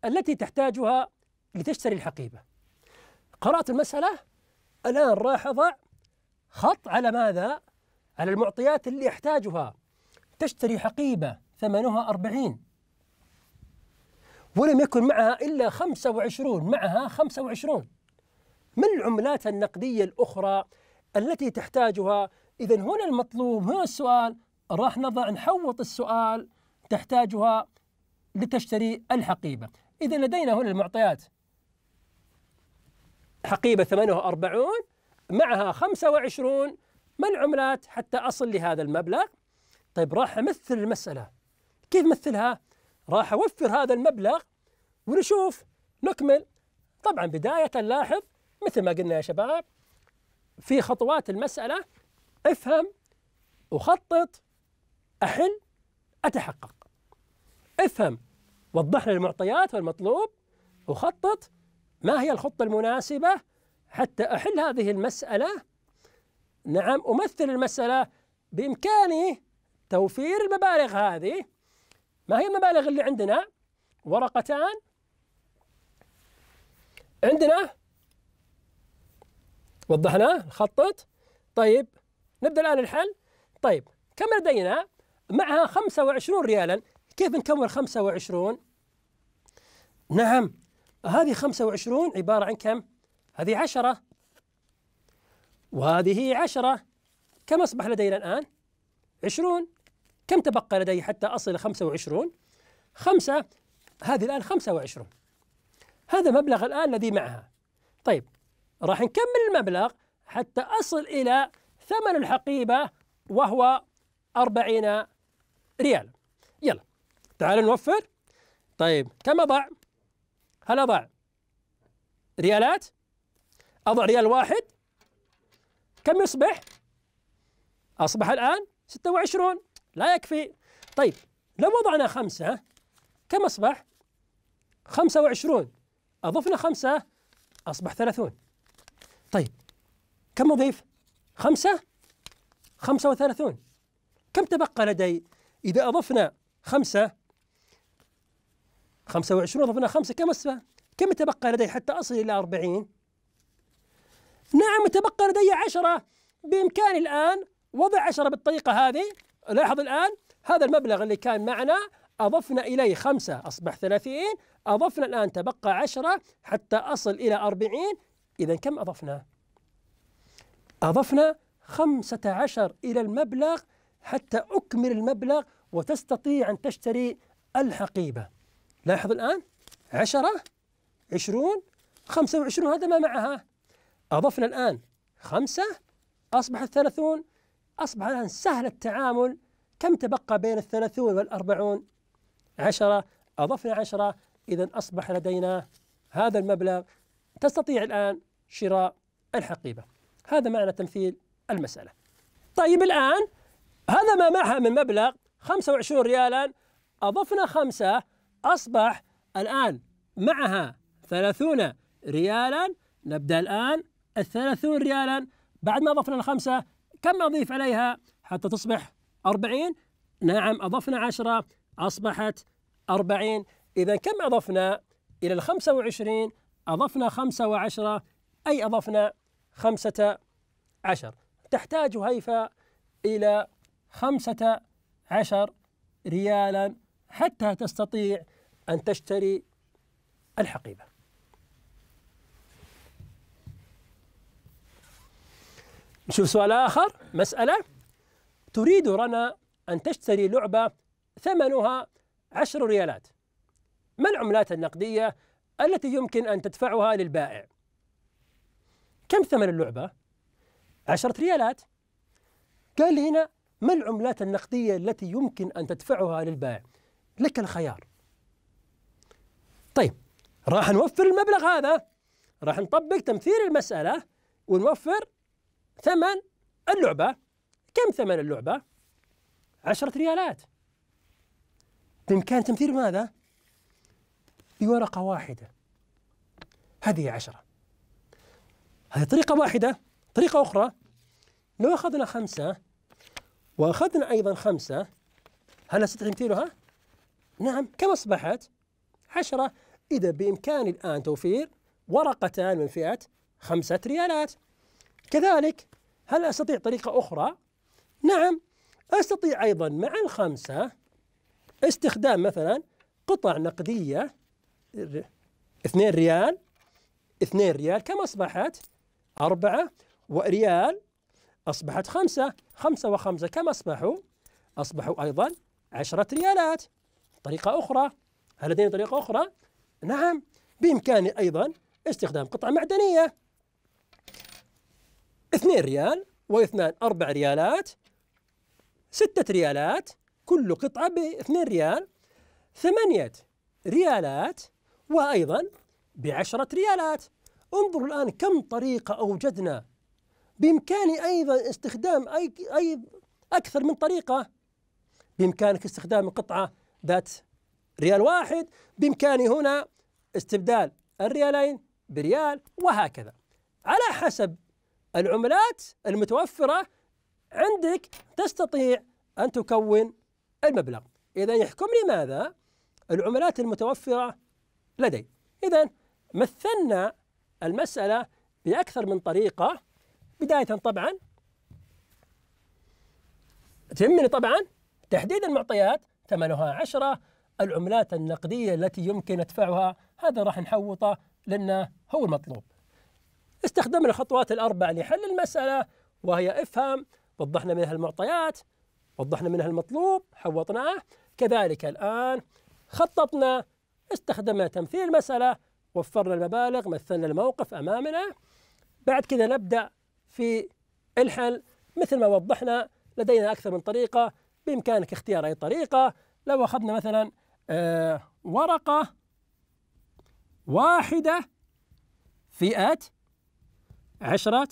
التي تحتاجها لتشتري الحقيبة قرأت المسألة الآن راح أضع خط على ماذا؟ على المعطيات اللي أحتاجها تشتري حقيبة ثمنها أربعين ولم يكن معها إلا خمسة وعشرون معها خمسة وعشرون ما العملات النقدية الأخرى التي تحتاجها إذا هنا المطلوب هنا السؤال راح نضع نحوط السؤال تحتاجها لتشتري الحقيبة إذا لدينا هنا المعطيات حقيبة 48 معها 25 ما العملات حتى أصل لهذا المبلغ طيب راح أمثل المسألة كيف مثلها راح أوفر هذا المبلغ ونشوف نكمل طبعا بداية لاحظ مثل ما قلنا يا شباب في خطوات المسألة افهم أخطط أحل أتحقق افهم وضح لي المعطيات والمطلوب أخطط ما هي الخطة المناسبة حتى أحل هذه المسألة نعم أمثل المسألة بإمكاني توفير المبالغ هذه ما هي المبالغ اللي عندنا ورقتان عندنا وضحناه نخطط طيب نبدا الان الحل طيب كم لدينا معها 25 ريالا كيف نكون 25 نعم هذه 25 عبارة عن كم هذه 10 وهذه 10 كم أصبح لدينا الآن 20 كم تبقى لدي حتى أصل 25 5 هذه الآن 25 هذا مبلغ الآن الذي معها طيب راح نكمل المبلغ حتى أصل إلى ثمن الحقيبة وهو 40 ريال يلا تعال نوفر طيب كم أضع هل أضع ريالات أضع ريال واحد كم يصبح أصبح الآن 26 لا يكفي طيب لو وضعنا خمسة كم أصبح 25 أضفنا خمسة أصبح 30 طيب كم مضيف؟ خمسة خمسة وثلاثون كم تبقى لدي إذا أضفنا خمسة خمسة وعشرون أضفنا خمسة كم أصبح؟ كم تبقى لدي حتى أصل إلى أربعين؟ نعم تبقي لدي عشرة بإمكاني الآن وضع عشرة بالطريقة هذه لاحظ الآن هذا المبلغ اللي كان معنا أضفنا إليه خمسة أصبح ثلاثين أضفنا الآن تبقى عشرة حتى أصل إلى أربعين إذا كم أضفنا؟ أضفنا خمسة عشر إلى المبلغ حتى أكمل المبلغ وتستطيع أن تشتري الحقيبة لاحظ الآن عشرة عشرون خمسة وعشرون هذا ما معها أضفنا الآن خمسة أصبح الثلاثون أصبح الآن سهل التعامل كم تبقى بين الثلاثون والأربعون عشرة أضفنا عشرة إذا أصبح لدينا هذا المبلغ تستطيع الآن شراء الحقيبة هذا معنى تمثيل المسألة طيب الآن هذا ما معها من مبلغ 25 ريالا أضفنا خمسة أصبح الآن معها 30 ريالا نبدأ الآن الثلاثون ريالا بعد ما أضفنا الخمسة كم أضيف عليها حتى تصبح أربعين نعم أضفنا عشرة أصبحت أربعين إذا كم أضفنا إلى الخمسة وعشرين أضفنا خمسة وعشرة أي أضفنا خمسة عشر تحتاج هيفا إلى خمسة عشر ريالا حتى تستطيع أن تشتري الحقيبة نشوف سؤال آخر مسألة تريد رنا أن تشتري لعبة ثمنها عشر ريالات ما العملات النقدية التي يمكن أن تدفعها للبائع كم ثمن اللعبة؟ عشرة ريالات قال لي هنا ما العملات النقدية التي يمكن أن تدفعها للبائع؟ لك الخيار طيب راح نوفر المبلغ هذا راح نطبق تمثيل المسألة ونوفر ثمن اللعبة كم ثمن اللعبة؟ عشرة ريالات بإمكان تمثيل ماذا؟ بورقة واحدة هذه عشرة هذه طريقة واحدة طريقة أخرى لو أخذنا خمسة وأخذنا أيضا خمسة هل نستطيع تمثيلها؟ نعم كم أصبحت؟ عشرة إذا بإمكاني الآن توفير ورقتان من فئة خمسة ريالات كذلك هل أستطيع طريقة أخرى؟ نعم أستطيع أيضا مع الخمسة استخدام مثلا قطع نقدية 2 ريال 2 ريال كم اصبحت؟ 4 وريال اصبحت 5 5 و5 كم اصبحوا؟ اصبحوا ايضا 10 ريالات طريقه اخرى هل لدينا طريقه اخرى؟ نعم بامكاني ايضا استخدام قطعه معدنيه 2 ريال و2 4 ريالات 6 ريالات كل قطعه ب 2 ريال 8 ريالات وأيضا بعشرة ريالات انظروا الآن كم طريقة أوجدنا بإمكاني أيضا استخدام أي, أي أكثر من طريقة بإمكانك استخدام القطعة ذات ريال واحد بإمكاني هنا استبدال الريالين بريال وهكذا على حسب العملات المتوفرة عندك تستطيع أن تكون المبلغ إذا يحكمني ماذا؟ العملات المتوفرة لدي إذا مثلنا المسألة بأكثر من طريقة بداية طبعا تهمني طبعا تحديد المعطيات ثمنها عشرة العملات النقدية التي يمكن أدفعها هذا راح نحوطه لأنه هو المطلوب استخدمنا الخطوات الأربع لحل المسألة وهي افهم وضحنا منها المعطيات وضحنا منها المطلوب حوطناه كذلك الآن خططنا استخدمنا تمثيل المسألة وفرنا المبالغ مثلنا الموقف أمامنا بعد كذا نبدأ في الحل مثل ما وضحنا لدينا أكثر من طريقة بإمكانك اختيار أي طريقة لو أخذنا مثلا آه، ورقة واحدة فئة عشرة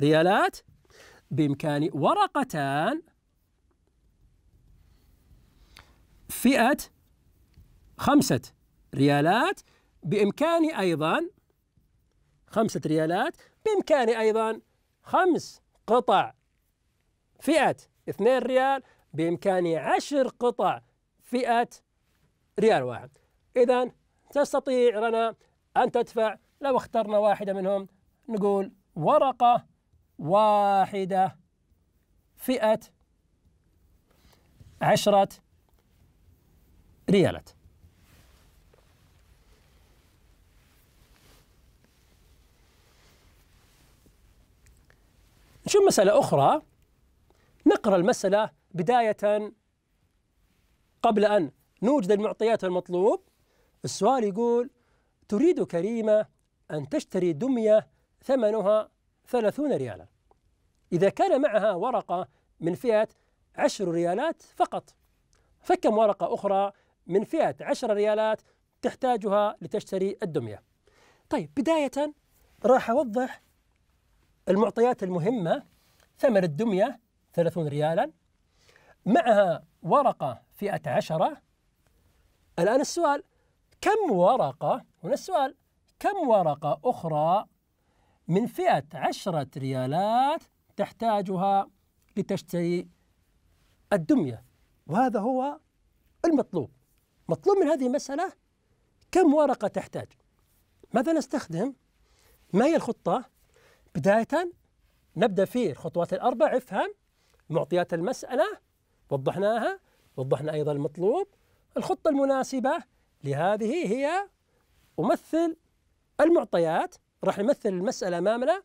ريالات بإمكاني ورقتان فئة خمسة ريالات بإمكاني أيضا خمسة ريالات بإمكاني أيضا خمس قطع فئة اثنين ريال بإمكاني عشر قطع فئة ريال واحد إذا تستطيع لنا أن تدفع لو اخترنا واحدة منهم نقول ورقة واحدة فئة عشرة ريالات شو مسألة أخرى نقرأ المسألة بداية قبل أن نوجد المعطيات المطلوب السؤال يقول تريد كريمة أن تشتري دمية ثمنها ثلاثون ريالا إذا كان معها ورقة من فئة عشر ريالات فقط فكم ورقة أخرى من فئة عشر ريالات تحتاجها لتشتري الدمية طيب بداية راح أوضح المعطيات المهمة ثمن الدمية 30 ريالا معها ورقة فئة عشرة الآن السؤال كم ورقة هنا السؤال كم ورقة أخرى من فئة عشرة ريالات تحتاجها لتشتري الدمية وهذا هو المطلوب مطلوب من هذه المسألة كم ورقة تحتاج ماذا نستخدم ما هي الخطة بداية نبدأ في الخطوات الأربع افهم معطيات المسألة وضحناها وضحنا أيضا المطلوب الخطة المناسبة لهذه هي أمثل المعطيات راح نمثل المسألة أمامنا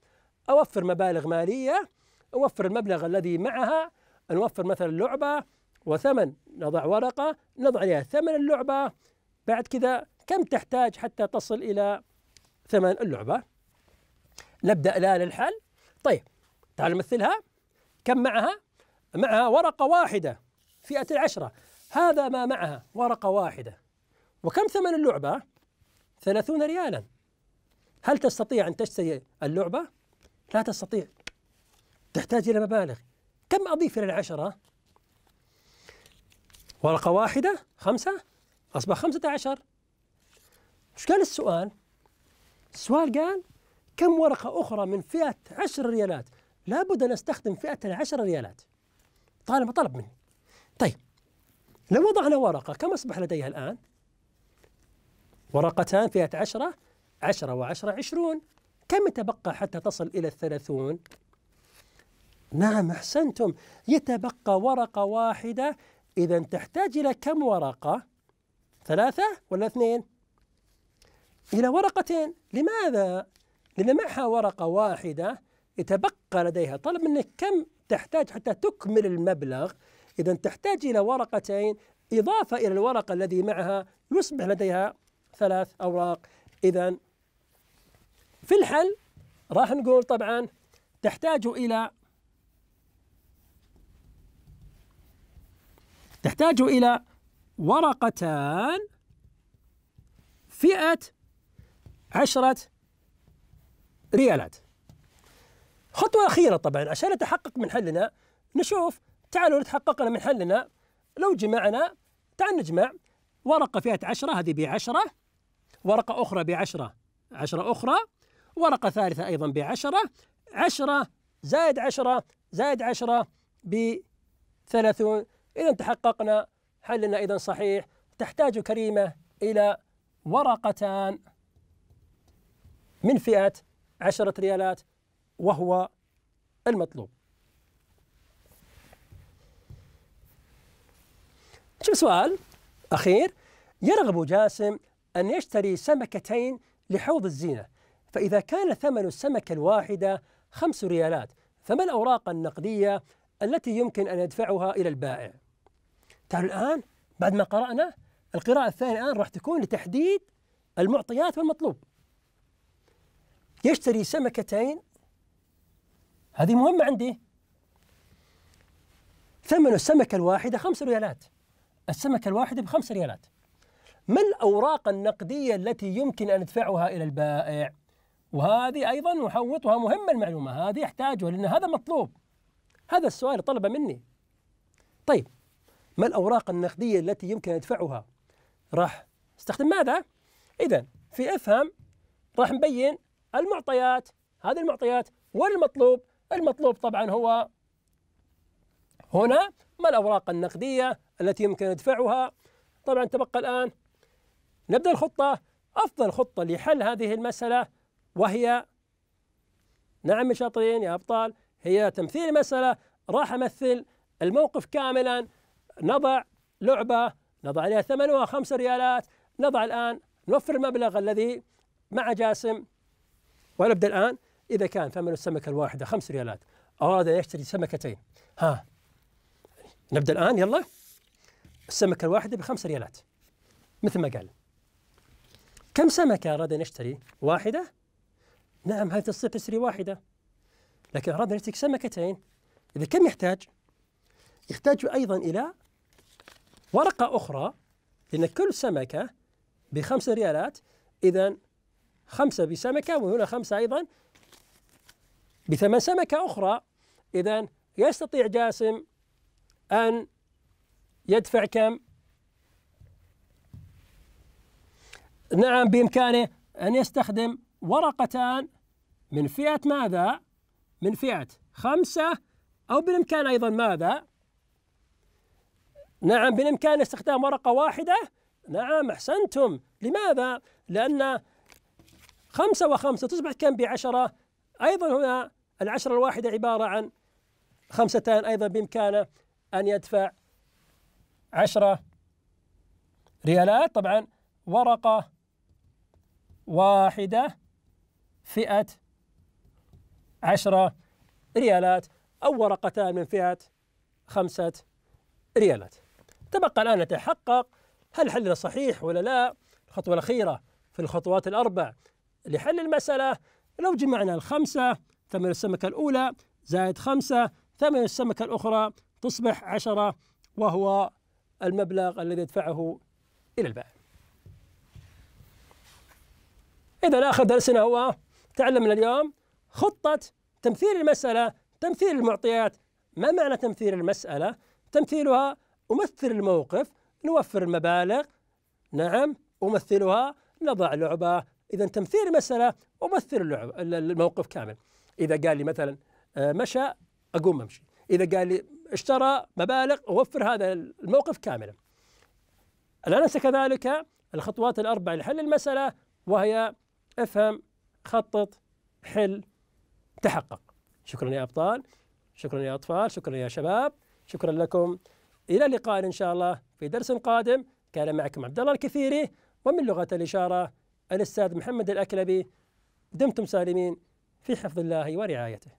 أوفر مبالغ مالية أوفر المبلغ الذي معها نوفر مثلا لعبة وثمن نضع ورقة نضع عليها ثمن اللعبة بعد كذا كم تحتاج حتى تصل إلى ثمن اللعبة نبدأ الآن للحل طيب تعال نمثلها كم معها؟ معها ورقة واحدة فئة العشرة هذا ما معها ورقة واحدة وكم ثمن اللعبة؟ ثلاثون ريالا هل تستطيع أن تشتري اللعبة؟ لا تستطيع تحتاج إلى مبالغ كم أضيف إلى العشرة؟ ورقة واحدة خمسة أصبح خمسة عشر إيش قال السؤال؟ السؤال قال كم ورقة أخرى من فئة عشر ريالات لابد أن أستخدم فئة العشر ريالات طالما طلب مني طيب لو وضعنا ورقة كم أصبح لديها الآن ورقتان فئة عشرة عشرة وعشرة عشرون كم يتبقى حتى تصل إلى الثلاثون نعم أحسنتم يتبقى ورقة واحدة إذا تحتاج إلى كم ورقة ثلاثة ولا اثنين إلى ورقتين لماذا؟ لأن معها ورقة واحدة يتبقى لديها طلب منك كم تحتاج حتى تكمل المبلغ إذا تحتاج إلى ورقتين إضافة إلى الورقة الذي معها يصبح لديها ثلاث أوراق إذا في الحل راح نقول طبعا تحتاج إلى تحتاج إلى ورقتان فئة عشرة ريالات خطوة أخيرة طبعا عشان نتحقق من حلنا نشوف تعالوا نتحقق من حلنا لو جمعنا تعال نجمع ورقة فيها عشرة هذه بعشرة ورقة أخرى بعشرة عشرة أخرى ورقة ثالثة أيضا بعشرة عشرة زائد عشرة زائد عشرة بثلاثون إذا تحققنا حلنا إذا صحيح تحتاج كريمة إلى ورقتان من فئة عشرة ريالات وهو المطلوب شوف سؤال أخير يرغب جاسم أن يشتري سمكتين لحوض الزينة فإذا كان ثمن السمكة الواحدة خمس ريالات فما الأوراق النقدية التي يمكن أن يدفعها إلى البائع تعالوا الآن بعد ما قرأنا القراءة الثانية الآن راح تكون لتحديد المعطيات والمطلوب يشتري سمكتين هذه مهمة عندي ثمن السمكة الواحدة خمس ريالات السمكة الواحدة بخمس ريالات ما الأوراق النقدية التي يمكن أن أدفعها إلى البائع وهذه أيضا نحوطها مهمة المعلومة هذه أحتاجها لأن هذا مطلوب هذا السؤال طلب مني طيب ما الأوراق النقدية التي يمكن أن أدفعها راح استخدم ماذا؟ إذا في أفهم راح نبين المعطيات هذه المعطيات والمطلوب المطلوب طبعا هو هنا ما الأوراق النقدية التي يمكن ندفعها طبعا تبقى الآن نبدأ الخطة أفضل خطة لحل هذه المسألة وهي نعم شاطرين يا أبطال هي تمثيل مسألة راح أمثل الموقف كاملا نضع لعبة نضع عليها ثمنها 5 ريالات نضع الآن نوفر المبلغ الذي مع جاسم ونبدا الان اذا كان ثمن السمكه الواحده خمس ريالات اراد يشتري سمكتين ها نبدا الان يلا السمكه الواحده بخمس ريالات مثل ما قال كم سمكه اراد ان يشتري؟ واحده؟ نعم هذه تصير تشتري واحده لكن اراد ان يشتري سمكتين اذا كم يحتاج؟ يحتاج ايضا الى ورقه اخرى لان كل سمكه بخمس ريالات اذا خمسة بسمكة وهنا خمسة أيضا بثمن سمكة أخرى إذا يستطيع جاسم أن يدفع كم نعم بإمكانه أن يستخدم ورقتان من فئة ماذا؟ من فئة خمسة أو بالإمكان أيضا ماذا؟ نعم بالإمكان استخدام ورقة واحدة نعم أحسنتم لماذا؟ لأن خمسة وخمسة تصبح كم بعشرة أيضا هنا العشرة الواحدة عبارة عن خمستان أيضا بإمكانه أن يدفع عشرة ريالات طبعا ورقة واحدة فئة عشرة ريالات أو ورقتان من فئة خمسة ريالات تبقى الآن نتحقق هل حلنا صحيح ولا لا الخطوة الأخيرة في الخطوات الأربع لحل المسألة لو جمعنا الخمسة ثمن السمكة الأولى زائد خمسة ثمن السمكة الأخرى تصبح عشرة وهو المبلغ الذي يدفعه إلى البائع إذا آخر درسنا هو تعلمنا اليوم خطة تمثيل المسألة تمثيل المعطيات ما معنى تمثيل المسألة؟ تمثيلها أمثل الموقف نوفر المبالغ نعم أمثلها نضع لعبة إذا تمثيل المسألة أمثل اللعب الموقف كامل إذا قال لي مثلا آه، مشى أقوم أمشي إذا قال لي اشترى مبالغ أوفر هذا الموقف كاملا الأنسة كذلك الخطوات الأربع لحل المسألة وهي افهم خطط حل تحقق شكرا يا أبطال شكرا يا أطفال شكرا يا شباب شكرا لكم إلى اللقاء إن شاء الله في درس قادم كان معكم عبد الله الكثيري ومن لغة الإشارة الأستاذ محمد الأكلبي دمتم سالمين في حفظ الله ورعايته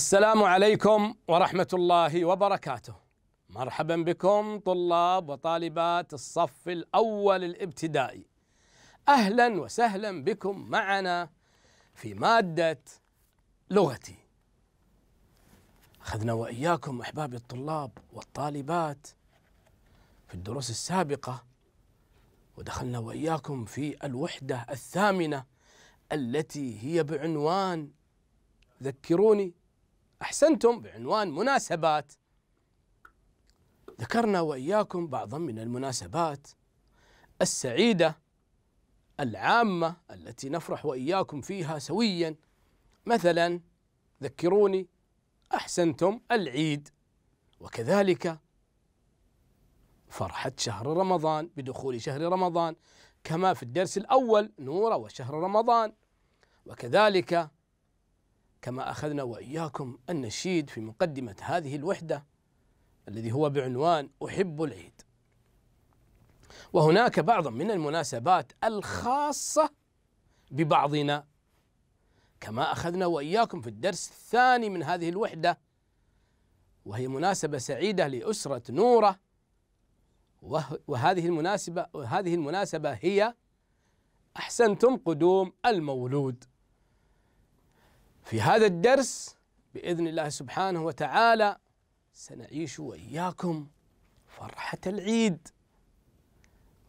السلام عليكم ورحمة الله وبركاته. مرحبا بكم طلاب وطالبات الصف الأول الابتدائي. أهلا وسهلا بكم معنا في مادة لغتي. أخذنا وإياكم أحبابي الطلاب والطالبات في الدروس السابقة ودخلنا وإياكم في الوحدة الثامنة التي هي بعنوان ذكروني احسنتم بعنوان مناسبات ذكرنا واياكم بعضا من المناسبات السعيده العامه التي نفرح واياكم فيها سويا مثلا ذكروني احسنتم العيد وكذلك فرحه شهر رمضان بدخول شهر رمضان كما في الدرس الاول نور وشهر رمضان وكذلك كما اخذنا واياكم النشيد في مقدمه هذه الوحده الذي هو بعنوان احب العيد. وهناك بعض من المناسبات الخاصه ببعضنا كما اخذنا واياكم في الدرس الثاني من هذه الوحده وهي مناسبه سعيده لاسره نوره وهذه المناسبه وهذه المناسبه هي احسنتم قدوم المولود في هذا الدرس باذن الله سبحانه وتعالى سنعيش واياكم فرحه العيد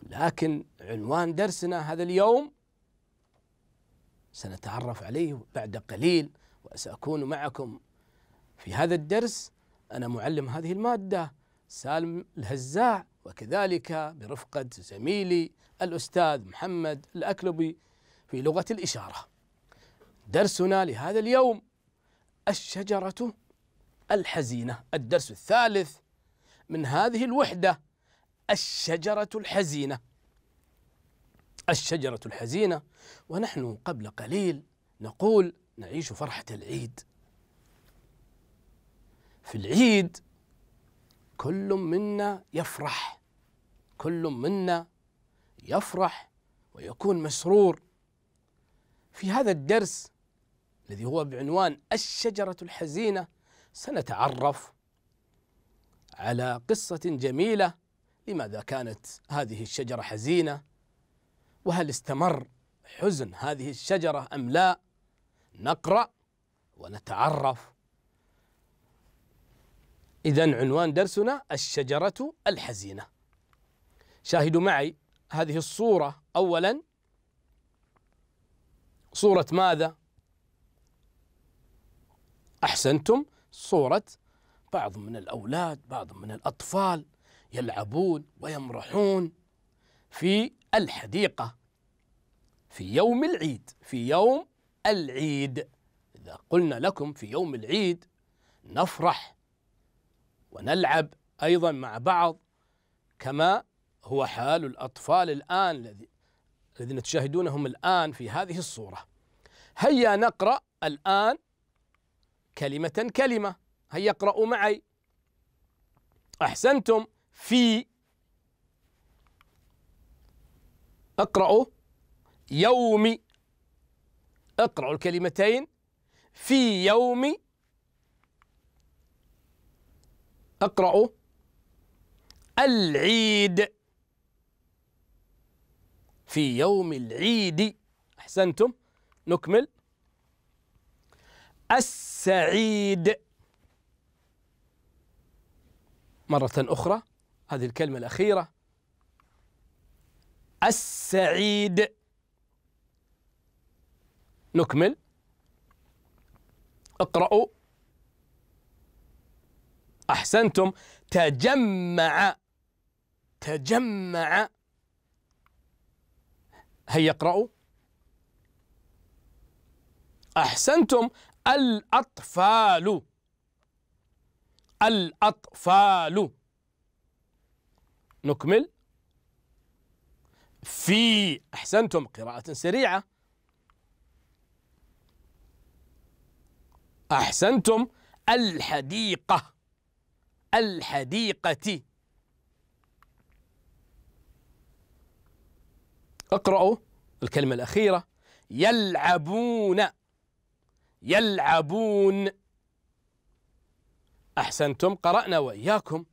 لكن عنوان درسنا هذا اليوم سنتعرف عليه بعد قليل وساكون معكم في هذا الدرس انا معلم هذه الماده سالم الهزاع وكذلك برفقه زميلي الاستاذ محمد الاكلبي في لغه الاشاره درسنا لهذا اليوم الشجرة الحزينة الدرس الثالث من هذه الوحدة الشجرة الحزينة الشجرة الحزينة ونحن قبل قليل نقول نعيش فرحة العيد في العيد كل منا يفرح كل منا يفرح ويكون مسرور في هذا الدرس الذي هو بعنوان الشجرة الحزينة سنتعرف على قصة جميلة لماذا كانت هذه الشجرة حزينة وهل استمر حزن هذه الشجرة أم لا نقرأ ونتعرف إذا عنوان درسنا الشجرة الحزينة شاهدوا معي هذه الصورة أولا صورة ماذا؟ أحسنتم صورة بعض من الأولاد بعض من الأطفال يلعبون ويمرحون في الحديقة في يوم العيد في يوم العيد إذا قلنا لكم في يوم العيد نفرح ونلعب أيضا مع بعض كما هو حال الأطفال الآن الذين تشاهدونهم الآن في هذه الصورة هيا نقرأ الآن كلمة كلمة هيا اقرأوا معي أحسنتم في اقرأوا يوم اقرأوا الكلمتين في يوم اقرأوا العيد في يوم العيد أحسنتم نكمل السعيد مرة أخرى هذه الكلمة الأخيرة السعيد نكمل اقرأوا أحسنتم تجمع تجمع هيا اقرأوا أحسنتم الأطفال الأطفال نكمل في أحسنتم قراءة سريعة أحسنتم الحديقة الحديقة اقرأوا الكلمة الأخيرة يلعبون يلعبون أحسنتم قرأنا وإياكم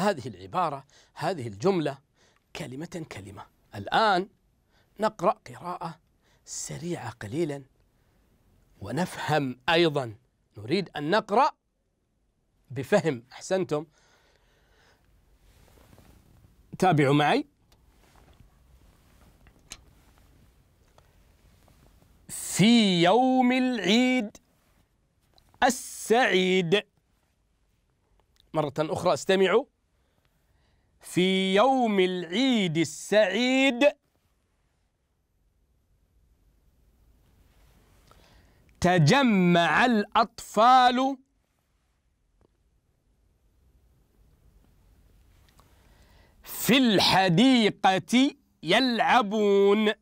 هذه العبارة هذه الجملة كلمة كلمة الآن نقرأ قراءة سريعة قليلا ونفهم أيضا نريد أن نقرأ بفهم أحسنتم تابعوا معي في يوم العيد السعيد مرة أخرى استمعوا في يوم العيد السعيد تجمع الأطفال في الحديقة يلعبون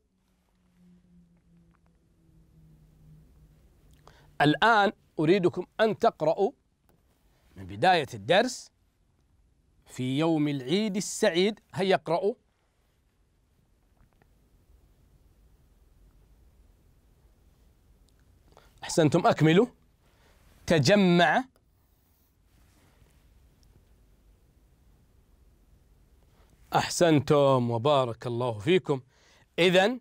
الآن أريدكم أن تقرأوا من بداية الدرس في يوم العيد السعيد هيا اقرأوا أحسنتم أكملوا تجمع أحسنتم وبارك الله فيكم إذا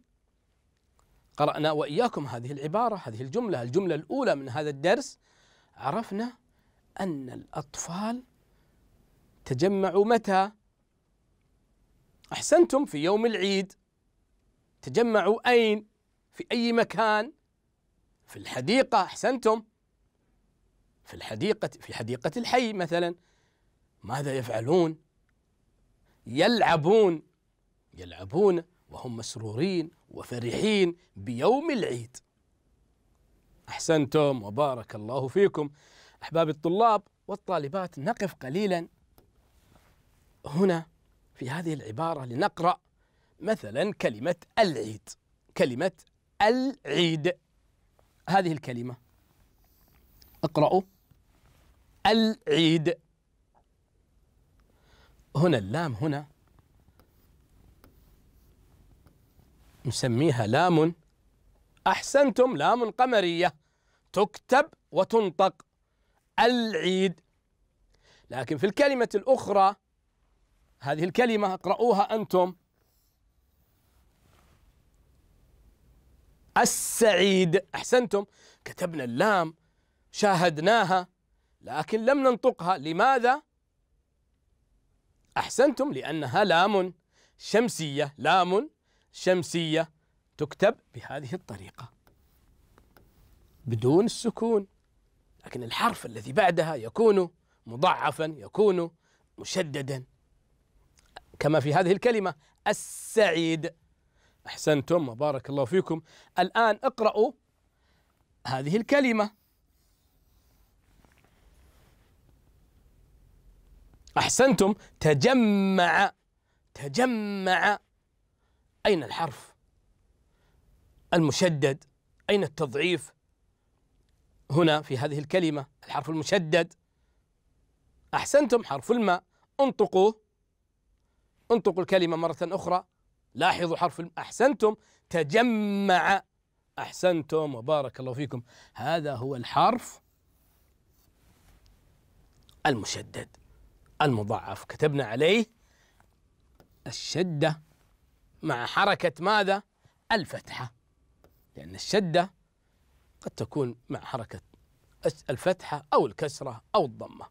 قرأنا وإياكم هذه العبارة هذه الجملة الجملة الأولى من هذا الدرس عرفنا أن الأطفال تجمعوا متى؟ أحسنتم في يوم العيد تجمعوا أين؟ في أي مكان؟ في الحديقة أحسنتم في الحديقة في حديقة الحي مثلا ماذا يفعلون؟ يلعبون يلعبون وهم مسرورين وفرحين بيوم العيد احسنتم وبارك الله فيكم احباب الطلاب والطالبات نقف قليلا هنا في هذه العباره لنقرا مثلا كلمه العيد كلمه العيد هذه الكلمه اقرأوا العيد هنا اللام هنا نسميها لام أحسنتم لام قمرية تكتب وتنطق العيد لكن في الكلمة الأخرى هذه الكلمة اقرؤوها أنتم السعيد أحسنتم كتبنا اللام شاهدناها لكن لم ننطقها لماذا؟ أحسنتم لأنها لام شمسية لام شمسية تكتب بهذه الطريقة بدون السكون لكن الحرف الذي بعدها يكون مضعفا يكون مشددا كما في هذه الكلمة السعيد أحسنتم وبارك الله فيكم الآن اقرأوا هذه الكلمة أحسنتم تجمع تجمع أين الحرف المشدد أين التضعيف هنا في هذه الكلمة الحرف المشدد أحسنتم حرف الماء انطقوه انطقوا الكلمة مرة أخرى لاحظوا حرف أحسنتم تجمع أحسنتم وبارك الله فيكم هذا هو الحرف المشدد المضاعف كتبنا عليه الشدة مع حركة ماذا؟ الفتحة لأن الشدة قد تكون مع حركة الفتحة أو الكسرة أو الضمة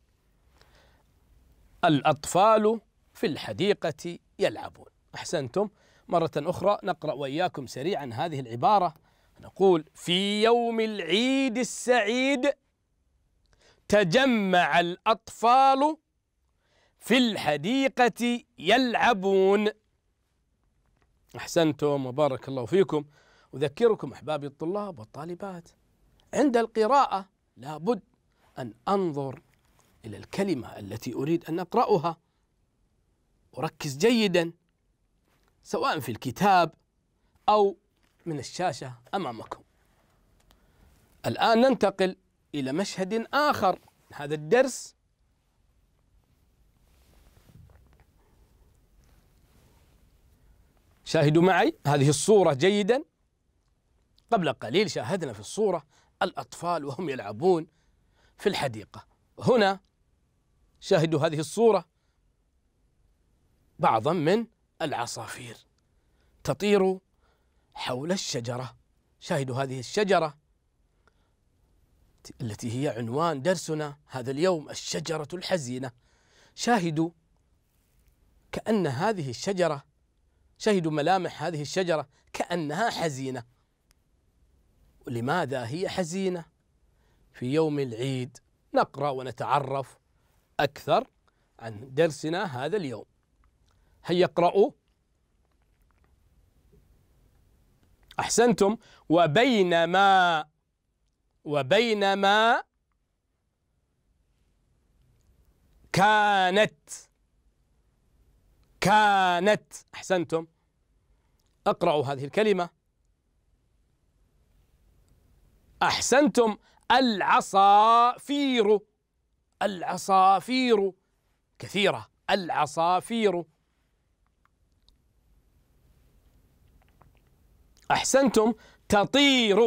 الأطفال في الحديقة يلعبون أحسنتم مرة أخرى نقرأ وإياكم سريعا هذه العبارة نقول في يوم العيد السعيد تجمع الأطفال في الحديقة يلعبون أحسنتم وبارك الله فيكم أذكركم أحبابي الطلاب والطالبات عند القراءة لابد أن أنظر إلى الكلمة التي أريد أن أقرأها أركز جيدا سواء في الكتاب أو من الشاشة أمامكم الآن ننتقل إلى مشهد آخر هذا الدرس شاهدوا معي هذه الصورة جيدا قبل قليل شاهدنا في الصورة الأطفال وهم يلعبون في الحديقة هنا شاهدوا هذه الصورة بعضا من العصافير تطير حول الشجرة شاهدوا هذه الشجرة التي هي عنوان درسنا هذا اليوم الشجرة الحزينة شاهدوا كأن هذه الشجرة شهدوا ملامح هذه الشجرة كأنها حزينة لماذا هي حزينة في يوم العيد نقرأ ونتعرف أكثر عن درسنا هذا اليوم هيا اقرأوا أحسنتم وبينما وبينما كانت كانت أحسنتم اقرأوا هذه الكلمة أحسنتم العصافير العصافير كثيرة العصافير أحسنتم تطير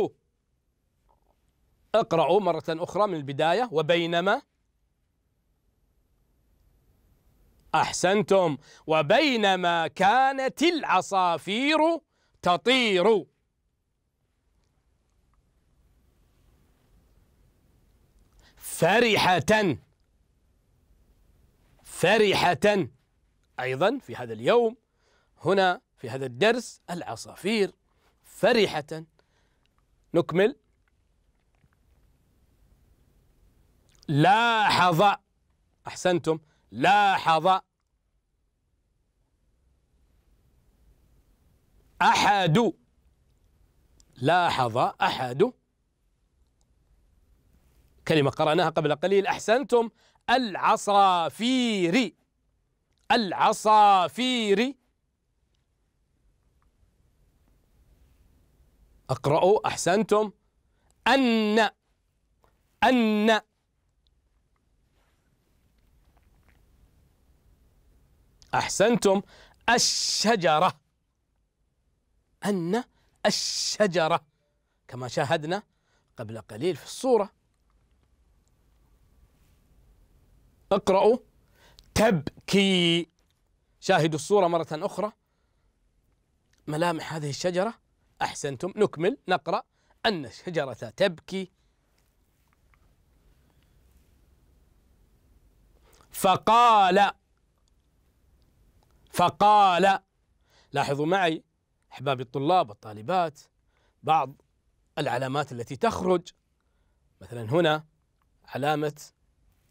اقرأوا مرة أخرى من البداية وبينما أحسنتم وبينما كانت العصافير تطير فرحة فرحة أيضا في هذا اليوم هنا في هذا الدرس العصافير فرحة نكمل لاحظ أحسنتم لاحظ أحد لاحظ أحد كلمة قرأناها قبل قليل أحسنتم العصافير العصافير أقرأوا أحسنتم أن أن أحسنتم الشجرة أن الشجرة كما شاهدنا قبل قليل في الصورة اقرأوا تبكي شاهدوا الصورة مرة أخرى ملامح هذه الشجرة أحسنتم نكمل نقرأ أن الشجرة تبكي فقال فقال لاحظوا معي احبابي الطلاب والطالبات بعض العلامات التي تخرج مثلا هنا علامه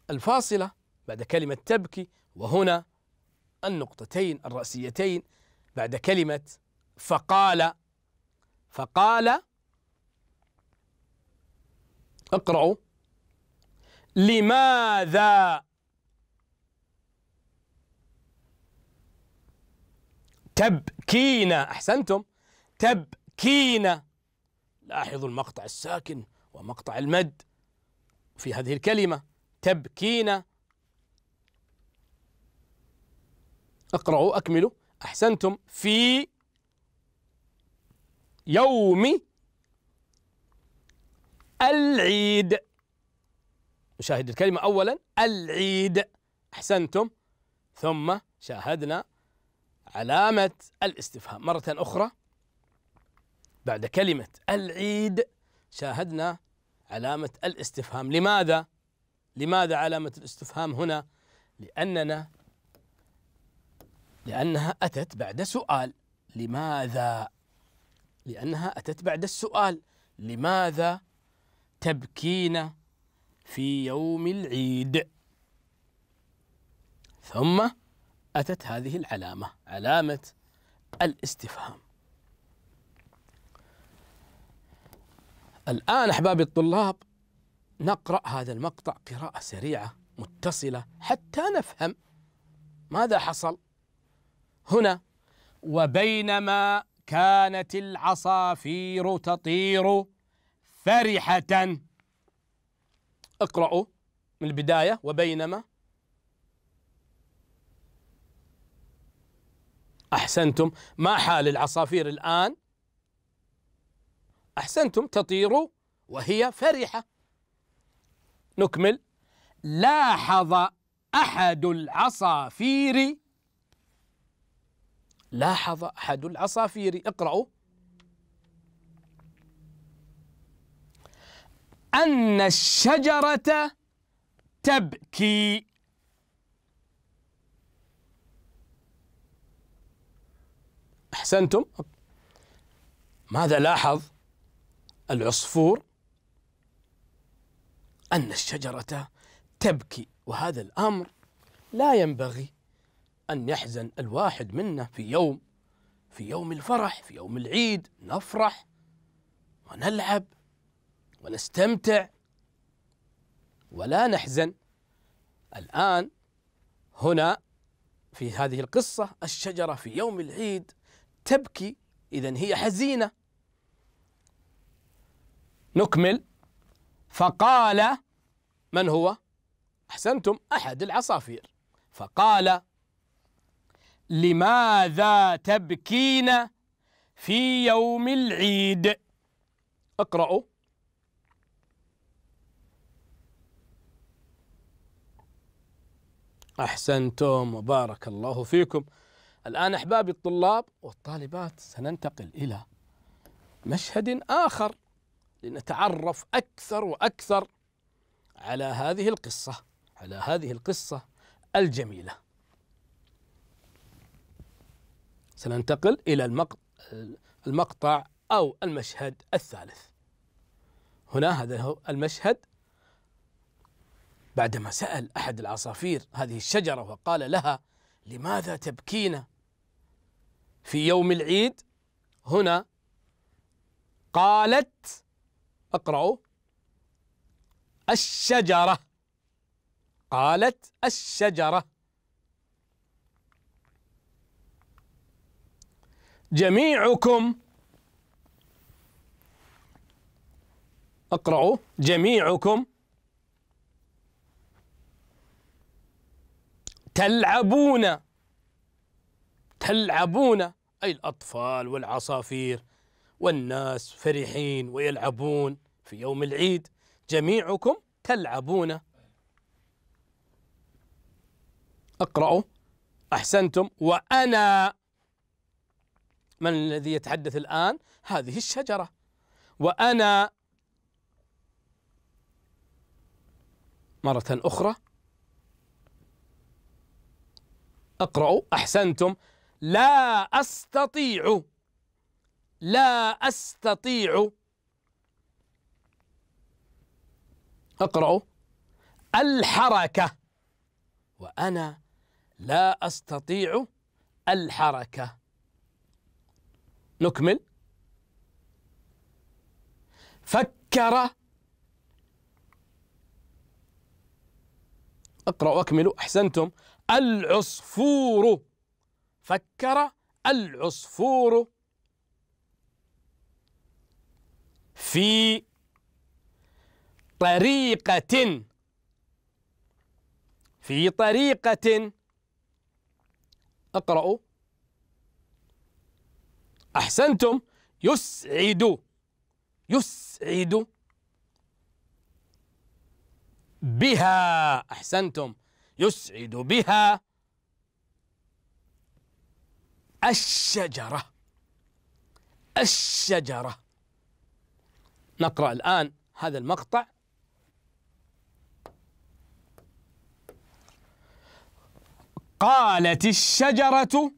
الفاصله بعد كلمه تبكي وهنا النقطتين الراسيتين بعد كلمه فقال فقال اقرأوا لماذا تبكينا أحسنتم تبكينا لاحظوا المقطع الساكن ومقطع المد في هذه الكلمة تبكينا اقرأوا أكملوا أحسنتم في يوم العيد نشاهد الكلمة أولا العيد أحسنتم ثم شاهدنا علامة الاستفهام مرة أخرى بعد كلمة العيد شاهدنا علامة الاستفهام لماذا؟ لماذا علامة الاستفهام هنا؟ لأننا لأنها أتت بعد سؤال لماذا؟ لأنها أتت بعد السؤال لماذا تبكين في يوم العيد؟ ثم أتت هذه العلامة علامة الاستفهام الآن أحبابي الطلاب نقرأ هذا المقطع قراءة سريعة متصلة حتى نفهم ماذا حصل هنا وبينما كانت العصافير تطير فرحة اقرأوا من البداية وبينما أحسنتم ما حال العصافير الآن أحسنتم تطير وهي فرحة نكمل لاحظ أحد العصافير لاحظ أحد العصافير اقرأوا أن الشجرة تبكي احسنتم ماذا لاحظ العصفور ان الشجره تبكي وهذا الامر لا ينبغي ان يحزن الواحد منا في يوم في يوم الفرح في يوم العيد نفرح ونلعب ونستمتع ولا نحزن الان هنا في هذه القصه الشجره في يوم العيد تبكي إذا هي حزينة نكمل فقال من هو أحسنتم أحد العصافير فقال لماذا تبكين في يوم العيد اقرأوا أحسنتم وبارك الله فيكم الآن أحبابي الطلاب والطالبات سننتقل إلى مشهد آخر لنتعرف أكثر وأكثر على هذه القصة على هذه القصة الجميلة سننتقل إلى المقطع أو المشهد الثالث هنا هذا هو المشهد بعدما سأل أحد العصافير هذه الشجرة وقال لها لماذا تبكين في يوم العيد هنا قالت اقرأوا الشجرة قالت الشجرة جميعكم اقرأوا جميعكم تلعبون تلعبون أي الأطفال والعصافير والناس فرحين ويلعبون في يوم العيد جميعكم تلعبون اقرأوا أحسنتم وأنا من الذي يتحدث الآن هذه الشجرة وأنا مرة أخرى اقرأوا أحسنتم لا أستطيع لا أستطيع أقرأ الحركة وأنا لا أستطيع الحركة نكمل فكر اقرأ واكملوا أحسنتم العصفور فكر العصفور في طريقة في طريقة اقرأوا أحسنتم يسعد يسعد بها أحسنتم يسعد بها الشجرة الشجرة نقرأ الآن هذا المقطع قالت الشجرة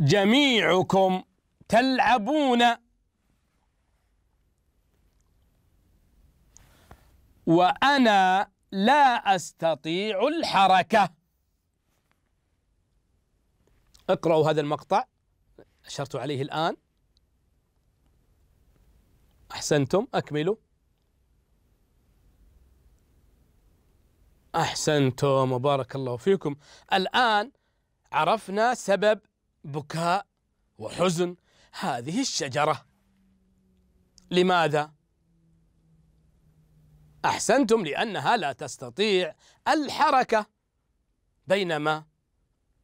جميعكم تلعبون وأنا لا أستطيع الحركة اقرأوا هذا المقطع أشرت عليه الآن أحسنتم أكملوا أحسنتم وبارك الله فيكم الآن عرفنا سبب بكاء وحزن هذه الشجرة لماذا؟ أحسنتم لأنها لا تستطيع الحركة بينما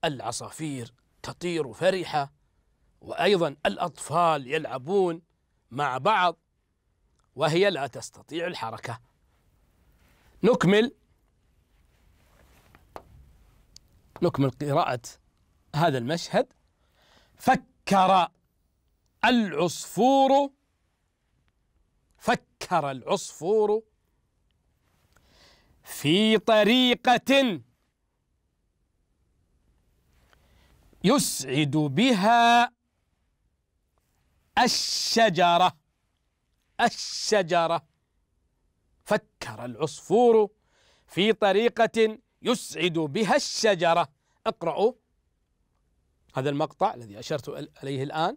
العصافير تطير فرحة وأيضا الأطفال يلعبون مع بعض وهي لا تستطيع الحركة نكمل نكمل قراءة هذا المشهد فكر العصفور فكر العصفور في طريقة يسعد بها الشجرة الشجرة فكر العصفور في طريقة يسعد بها الشجرة اقرأوا هذا المقطع الذي أشرت إليه الآن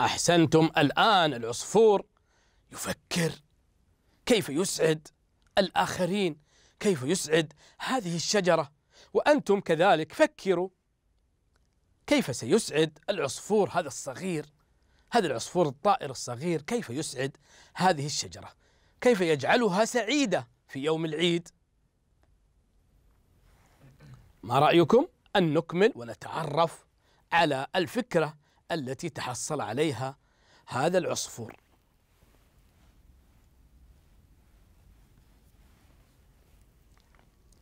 أحسنتم الآن العصفور يفكر كيف يسعد الآخرين كيف يسعد هذه الشجرة وأنتم كذلك فكروا كيف سيسعد العصفور هذا الصغير هذا العصفور الطائر الصغير كيف يسعد هذه الشجرة كيف يجعلها سعيدة في يوم العيد ما رأيكم أن نكمل ونتعرف على الفكرة التي تحصل عليها هذا العصفور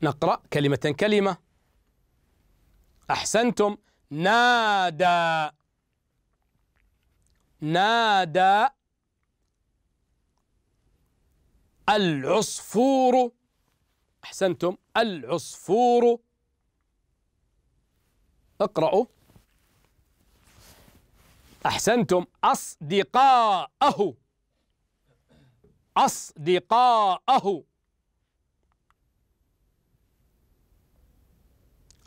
نقرأ كلمة كلمة أحسنتم نادى نادى العصفور أحسنتم العصفور اقرأوا أحسنتم أصدقاءه أصدقاءه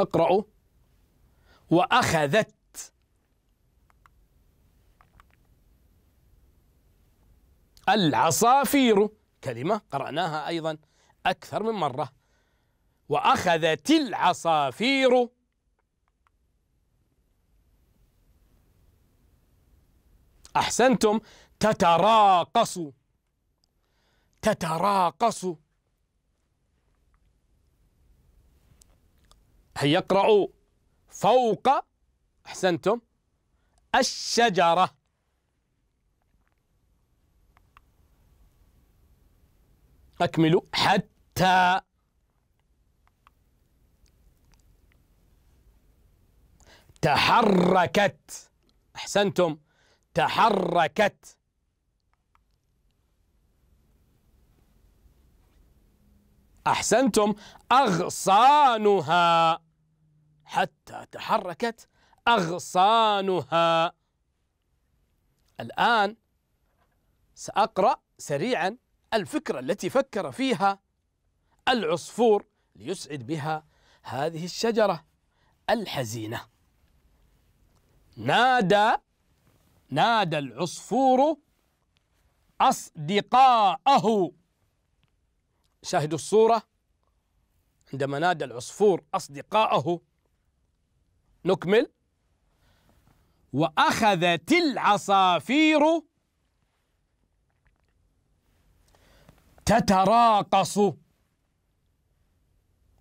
اقرأوا وأخذت العصافير كلمة قرأناها أيضا أكثر من مرة وأخذت العصافير أحسنتم تتراقص تتراقص يقرأ فوق أحسنتم الشجرة أكملوا حتى تحركت أحسنتم تحركت أحسنتم أغصانها حتى تحركت أغصانها الآن سأقرأ سريعا الفكرة التي فكر فيها العصفور ليسعد بها هذه الشجرة الحزينة نادى نادى العصفور أصدقاءه شاهدوا الصورة عندما نادى العصفور أصدقاءه نكمل وأخذت العصافير تتراقص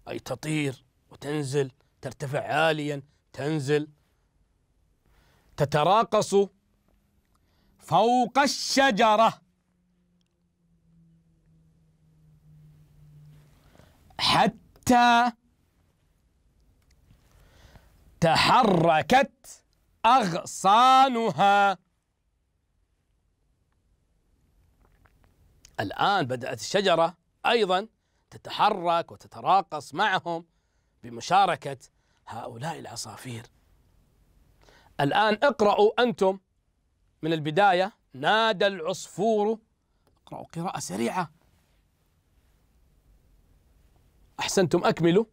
أي تطير وتنزل ترتفع عاليا تنزل تتراقص فوق الشجرة حتى تحركت أغصانها الآن بدأت الشجرة أيضا تتحرك وتتراقص معهم بمشاركة هؤلاء العصافير الآن اقرأوا أنتم من البداية نادى العصفور اقرأوا قراءة سريعة أحسنتم أكملوا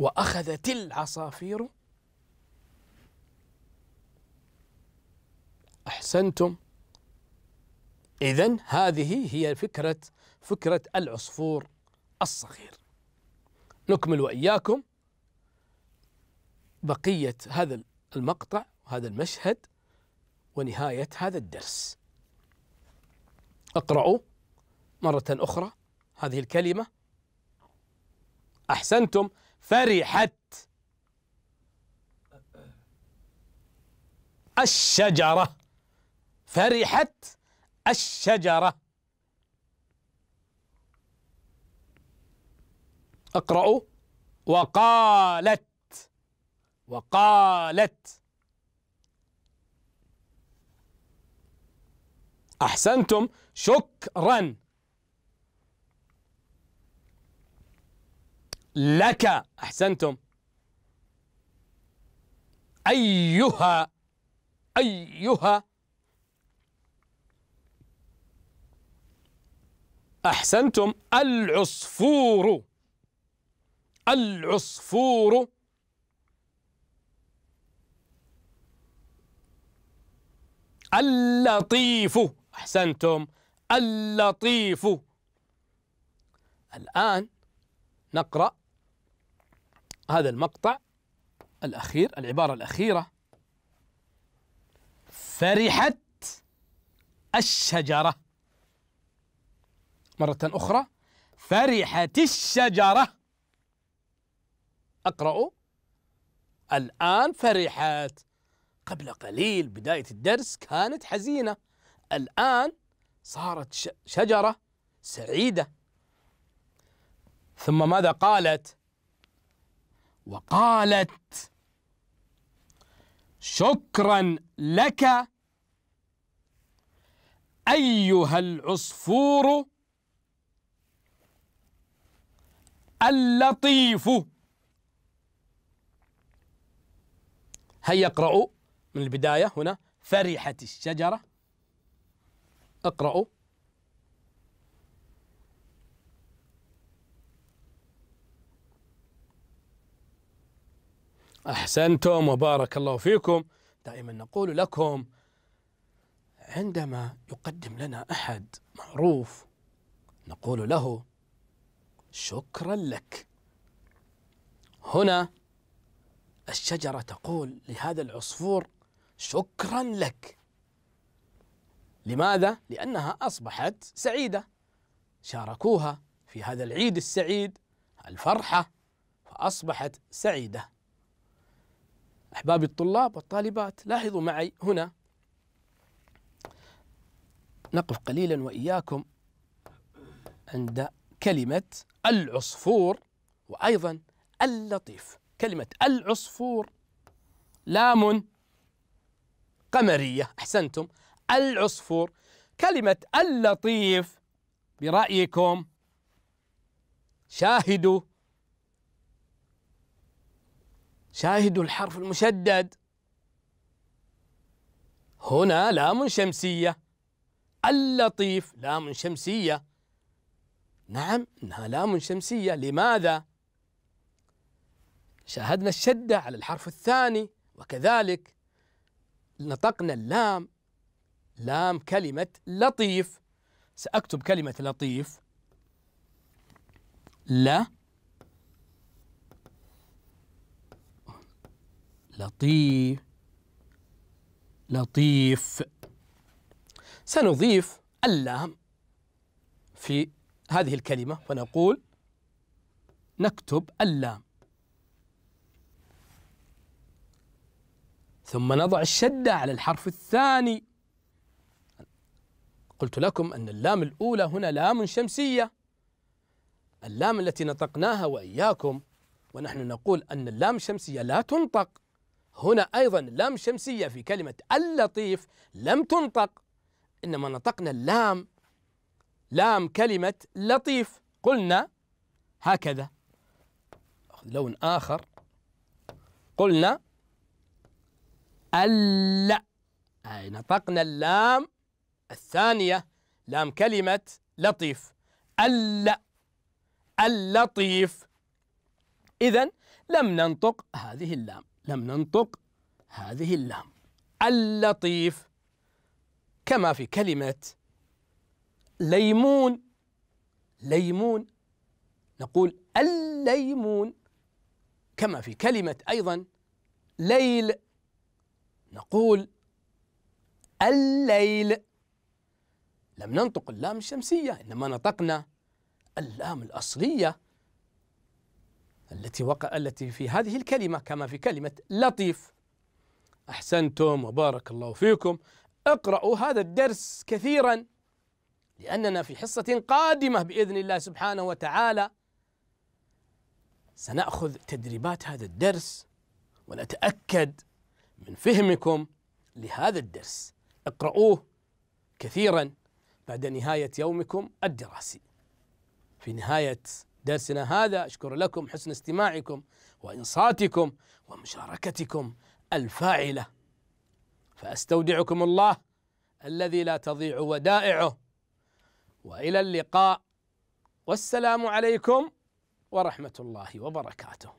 وأخذت العصافير أحسنتم إذا هذه هي فكرة فكرة العصفور الصغير نكمل وإياكم بقية هذا المقطع وهذا المشهد ونهاية هذا الدرس اقرأوا مرة أخرى هذه الكلمة أحسنتم فرحت الشجرة فرحت الشجرة اقرأوا وقالت وقالت أحسنتم شكرا لك أحسنتم أيها أيها أحسنتم العصفور العصفور اللطيف أحسنتم اللطيف الآن نقرأ هذا المقطع الأخير العبارة الأخيرة فرحت الشجرة مرة أخرى فرحت الشجرة أقرأ الآن فرحت قبل قليل بداية الدرس كانت حزينة الآن صارت شجرة سعيدة ثم ماذا قالت وقالت شكرا لك ايها العصفور اللطيف هيا اقرأوا من البداية هنا فرحت الشجرة اقرأوا أحسنتم وبارك الله فيكم دائما نقول لكم عندما يقدم لنا أحد معروف نقول له شكرا لك هنا الشجرة تقول لهذا العصفور شكرا لك لماذا؟ لأنها أصبحت سعيدة شاركوها في هذا العيد السعيد الفرحة فأصبحت سعيدة أحبابي الطلاب والطالبات لاحظوا معي هنا نقف قليلا وإياكم عند كلمة العصفور وأيضا اللطيف كلمة العصفور لام قمرية أحسنتم العصفور كلمة اللطيف برأيكم شاهدوا شاهدوا الحرف المشدد هنا لام شمسية اللطيف لام شمسية نعم إنها لام شمسية لماذا؟ شاهدنا الشدة على الحرف الثاني وكذلك نطقنا اللام لام كلمة لطيف سأكتب كلمة لطيف لا لطيف لطيف سنضيف اللام في هذه الكلمة فنقول نكتب اللام ثم نضع الشدة على الحرف الثاني قلت لكم أن اللام الأولى هنا لام شمسية اللام التي نطقناها وإياكم ونحن نقول أن اللام الشمسية لا تنطق هنا أيضا لام شمسية في كلمة اللطيف لم تنطق إنما نطقنا اللام لام كلمة لطيف قلنا هكذا لون آخر قلنا ألا أي نطقنا اللام الثانية لام كلمة لطيف ألا اللطيف إذا لم ننطق هذه اللام لم ننطق هذه اللام اللطيف كما في كلمة ليمون ليمون نقول الليمون كما في كلمة أيضا ليل نقول الليل لم ننطق اللام الشمسية إنما نطقنا اللام الأصلية التي وقع التي في هذه الكلمة كما في كلمة لطيف أحسنتم وبارك الله فيكم اقرأوا هذا الدرس كثيرا لأننا في حصة قادمة بإذن الله سبحانه وتعالى سنأخذ تدريبات هذا الدرس ونتأكد من فهمكم لهذا الدرس اقرأوه كثيرا بعد نهاية يومكم الدراسي في نهاية درسنا هذا أشكر لكم حسن استماعكم وإنصاتكم ومشاركتكم الفاعلة فأستودعكم الله الذي لا تضيع ودائعه وإلى اللقاء والسلام عليكم ورحمة الله وبركاته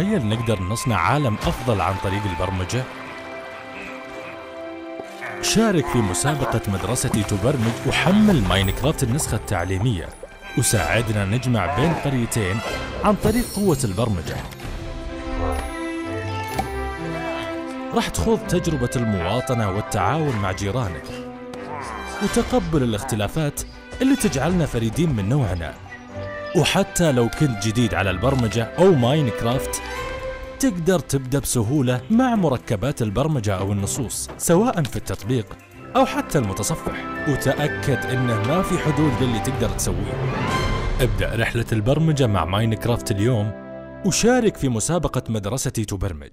تتخيل نقدر نصنع عالم أفضل عن طريق البرمجة؟ شارك في مسابقة مدرستي تبرمج وحمل ماينكرافت النسخة التعليمية وساعدنا نجمع بين قريتين عن طريق قوة البرمجة راح تخوض تجربة المواطنة والتعاون مع جيرانك وتقبل الاختلافات اللي تجعلنا فريدين من نوعنا وحتى لو كنت جديد على البرمجة أو ماينكرافت تقدر تبدأ بسهولة مع مركبات البرمجة أو النصوص سواء في التطبيق أو حتى المتصفح وتأكد أنه ما في حدود للي تقدر تسويه ابدأ رحلة البرمجة مع ماينكرافت اليوم وشارك في مسابقة مدرستي تبرمج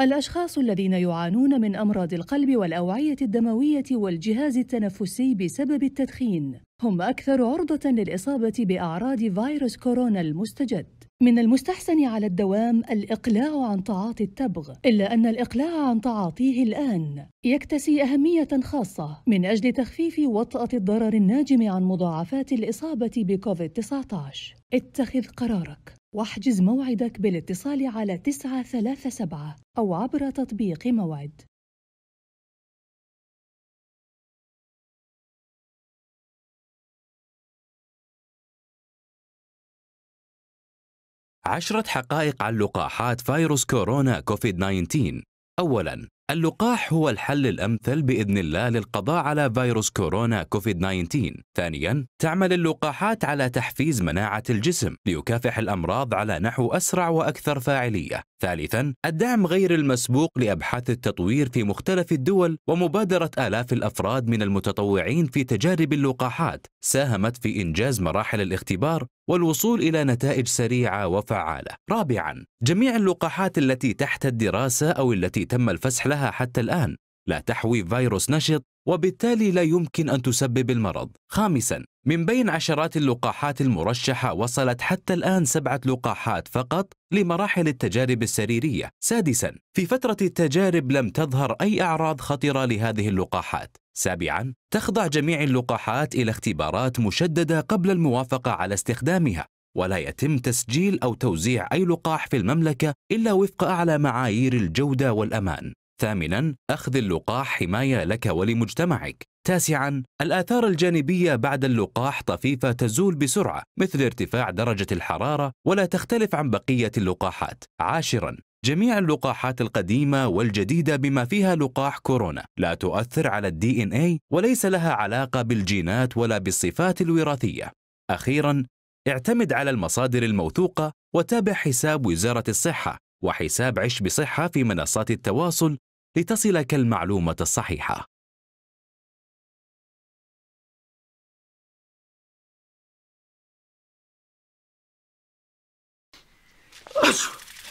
الأشخاص الذين يعانون من أمراض القلب والأوعية الدموية والجهاز التنفسي بسبب التدخين هم أكثر عرضة للإصابة بأعراض فيروس كورونا المستجد من المستحسن على الدوام الإقلاع عن تعاطي التبغ، إلا أن الإقلاع عن تعاطيه الآن يكتسي أهمية خاصة من أجل تخفيف وطأة الضرر الناجم عن مضاعفات الإصابة بكوفيد-19. اتخذ قرارك واحجز موعدك بالاتصال على 937 أو عبر تطبيق موعد. عشرة حقائق عن لقاحات فيروس كورونا كوفيد 19 أولاً اللقاح هو الحل الأمثل بإذن الله للقضاء على فيروس كورونا كوفيد 19 ثانياً تعمل اللقاحات على تحفيز مناعة الجسم ليكافح الأمراض على نحو أسرع وأكثر فاعلية ثالثاً الدعم غير المسبوق لأبحاث التطوير في مختلف الدول ومبادرة آلاف الأفراد من المتطوعين في تجارب اللقاحات ساهمت في إنجاز مراحل الاختبار والوصول إلى نتائج سريعة وفعالة. رابعاً، جميع اللقاحات التي تحت الدراسة أو التي تم الفسح لها حتى الآن لا تحوي فيروس نشط وبالتالي لا يمكن أن تسبب المرض. خامساً، من بين عشرات اللقاحات المرشحة وصلت حتى الآن سبعة لقاحات فقط لمراحل التجارب السريرية. سادساً، في فترة التجارب لم تظهر أي أعراض خطرة لهذه اللقاحات. سابعا تخضع جميع اللقاحات إلى اختبارات مشددة قبل الموافقة على استخدامها ولا يتم تسجيل أو توزيع أي لقاح في المملكة إلا وفق أعلى معايير الجودة والأمان ثامنا أخذ اللقاح حماية لك ولمجتمعك تاسعا الآثار الجانبية بعد اللقاح طفيفة تزول بسرعة مثل ارتفاع درجة الحرارة ولا تختلف عن بقية اللقاحات عاشرا جميع اللقاحات القديمة والجديدة بما فيها لقاح كورونا لا تؤثر على الدي ان اي وليس لها علاقة بالجينات ولا بالصفات الوراثية. أخيراً، اعتمد على المصادر الموثوقة وتابع حساب وزارة الصحة وحساب عش بصحة في منصات التواصل لتصلك المعلومة الصحيحة.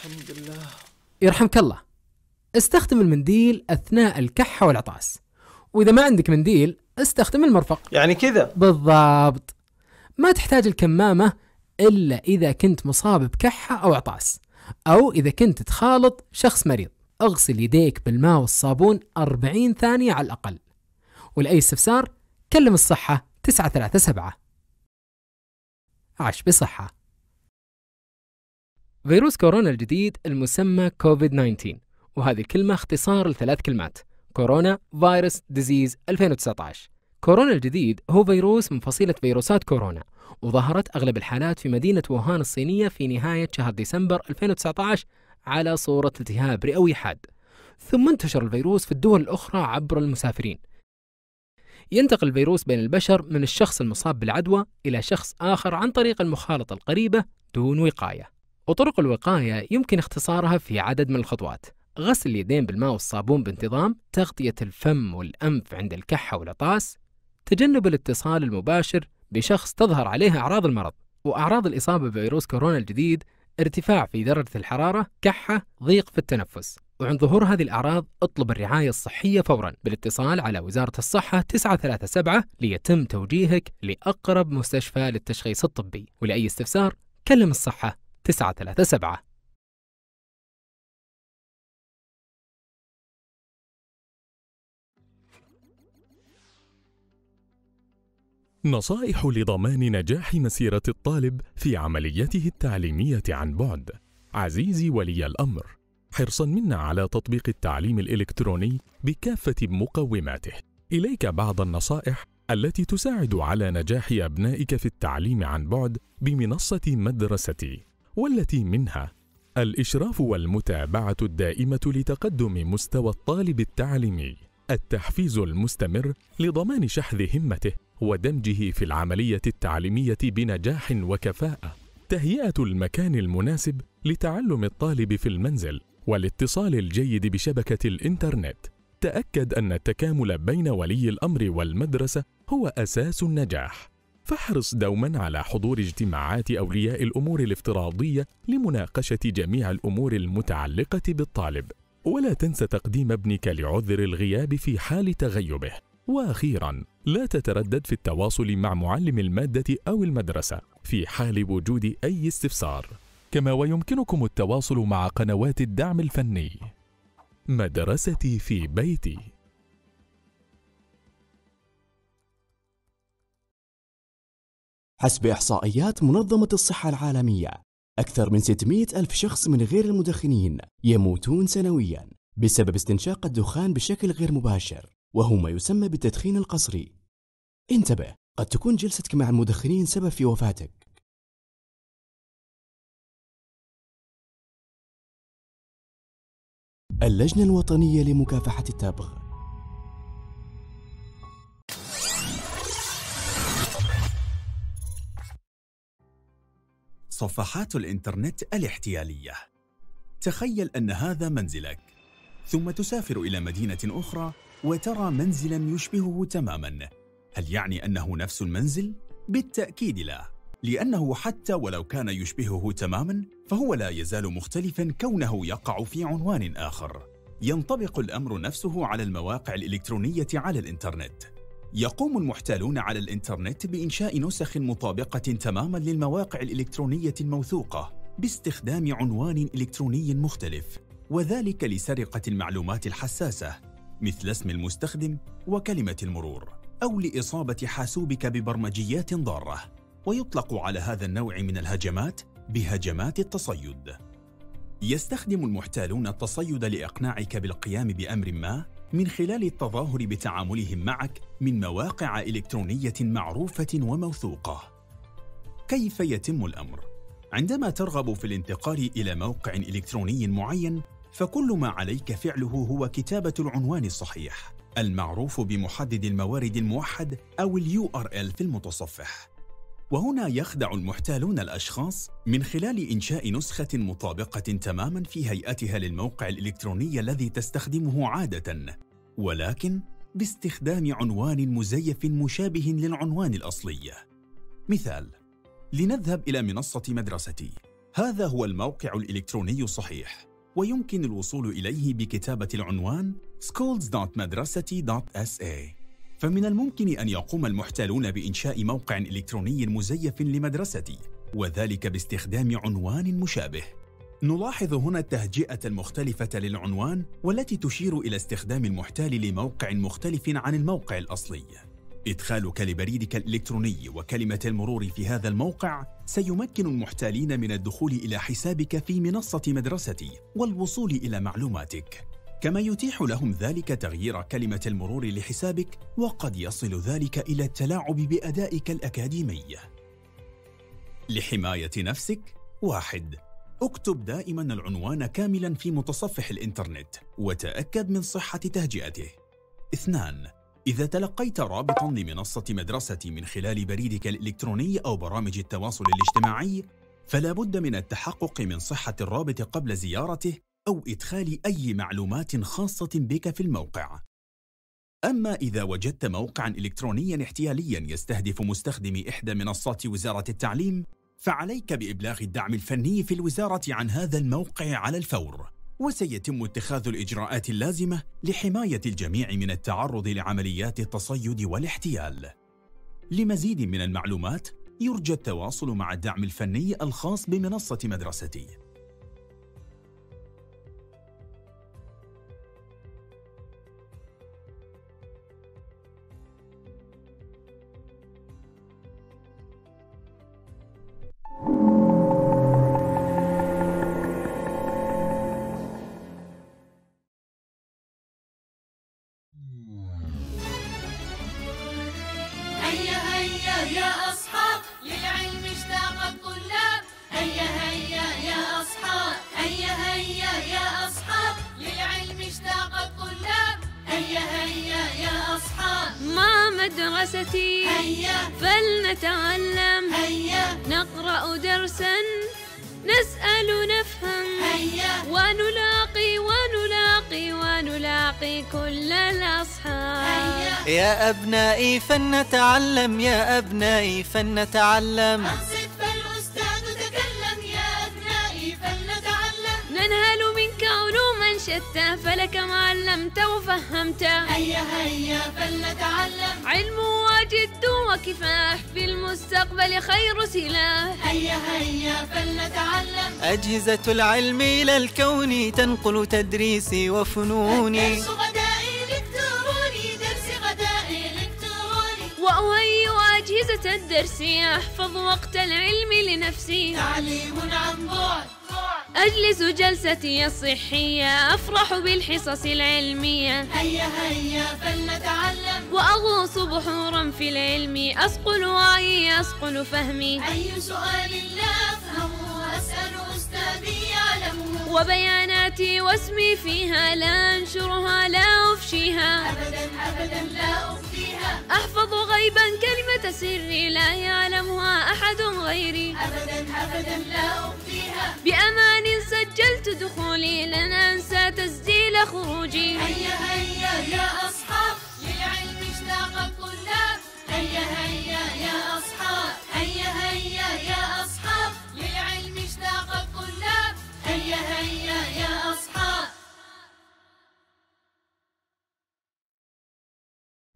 الحمد لله يرحمك الله استخدم المنديل أثناء الكحة والعطاس وإذا ما عندك منديل استخدم المرفق يعني كذا بالضبط ما تحتاج الكمامة إلا إذا كنت مصاب بكحة أو عطاس أو إذا كنت تخالط شخص مريض اغسل يديك بالماء والصابون 40 ثانية على الأقل ولأي استفسار كلم الصحة 937 عش بصحة فيروس كورونا الجديد المسمى كوفيد 19 وهذه الكلمة اختصار لثلاث كلمات كورونا فيروس ديزيز 2019 كورونا الجديد هو فيروس من فصيلة فيروسات كورونا وظهرت أغلب الحالات في مدينة ووهان الصينية في نهاية شهر ديسمبر 2019 على صورة التهاب رئوي حاد ثم انتشر الفيروس في الدول الأخرى عبر المسافرين ينتقل الفيروس بين البشر من الشخص المصاب بالعدوى إلى شخص آخر عن طريق المخالطة القريبة دون وقاية وطرق الوقاية يمكن اختصارها في عدد من الخطوات غسل اليدين بالماء والصابون بانتظام تغطية الفم والأنف عند الكحة والعطاس تجنب الاتصال المباشر بشخص تظهر عليه أعراض المرض وأعراض الإصابة بفيروس كورونا الجديد ارتفاع في درجة الحرارة كحة ضيق في التنفس وعند ظهور هذه الأعراض اطلب الرعاية الصحية فورا بالاتصال على وزارة الصحة 937 ليتم توجيهك لأقرب مستشفى للتشخيص الطبي ولأي استفسار كلم الصحة 937نصائح لضمان نجاح مسيرة الطالب في عمليته التعليمية عن بعد عزيزي ولي الأمر حرصا منا على تطبيق التعليم الإلكتروني بكافة مقوماته إليك بعض النصائح التي تساعد على نجاح أبنائك في التعليم عن بعد بمنصة مدرستي والتي منها الإشراف والمتابعة الدائمة لتقدم مستوى الطالب التعليمي التحفيز المستمر لضمان شحذ همته ودمجه في العملية التعليمية بنجاح وكفاءة تهيئة المكان المناسب لتعلم الطالب في المنزل والاتصال الجيد بشبكة الإنترنت تأكد أن التكامل بين ولي الأمر والمدرسة هو أساس النجاح فاحرص دوما على حضور اجتماعات اولياء الامور الافتراضيه لمناقشه جميع الامور المتعلقه بالطالب ولا تنس تقديم ابنك لعذر الغياب في حال تغيبه واخيرا لا تتردد في التواصل مع معلم الماده او المدرسه في حال وجود اي استفسار كما ويمكنكم التواصل مع قنوات الدعم الفني مدرستي في بيتي حسب إحصائيات منظمة الصحة العالمية أكثر من 600 ألف شخص من غير المدخنين يموتون سنويا بسبب استنشاق الدخان بشكل غير مباشر وهو ما يسمى بالتدخين القسري انتبه قد تكون جلستك مع المدخنين سبب في وفاتك اللجنة الوطنية لمكافحة التبغ صفحات الإنترنت الاحتيالية تخيل أن هذا منزلك ثم تسافر إلى مدينة أخرى وترى منزلا يشبهه تماما هل يعني أنه نفس المنزل؟ بالتأكيد لا لأنه حتى ولو كان يشبهه تماما فهو لا يزال مختلفا كونه يقع في عنوان آخر ينطبق الأمر نفسه على المواقع الإلكترونية على الإنترنت يقوم المحتالون على الإنترنت بإنشاء نسخ مطابقة تماما للمواقع الإلكترونية الموثوقة باستخدام عنوان إلكتروني مختلف وذلك لسرقة المعلومات الحساسة مثل اسم المستخدم وكلمة المرور أو لإصابة حاسوبك ببرمجيات ضارة ويطلق على هذا النوع من الهجمات بهجمات التصيد يستخدم المحتالون التصيد لإقناعك بالقيام بأمر ما من خلال التظاهر بتعاملهم معك من مواقع إلكترونية معروفة وموثوقة. كيف يتم الأمر؟ عندما ترغب في الانتقال إلى موقع إلكتروني معين، فكل ما عليك فعله هو كتابة العنوان الصحيح، المعروف بمحدد الموارد الموحد أو ال URL في المتصفح. وهنا يخدع المحتالون الأشخاص من خلال إنشاء نسخة مطابقة تماما في هيئتها للموقع الإلكتروني الذي تستخدمه عادة ولكن باستخدام عنوان مزيف مشابه للعنوان الأصلي مثال لنذهب إلى منصة مدرستي هذا هو الموقع الإلكتروني الصحيح ويمكن الوصول إليه بكتابة العنوان schools.madrasati.sa فمن الممكن أن يقوم المحتالون بإنشاء موقع إلكتروني مزيف لمدرستي وذلك باستخدام عنوان مشابه نلاحظ هنا التهجئة المختلفة للعنوان والتي تشير إلى استخدام المحتال لموقع مختلف عن الموقع الأصلي إدخالك لبريدك الإلكتروني وكلمة المرور في هذا الموقع سيمكن المحتالين من الدخول إلى حسابك في منصة مدرستي والوصول إلى معلوماتك كما يتيح لهم ذلك تغيير كلمة المرور لحسابك وقد يصل ذلك إلى التلاعب بأدائك الأكاديمي. لحماية نفسك واحد اكتب دائما العنوان كاملا في متصفح الإنترنت وتأكد من صحة تهجئته. اثنان إذا تلقيت رابطا لمنصة مدرستي من خلال بريدك الإلكتروني أو برامج التواصل الاجتماعي فلا بد من التحقق من صحة الرابط قبل زيارته أو إدخال أي معلومات خاصة بك في الموقع. أما إذا وجدت موقعًا إلكترونيًا احتياليًا يستهدف مستخدمي إحدى منصات وزارة التعليم، فعليك بإبلاغ الدعم الفني في الوزارة عن هذا الموقع على الفور، وسيتم اتخاذ الإجراءات اللازمة لحماية الجميع من التعرض لعمليات التصيد والاحتيال. لمزيد من المعلومات، يرجى التواصل مع الدعم الفني الخاص بمنصة مدرستي. يا أبنائي فلنتعلم يا أبنائي فلنتعلم أنصت فالأستاذ تكلم يا أبنائي فلنتعلم ننهل منك علوما شتى فلك ما علمت وفهمت هيا هيا فلنتعلم علم وجد وكفاح في المستقبل خير سلاح هيا هيا فلنتعلم أجهزة العلم إلى الكون تنقل تدريسي وفنوني أجهزة الدرسية أحفظ وقت العلم لنفسي تعليم عن بعد أجلس جلستي الصحية أفرح بالحصص العلمية هيا هيا فلنتعلم وأغوص بحورا في العلم أسقل وعي أسقل فهمي أي سؤال لا أفهم أسأل أستاذي وبياناتي واسمي فيها لا أنشرها لا أفشيها أبدا أبدا لا أفشيها أحفظ غيبا كلمة سري لا يعلمها أحد غيري أبدا أبدا لا أفشيها بأمان سجلت دخولي لن أنسى تسجيل خروجي هيا هيا يا أصحاب للعلم اشتاق الطلاب هيا هيا يا أصحاب هيا هيا يا أصحاب للعلم اشتاق الطلاب هيا يا أصحاب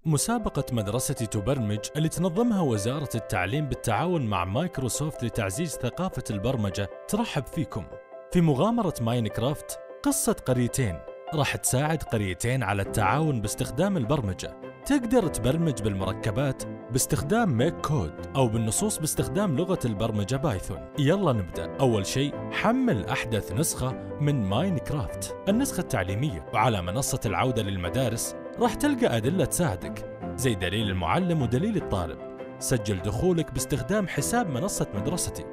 مسابقة مدرسة تبرمج اللي تنظمها وزارة التعليم بالتعاون مع مايكروسوفت لتعزيز ثقافة البرمجة ترحب فيكم في مغامرة ماينكرافت قصة قريتين راح تساعد قريتين على التعاون باستخدام البرمجة تقدر تبرمج بالمركبات باستخدام ميك كود أو بالنصوص باستخدام لغة البرمجة بايثون يلا نبدأ أول شيء حمل أحدث نسخة من ماينكرافت النسخة التعليمية وعلى منصة العودة للمدارس راح تلقى أدلة تساعدك زي دليل المعلم ودليل الطالب سجل دخولك باستخدام حساب منصة مدرستي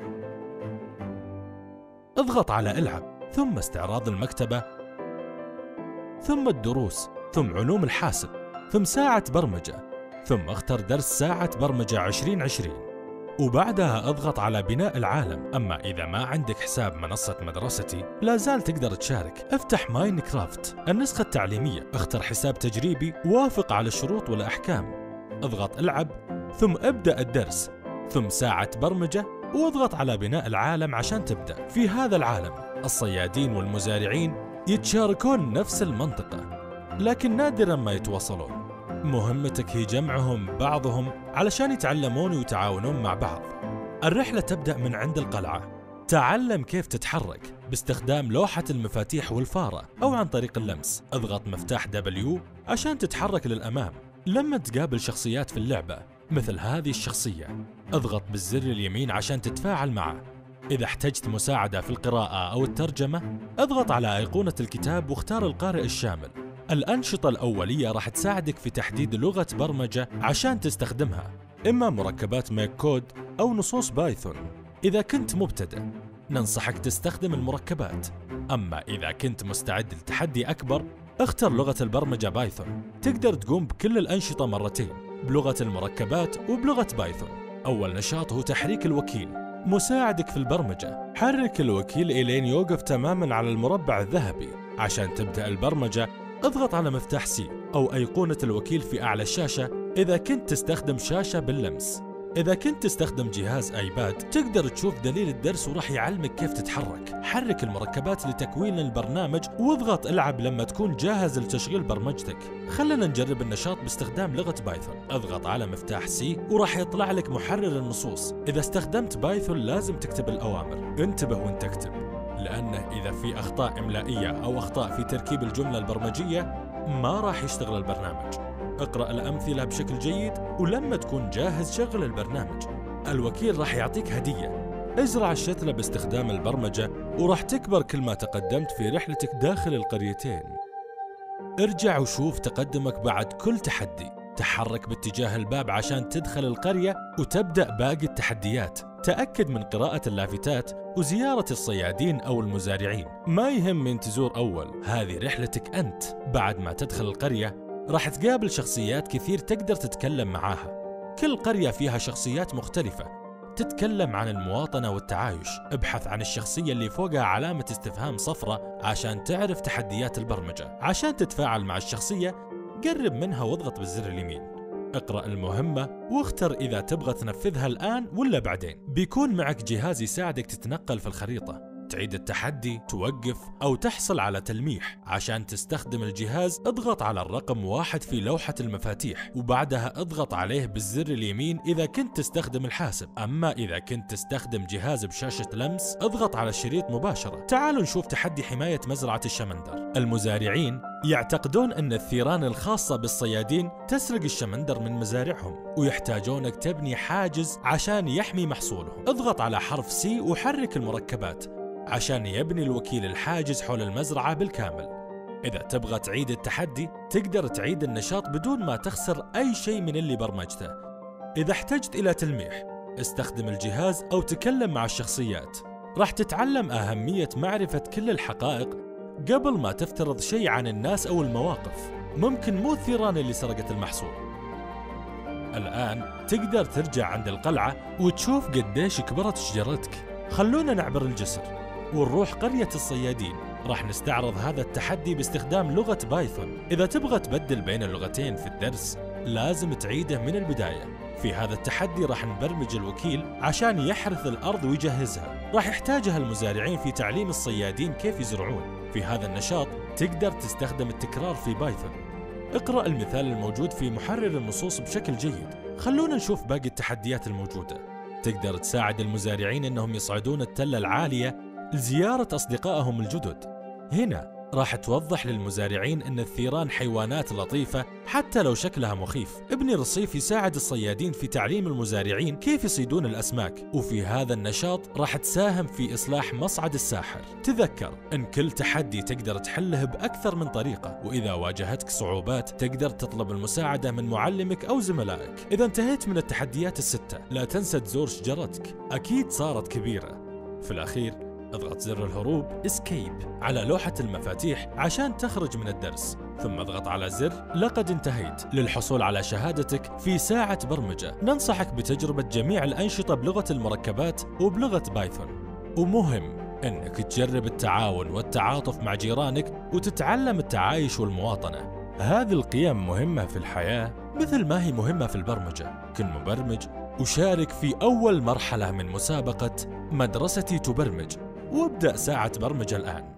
اضغط على العب ثم استعراض المكتبة ثم الدروس ثم علوم الحاسب ثم ساعة برمجة ثم اختر درس ساعة برمجة 2020 وبعدها اضغط على بناء العالم أما إذا ما عندك حساب منصة مدرستي لا زال تقدر تشارك افتح ماين كرافت النسخة التعليمية اختر حساب تجريبي وافق على الشروط والأحكام اضغط العب ثم ابدأ الدرس ثم ساعة برمجة واضغط على بناء العالم عشان تبدأ في هذا العالم الصيادين والمزارعين يتشاركون نفس المنطقة لكن نادرا ما يتواصلون مهمتك هي جمعهم بعضهم علشان يتعلمون ويتعاونون مع بعض الرحلة تبدأ من عند القلعة تعلم كيف تتحرك باستخدام لوحة المفاتيح والفارة أو عن طريق اللمس اضغط مفتاح W عشان تتحرك للأمام لما تقابل شخصيات في اللعبة مثل هذه الشخصية اضغط بالزر اليمين عشان تتفاعل معه إذا احتجت مساعدة في القراءة أو الترجمة اضغط على أيقونة الكتاب واختار القارئ الشامل الأنشطة الأولية راح تساعدك في تحديد لغة برمجة عشان تستخدمها إما مركبات ميك كود أو نصوص بايثون إذا كنت مبتدئ ننصحك تستخدم المركبات أما إذا كنت مستعد لتحدي أكبر اختر لغة البرمجة بايثون تقدر تقوم بكل الأنشطة مرتين بلغة المركبات وبلغة بايثون أول نشاط هو تحريك الوكيل مساعدك في البرمجة حرك الوكيل إلين يوقف تماما على المربع الذهبي عشان تبدأ البرمجة اضغط على مفتاح سي أو أيقونة الوكيل في أعلى الشاشة إذا كنت تستخدم شاشة باللمس إذا كنت تستخدم جهاز آيباد تقدر تشوف دليل الدرس وراح يعلمك كيف تتحرك حرك المركبات لتكوين البرنامج واضغط العب لما تكون جاهز لتشغيل برمجتك خلنا نجرب النشاط باستخدام لغة بايثون اضغط على مفتاح سي وراح يطلع لك محرر النصوص إذا استخدمت بايثون لازم تكتب الأوامر انتبه وانت تكتب لأنه إذا في أخطاء إملائية أو أخطاء في تركيب الجملة البرمجية ما راح يشتغل البرنامج اقرأ الأمثلة بشكل جيد ولما تكون جاهز شغل البرنامج الوكيل راح يعطيك هدية ازرع الشتلة باستخدام البرمجة وراح تكبر كل ما تقدمت في رحلتك داخل القريتين ارجع وشوف تقدمك بعد كل تحدي تحرك باتجاه الباب عشان تدخل القرية وتبدأ باقي التحديات تأكد من قراءة اللافتات وزيارة الصيادين أو المزارعين ما يهم من تزور أول هذه رحلتك أنت بعد ما تدخل القرية راح تقابل شخصيات كثير تقدر تتكلم معاها كل قرية فيها شخصيات مختلفة تتكلم عن المواطنة والتعايش ابحث عن الشخصية اللي فوقها علامة استفهام صفراء عشان تعرف تحديات البرمجة عشان تتفاعل مع الشخصية قرب منها واضغط بالزر اليمين اقرأ المهمة واختر إذا تبغى تنفذها الآن ولا بعدين بيكون معك جهاز يساعدك تتنقل في الخريطة تعيد التحدي توقف أو تحصل على تلميح عشان تستخدم الجهاز اضغط على الرقم واحد في لوحة المفاتيح وبعدها اضغط عليه بالزر اليمين إذا كنت تستخدم الحاسب أما إذا كنت تستخدم جهاز بشاشة لمس اضغط على الشريط مباشرة تعالوا نشوف تحدي حماية مزرعة الشمندر المزارعين يعتقدون أن الثيران الخاصة بالصيادين تسرق الشمندر من مزارعهم ويحتاجونك تبني حاجز عشان يحمي محصولهم اضغط على حرف سي وحرك المركبات عشان يبني الوكيل الحاجز حول المزرعة بالكامل إذا تبغى تعيد التحدي تقدر تعيد النشاط بدون ما تخسر أي شيء من اللي برمجته إذا احتجت إلى تلميح استخدم الجهاز أو تكلم مع الشخصيات راح تتعلم أهمية معرفة كل الحقائق قبل ما تفترض شيء عن الناس أو المواقف ممكن مو الثيران اللي سرقت المحصول الآن تقدر ترجع عند القلعة وتشوف قديش كبرت شجرتك خلونا نعبر الجسر ونروح قرية الصيادين راح نستعرض هذا التحدي باستخدام لغة بايثون إذا تبغى تبدل بين اللغتين في الدرس لازم تعيده من البداية في هذا التحدي راح نبرمج الوكيل عشان يحرث الأرض ويجهزها راح يحتاجها المزارعين في تعليم الصيادين كيف يزرعون في هذا النشاط تقدر تستخدم التكرار في بايثون اقرأ المثال الموجود في محرر النصوص بشكل جيد خلونا نشوف باقي التحديات الموجودة تقدر تساعد المزارعين انهم يصعدون التلة العالية لزيارة أصدقائهم الجدد هنا راح توضح للمزارعين أن الثيران حيوانات لطيفة حتى لو شكلها مخيف ابن رصيف يساعد الصيادين في تعليم المزارعين كيف يصيدون الأسماك وفي هذا النشاط راح تساهم في إصلاح مصعد الساحر تذكر أن كل تحدي تقدر تحله بأكثر من طريقة وإذا واجهتك صعوبات تقدر تطلب المساعدة من معلمك أو زملائك إذا انتهيت من التحديات الستة لا تنسى تزور شجرتك أكيد صارت كبيرة في الأخير اضغط زر الهروب اسكيب على لوحة المفاتيح عشان تخرج من الدرس ثم اضغط على زر لقد انتهيت للحصول على شهادتك في ساعة برمجة ننصحك بتجربة جميع الأنشطة بلغة المركبات وبلغة بايثون ومهم أنك تجرب التعاون والتعاطف مع جيرانك وتتعلم التعايش والمواطنة هذه القيم مهمة في الحياة مثل ما هي مهمة في البرمجة كن مبرمج وشارك في أول مرحلة من مسابقة مدرستي تبرمج وابدأ ساعة برمجة الآن